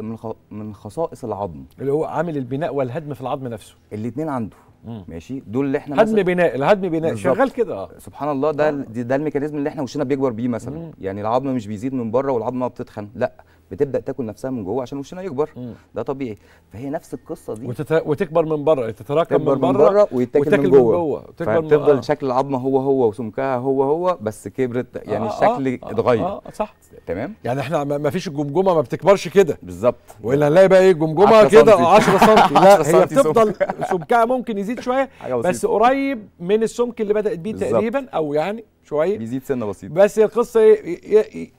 من خصائص العظم اللي هو عامل البناء والهدم في العظم نفسه الاثنين عنده ماشي دول اللي احنا هدم بناء الهدم بناء شغال كده اه. سبحان الله ده آه. ده الميكانيزم اللي احنا وشنا بيكبر بيه مثلا مم. يعني العظم مش بيزيد من بره والعظمه بتتخن لا بتبدا تاكل نفسها من جوه عشان وشنا يكبر مم. ده طبيعي فهي نفس القصه دي وتت... وتكبر من بره تتراكم من بره ويتاكل من جوه, من جوه. فتفضل آه. شكل العظمه هو هو وسمكها هو هو بس كبرت آه، يعني آه الشكل آه،, آه اتغير آه, آه صح تمام يعني احنا ما فيش الجمجمه ما بتكبرش كده بالظبط والا هنلاقي بقى ايه الجمجمه كده 10 سم لا هي بتفضل سمكها ممكن يزيد شويه بس قريب من السمك اللي بدات بيه تقريبا او يعني شويه بيزيد سنه بسيطه بس القصه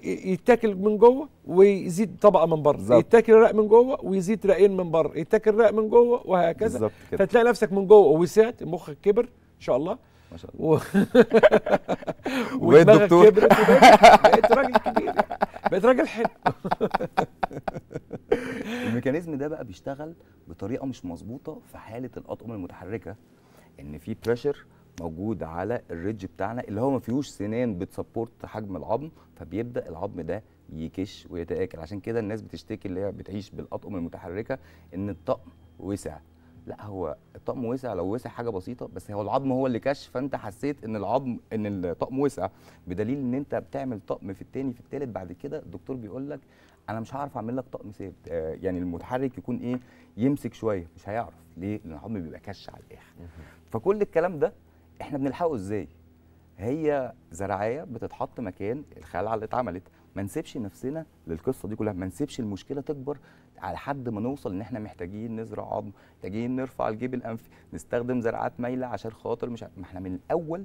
يتاكل من جوه ويزيد طبقه من بره يتاكل رق من جوه ويزيد رقين من بره يتاكل رق من جوه وهكذا فتلاقي نفسك من جوه وسعت مخك كبر ان شاء الله ما شاء الله وبقيت دكتور بقيت راجل كبير بقيت راجل حلو الميكانيزم ده بقى بيشتغل بطريقه مش مظبوطه في حاله الاطقم المتحركه ان في بريشر موجود على الريدج بتاعنا اللي هو ما فيهوش سنان بتسبورت حجم العظم فبيبدا العظم ده يكش ويتاكل عشان كده الناس بتشتكي اللي هي بتعيش بالاطقم المتحركه ان الطقم وسع لا هو الطقم وسع لو وسع حاجه بسيطه بس هو العظم هو اللي كش فانت حسيت ان العظم ان الطقم وسع بدليل ان انت بتعمل طقم في الثاني في الثالث بعد كده الدكتور بيقول لك انا مش هعرف اعمل لك طقم ثابت آه يعني المتحرك يكون ايه يمسك شويه مش هيعرف ليه لان العظم بيبقى كش على الاخر فكل الكلام ده احنا بنلحقه ازاي هي زراعيه بتتحط مكان الخلعه اللي اتعملت ما نسيبش نفسنا للقصه دي كلها ما نسيبش المشكله تكبر على حد ما نوصل ان احنا محتاجين نزرع عظم محتاجين نرفع الجيب الانفي نستخدم زراعات مايله عشان خاطر مش ما احنا من الاول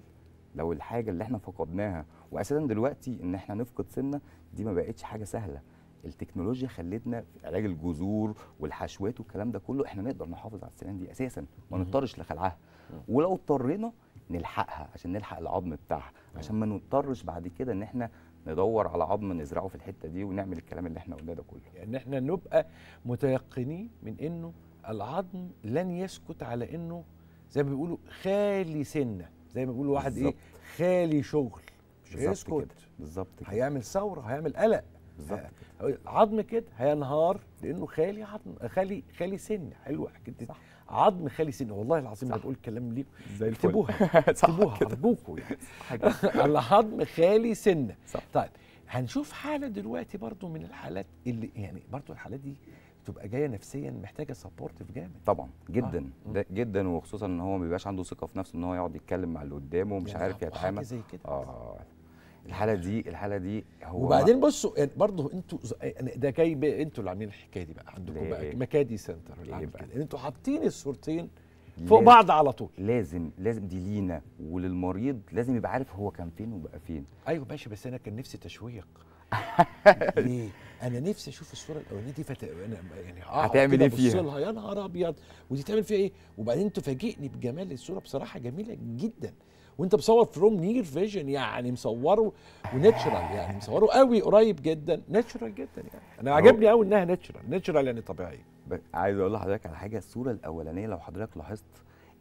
لو الحاجه اللي احنا فقدناها واساسا دلوقتي ان احنا نفقد سنه دي ما بقتش حاجه سهله التكنولوجيا خلتنا علاج الجذور والحشوات والكلام ده كله احنا نقدر نحافظ على السنان دي اساسا ما نضطرش لخلعها ولو اضطرينا نلحقها عشان نلحق العظم بتاعها آه. عشان ما نضطرش بعد كده ان احنا ندور على عظم نزرعه في الحته دي ونعمل الكلام اللي احنا قلناه ده كله يعني احنا نبقى متيقنين من انه العظم لن يسكت على انه زي ما بيقولوا خالي سنه زي ما بيقولوا واحد بالزبط. ايه خالي شغل مش هيسكت بالظبط كده هيعمل ثوره هيعمل قلق بالظبط آه. العظم كده هينهار لانه خالي عظم خالي خالي سنه حلوه صح. عظم خالي سن والله العظيم انا بقول كلام ليكم زي اكتبوها اكتبوها ارجوكم يعني عظم خالي سن صح. طيب هنشوف حاله دلوقتي برضو من الحالات اللي يعني برضو الحالات دي تبقى جايه نفسيا محتاجه سبورتيف جامد طبعا جدا آه. ده جدا وخصوصا ان هو ما بيبقاش عنده ثقه في نفسه ان هو يقعد يتكلم مع اللي قدامه ومش يعني عارف يتعامل زي كده آه الحاله دي الحاله دي هو وبعدين بصوا يعني برضه انتوا يعني ده جاي انتوا اللي عاملين الحكايه دي بقى عندكم بقى مكادي سنتر اللي عامل يعني انتوا حاطين الصورتين فوق بعض على طول لازم لازم دي لينا وللمريض لازم يبقى عارف هو كان فين وبقى فين ايوه ماشي بس انا كان نفسي تشويق ليه؟ انا نفسي اشوف الصوره الاولانيه دي فت... انا يعني آه، هتعمل ايه فيها؟ لها يا نهار ابيض ودي تعمل فيها ايه؟ وبعدين تفاجئني بجمال الصوره بصراحه جميله جدا وانت مصور فروم نير فيجن يعني مصوره وناتشرال يعني مصوره قوي قريب جدا ناتشرال جدا يعني انا عجبني قوي انها ناتشرال ناتشرال يعني طبيعيه عايز اقول لحضرتك على حاجه الصوره الاولانيه لو حضرتك لاحظت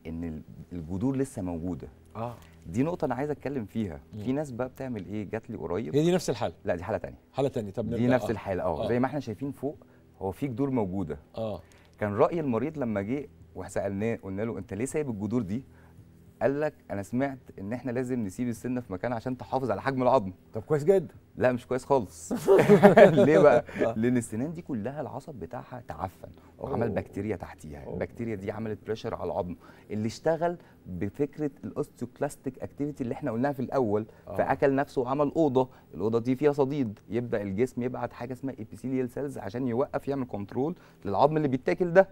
ان الجذور لسه موجوده اه دي نقطة أنا عايز أتكلم فيها، مم. في ناس بقى بتعمل إيه؟ جات لي قريب هي دي نفس الحالة؟ لا دي حالة تانية حالة تانية طب دي نفس آه. الحالة أه زي ما إحنا شايفين فوق هو في جذور موجودة اه كان رأي المريض لما جه وسألناه قلنا له أنت ليه سايب الجذور دي؟ قال لك انا سمعت ان احنا لازم نسيب السنه في مكان عشان تحافظ على حجم العظم طب كويس جدا لا مش كويس خالص ليه بقى آه. لان السنان دي كلها العصب بتاعها تعفن وعمل بكتيريا تحتيها البكتيريا دي عملت بريشر على العظم اللي اشتغل بفكره الاوستيوكلاستيك اكتيفيتي اللي احنا قلناها في الاول أوه. فاكل نفسه وعمل اوضه الاوضه دي فيها صديد يبدا الجسم يبعت حاجه اسمها ابيثيليال سيلز عشان يوقف يعمل كنترول للعظم اللي بيتاكل ده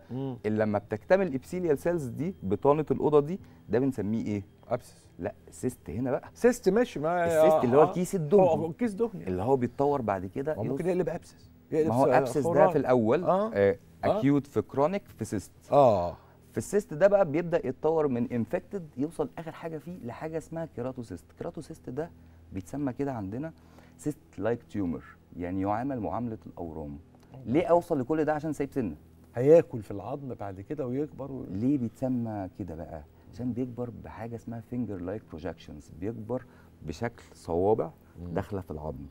اللي لما بتكتمل الابيثيليال سيلز دي بطانه الاوضه دي ده بنسميه ايه ابسس لا السيست هنا بقى سيست ماشي ما السيست اللي هو آه، الكيس آه، الدهني الكيس الدهني اللي هو بيتطور بعد كده ممكن يقلب ابسس ما هو ابسس ده في الاول آه. اكيوت آه، في كرونيك في سيست اه في السيست ده بقى بيبدا يتطور من انفكتد يوصل اخر حاجه فيه لحاجه اسمها كيراتوسيست كيراتوسيست ده بيتسمى كده عندنا سيست لايك تيومر يعني يعامل معامله الاورام ليه اوصل لكل ده عشان سايب سنه هياكل في العظم بعد كده ويكبر و... ليه بيتسمى كده بقى عشان بيكبر بحاجه اسمها فينجر لايك بروجكشنز بيكبر بشكل صوابع داخله في العظم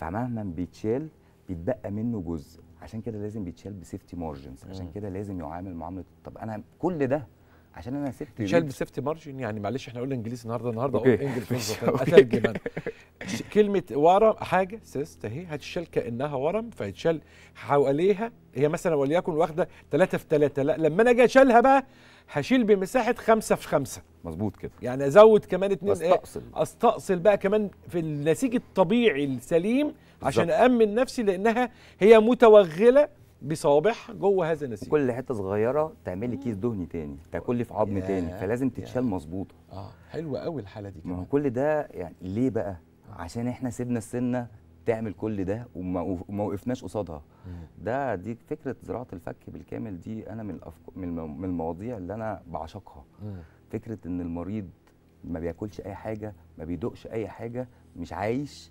فمهما بيتشال بيتبقى منه جزء عشان كده لازم بيتشال بسيفتي مارجنز عشان كده لازم يعامل معامله طب انا كل ده عشان انا سبت بيتشال بسيفتي مارجن يعني معلش احنا قلنا انجليزي النهارده النهارده اوكي اترجم انا كلمه ورم حاجه سيست اهي هتشال كانها ورم فهتشال حواليها هي مثلا وليكن واخده 3 في 3 لا لما انا اجي اشالها بقى هشيل بمساحه 5 في 5 مظبوط كده يعني ازود كمان اتنين إيه؟ استأصل إيه؟ استأصل بقى كمان في النسيج الطبيعي السليم عشان أأمن نفسي لأنها هي متوغلة بصوابعها جوه هذا النسيج كل حته صغيره تعملي كيس دهني تاني تاكلي في عظم تاني فلازم تتشال مظبوطه اه حلوه قوي الحاله دي كمان ما هو كل ده يعني ليه بقى عشان احنا سيبنا السنه تعمل كل ده وما وقفناش قصادها ده دي فكره زراعه الفك بالكامل دي انا من الأفك... من المواضيع اللي انا بعشقها فكره ان المريض ما بياكلش اي حاجه ما بيدوقش اي حاجه مش عايش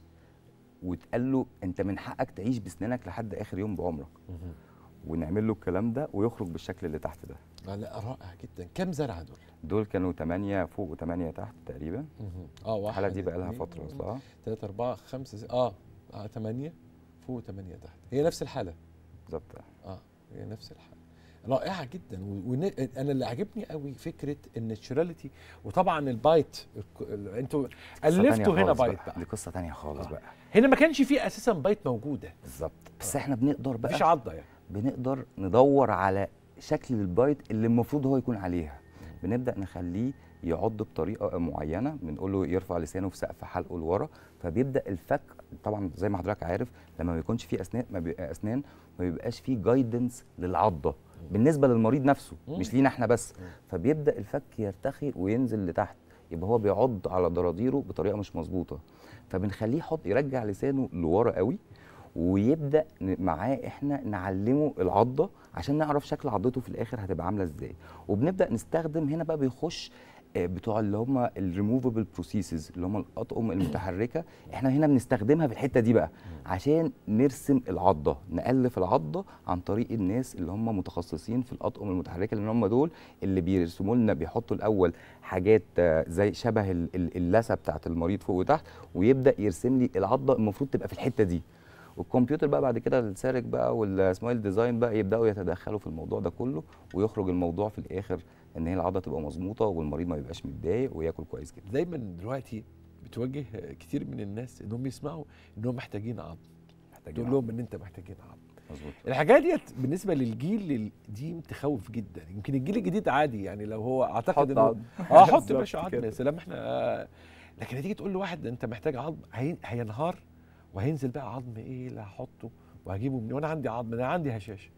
وتقال له انت من حقك تعيش بسنانك لحد اخر يوم بعمرك ونعمل له الكلام ده ويخرج بالشكل اللي تحت ده لا رائع جدا كم زرعه دول دول كانوا 8 فوق و8 تحت تقريبا اه واحد الحاله دي بقى لها فتره اصلا 3 4 5 اه اه 8 فوق 8 تحت هي نفس الحاله بالظبط اه هي نفس الحاله رائعه جدا وانا اللي عجبني قوي فكره الناتشراليتي وطبعا البايت انتوا الفتوا هنا بايت بقى. بقى. دي قصه ثانيه خالص آه. بقى هنا ما كانش في اساسا بايت موجوده بالظبط بس آه. احنا بنقدر بقى مفيش عضه يعني بنقدر ندور على شكل البايت اللي المفروض هو يكون عليها بنبدا نخليه يعض بطريقه معينه بنقول له يرفع لسانه في سقف حلقه لورا فبيبدا الفك طبعا زي ما حضرتك عارف لما ما بيكونش في اسنان ما بيبقى اسنان ما بيبقاش في جايدنس للعضه بالنسبه للمريض نفسه مش لينا احنا بس فبيبدا الفك يرتخي وينزل لتحت يبقى هو بيعض على ضراديره بطريقه مش مظبوطه فبنخليه يحط يرجع لسانه لورا قوي ويبدا معاه احنا نعلمه العضه عشان نعرف شكل عضته في الاخر هتبقى عامله ازاي وبنبدا نستخدم هنا بقى بيخش بتوع اللي هم الريموفبل بروسيسز اللي هم الاطقم المتحركه احنا هنا بنستخدمها في الحته دي بقى عشان نرسم العضه نالف العضه عن طريق الناس اللي هم متخصصين في الاطقم المتحركه لان هم دول اللي بيرسموا لنا بيحطوا الاول حاجات آه، زي شبه اللثه بتاعت المريض فوق وتحت ويبدا يرسم لي العضه المفروض تبقى في الحته دي والكمبيوتر بقى بعد كده السارك بقى والسمايل ديزاين بقى يبداوا يتدخلوا في الموضوع ده كله ويخرج الموضوع في الاخر ان هي العضله تبقى مظبوطه والمريض ما بيبقاش متضايق وياكل كويس جدا دايما دلوقتي بتوجه كتير من الناس انهم يسمعوا انهم محتاجين عظم محتاجين تقول لهم ان انت محتاجين عظم مظبوط الحكايه ديت بالنسبه للجيل القديم تخوف جدا يمكن الجيل الجديد عادي يعني لو هو اعتقد انه اه حط يا باشا عظم يا سلام احنا آه لكن هتيجي تقول لواحد انت محتاج عظم هينهار وهينزل بقى عظم ايه اللي هحطه وهجيبه من وانا عندي عظم انا عندي هشاشه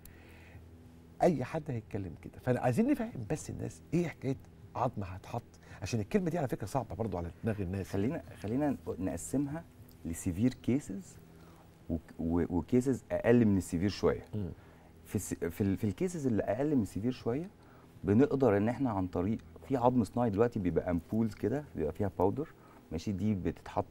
اي حد هيتكلم كده فانا عايزين نفهم بس الناس ايه حكايه عظم هتحط عشان الكلمه دي على فكره صعبه برضو على دماغ الناس خلينا خلينا نقسمها لسيفير كيسز وكيسز اقل من السيفير شويه في في, في الكيسز اللي اقل من السيفير شويه بنقدر ان احنا عن طريق في عظم صناعي دلوقتي بيبقى امبولز كده بيبقى فيها باودر ماشي دي بتتحط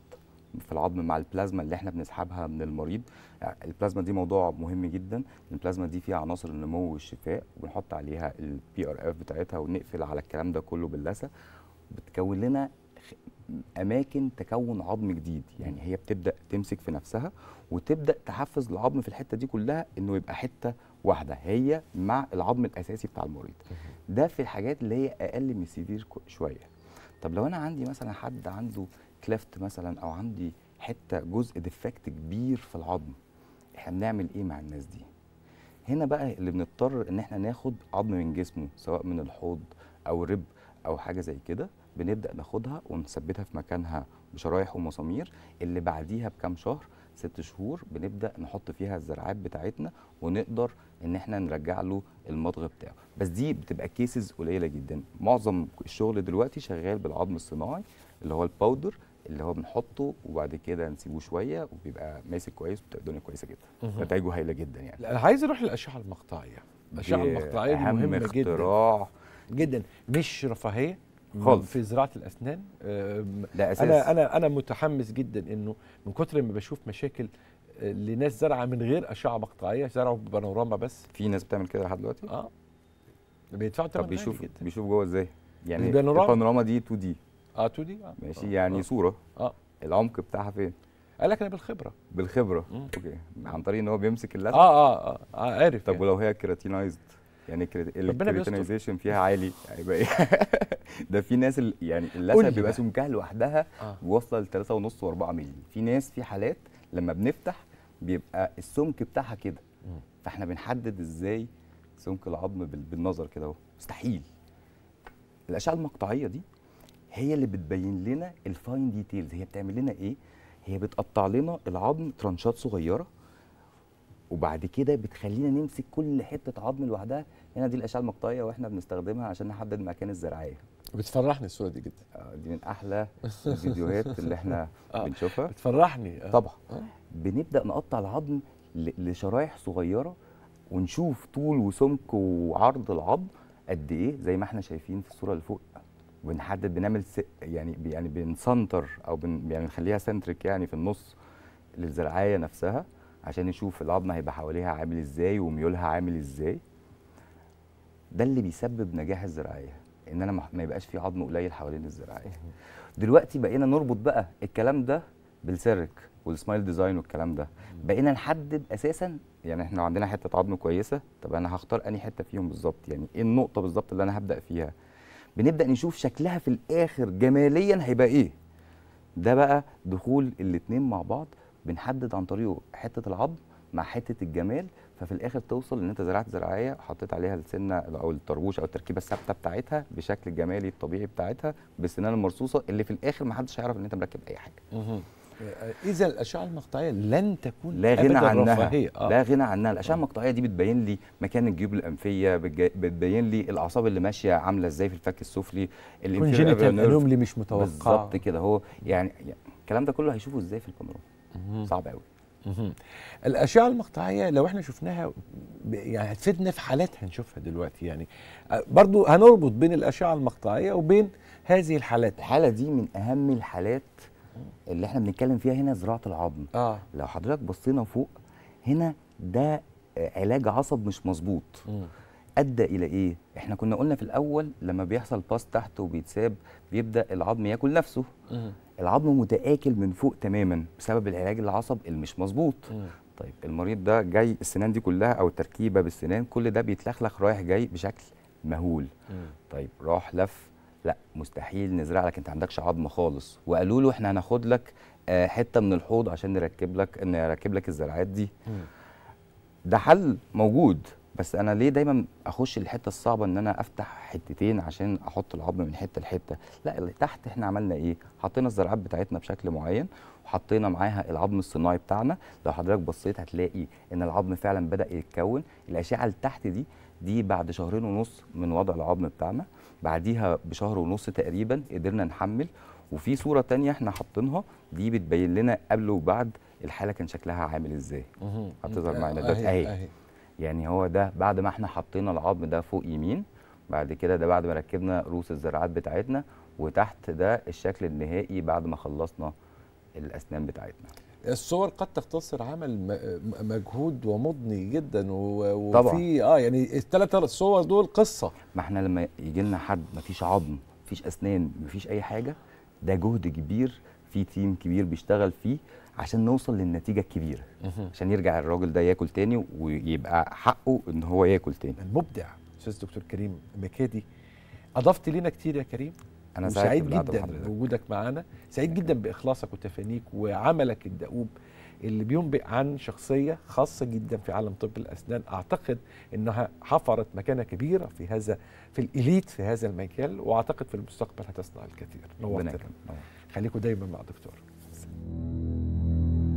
في العظم مع البلازما اللي احنا بنسحبها من المريض يعني البلازما دي موضوع مهم جدا البلازما دي فيها عناصر النمو والشفاء وبنحط عليها البي ار اف بتاعتها ونقفل على الكلام ده كله باللثه بتكون لنا اماكن تكون عظم جديد يعني هي بتبدا تمسك في نفسها وتبدا تحفز العظم في الحته دي كلها انه يبقى حته واحده هي مع العظم الاساسي بتاع المريض ده في الحاجات اللي هي اقل من سيفير شويه طب لو انا عندي مثلا حد عنده كلافت مثلا او عندي حته جزء ديفكت كبير في العظم احنا بنعمل ايه مع الناس دي هنا بقى اللي بنضطر ان احنا ناخد عظم من جسمه سواء من الحوض او رب او حاجه زي كده بنبدا ناخدها ونثبتها في مكانها بشرايح ومسامير اللي بعديها بكام شهر ست شهور بنبدا نحط فيها الزرعات بتاعتنا ونقدر ان احنا نرجع له المضغ بتاعه بس دي بتبقى كيسز قليله جدا معظم الشغل دلوقتي شغال بالعظم الصناعي اللي هو الباودر اللي هو بنحطه وبعد كده نسيبه شويه وبيبقى ماسك كويس وبتبقى الدنيا كويسه جدا نتائجه هايله جدا يعني انا عايز اروح للاشعه المقطعيه الاشعه المقطعيه دي مهمه اختراع جدا جدا مش رفاهيه خالص في زراعه الاسنان لا اساس انا انا انا متحمس جدا انه من كتر ما بشوف مشاكل آه، لناس زرعه من غير اشعه مقطعيه زرعوا ببانوراما بس في ناس بتعمل كده لحد دلوقتي اه بيدفعوا ثمن بيشوف بيشوف جوه ازاي يعني البانوراما دي 2 دي اه 2 دي آه. ماشي يعني آه. صوره اه العمق بتاعها فين؟ قال لك انا بالخبره بالخبره مم. اوكي عن طريق ان هو بيمسك اللثه آه, اه اه اه عارف طب يعني. ولو هي كيراتينايزد يعني الكريتينايزيشن فيها عالي هيبقى ايه ده في ناس يعني اللثه بيبقى سمكها لوحدها آه. واصله ل 3.5 و4 مللي في ناس في حالات لما بنفتح بيبقى السمك بتاعها كده فاحنا بنحدد ازاي سمك العظم بالنظر كده اهو مستحيل الاشعه المقطعيه دي هي اللي بتبين لنا الفاين ديتيلز هي بتعمل لنا ايه هي بتقطع لنا العظم ترانشات صغيره وبعد كده بتخلينا نمسك كل حته عظم لوحدها هنا دي الاشعه المقطعيه واحنا بنستخدمها عشان نحدد مكان الزراعيه بتفرحني الصوره دي جدا آه دي من احلى الفيديوهات اللي احنا آه، بنشوفها بتفرحني آه طبعا آه. بنبدا نقطع العظم لشرايح صغيره ونشوف طول وسمك وعرض العظم قد ايه زي ما احنا شايفين في الصوره اللي فوق بنحدد بنعمل يعني يعني بنسنتر او بن يعني بنخليها سنتريك يعني في النص للزراعيه نفسها عشان نشوف العظمه هيبقى حواليها عامل ازاي وميولها عامل ازاي ده اللي بيسبب نجاح الزراعيه ان انا ما يبقاش في عظم قليل حوالين الزراعيه دلوقتي بقينا نربط بقى الكلام ده بالسيرك والسمايل ديزاين والكلام ده بقينا نحدد اساسا يعني احنا عندنا حته عظم كويسه طب انا هختار انهي حته فيهم بالظبط يعني ايه النقطه بالظبط اللي انا هبدا فيها بنبدا نشوف شكلها في الاخر جماليا هيبقى ايه ده بقى دخول الاثنين مع بعض بنحدد عن طريقه حته العظم مع حته الجمال ففي الاخر توصل ان انت زرعت زراعيه حطيت عليها السنه او الطربوش او التركيبه الثابته بتاعتها بشكل الجمالي الطبيعي بتاعتها بالسنان المرصوصه اللي في الاخر ما حدش هيعرف ان انت مركب اي حاجه اذا الاشعه المقطعيه لن تكون لا غنى عنها آه. لا غنى عنها الاشعه آه. المقطعيه دي بتبين لي مكان الجيوب الانفيه بتبين لي الاعصاب اللي ماشيه عامله ازاي في الفك السفلي الانفيرال اللي مش متوقع بالظبط كده هو يعني الكلام ده كله هيشوفه ازاي في الكاميرا صعب قوي الاشعه المقطعيه لو احنا شفناها يعني هتفيدنا في حالات هنشوفها دلوقتي يعني آه، برضو هنربط بين الاشعه المقطعيه وبين هذه الحالات الحاله دي من اهم الحالات اللي احنا بنتكلم فيها هنا زراعه العظم آه. لو حضرتك بصينا فوق هنا ده علاج عصب مش مظبوط ادى الى ايه احنا كنا قلنا في الاول لما بيحصل باس تحت وبيتساب بيبدا العظم ياكل نفسه مم. العظم متاكل من فوق تماما بسبب العلاج العصب المش مظبوط طيب المريض ده جاي السنان دي كلها او التركيبه بالسنان كل ده بيتلخلخ رايح جاي بشكل مهول مم. طيب راح لف لا مستحيل نزرع لك انت عندكش عظم خالص وقالوا له احنا هناخد لك آه، حته من الحوض عشان نركب لك نركب لك الزرعات دي ده حل موجود بس انا ليه دايما اخش الحته الصعبه ان انا افتح حتتين عشان احط العظم من حته لحته لا اللي تحت احنا عملنا ايه حطينا الزرعات بتاعتنا بشكل معين وحطينا معاها العظم الصناعي بتاعنا لو حضرتك بصيت هتلاقي ان العظم فعلا بدا يتكون الاشعه اللي تحت دي دي بعد شهرين ونص من وضع العظم بتاعنا بعديها بشهر ونص تقريبا قدرنا نحمل وفي صوره تانية احنا حاطينها دي بتبين لنا قبل وبعد الحاله كان شكلها عامل ازاي هتظهر آه، معانا ده اهي يعني هو ده بعد ما احنا حطينا العظم ده فوق يمين بعد كده ده بعد ما ركبنا رؤوس الزراعات بتاعتنا وتحت ده الشكل النهائي بعد ما خلصنا الاسنان بتاعتنا الصور قد تختصر عمل مجهود ومضني جدا وفي اه يعني الثلاث صور دول قصه ما احنا لما يجي لنا حد ما فيش عظم ما فيش اسنان ما فيش اي حاجه ده جهد كبير في تيم كبير بيشتغل فيه عشان نوصل للنتيجه الكبيره عشان يرجع الراجل ده ياكل تاني ويبقى حقه ان هو ياكل تاني المبدع استاذ دكتور كريم مكادي اضفت لينا كتير يا كريم انا سعيد جدا بوجودك معانا سعيد جدا باخلاصك وتفانيك وعملك الدؤوب اللي بينبئ عن شخصيه خاصه جدا في عالم طب الاسنان اعتقد انها حفرت مكانه كبيره في هذا في الاليت في هذا المجال واعتقد في المستقبل هتصنع الكثير نورتنا خليكم دايما مع دكتور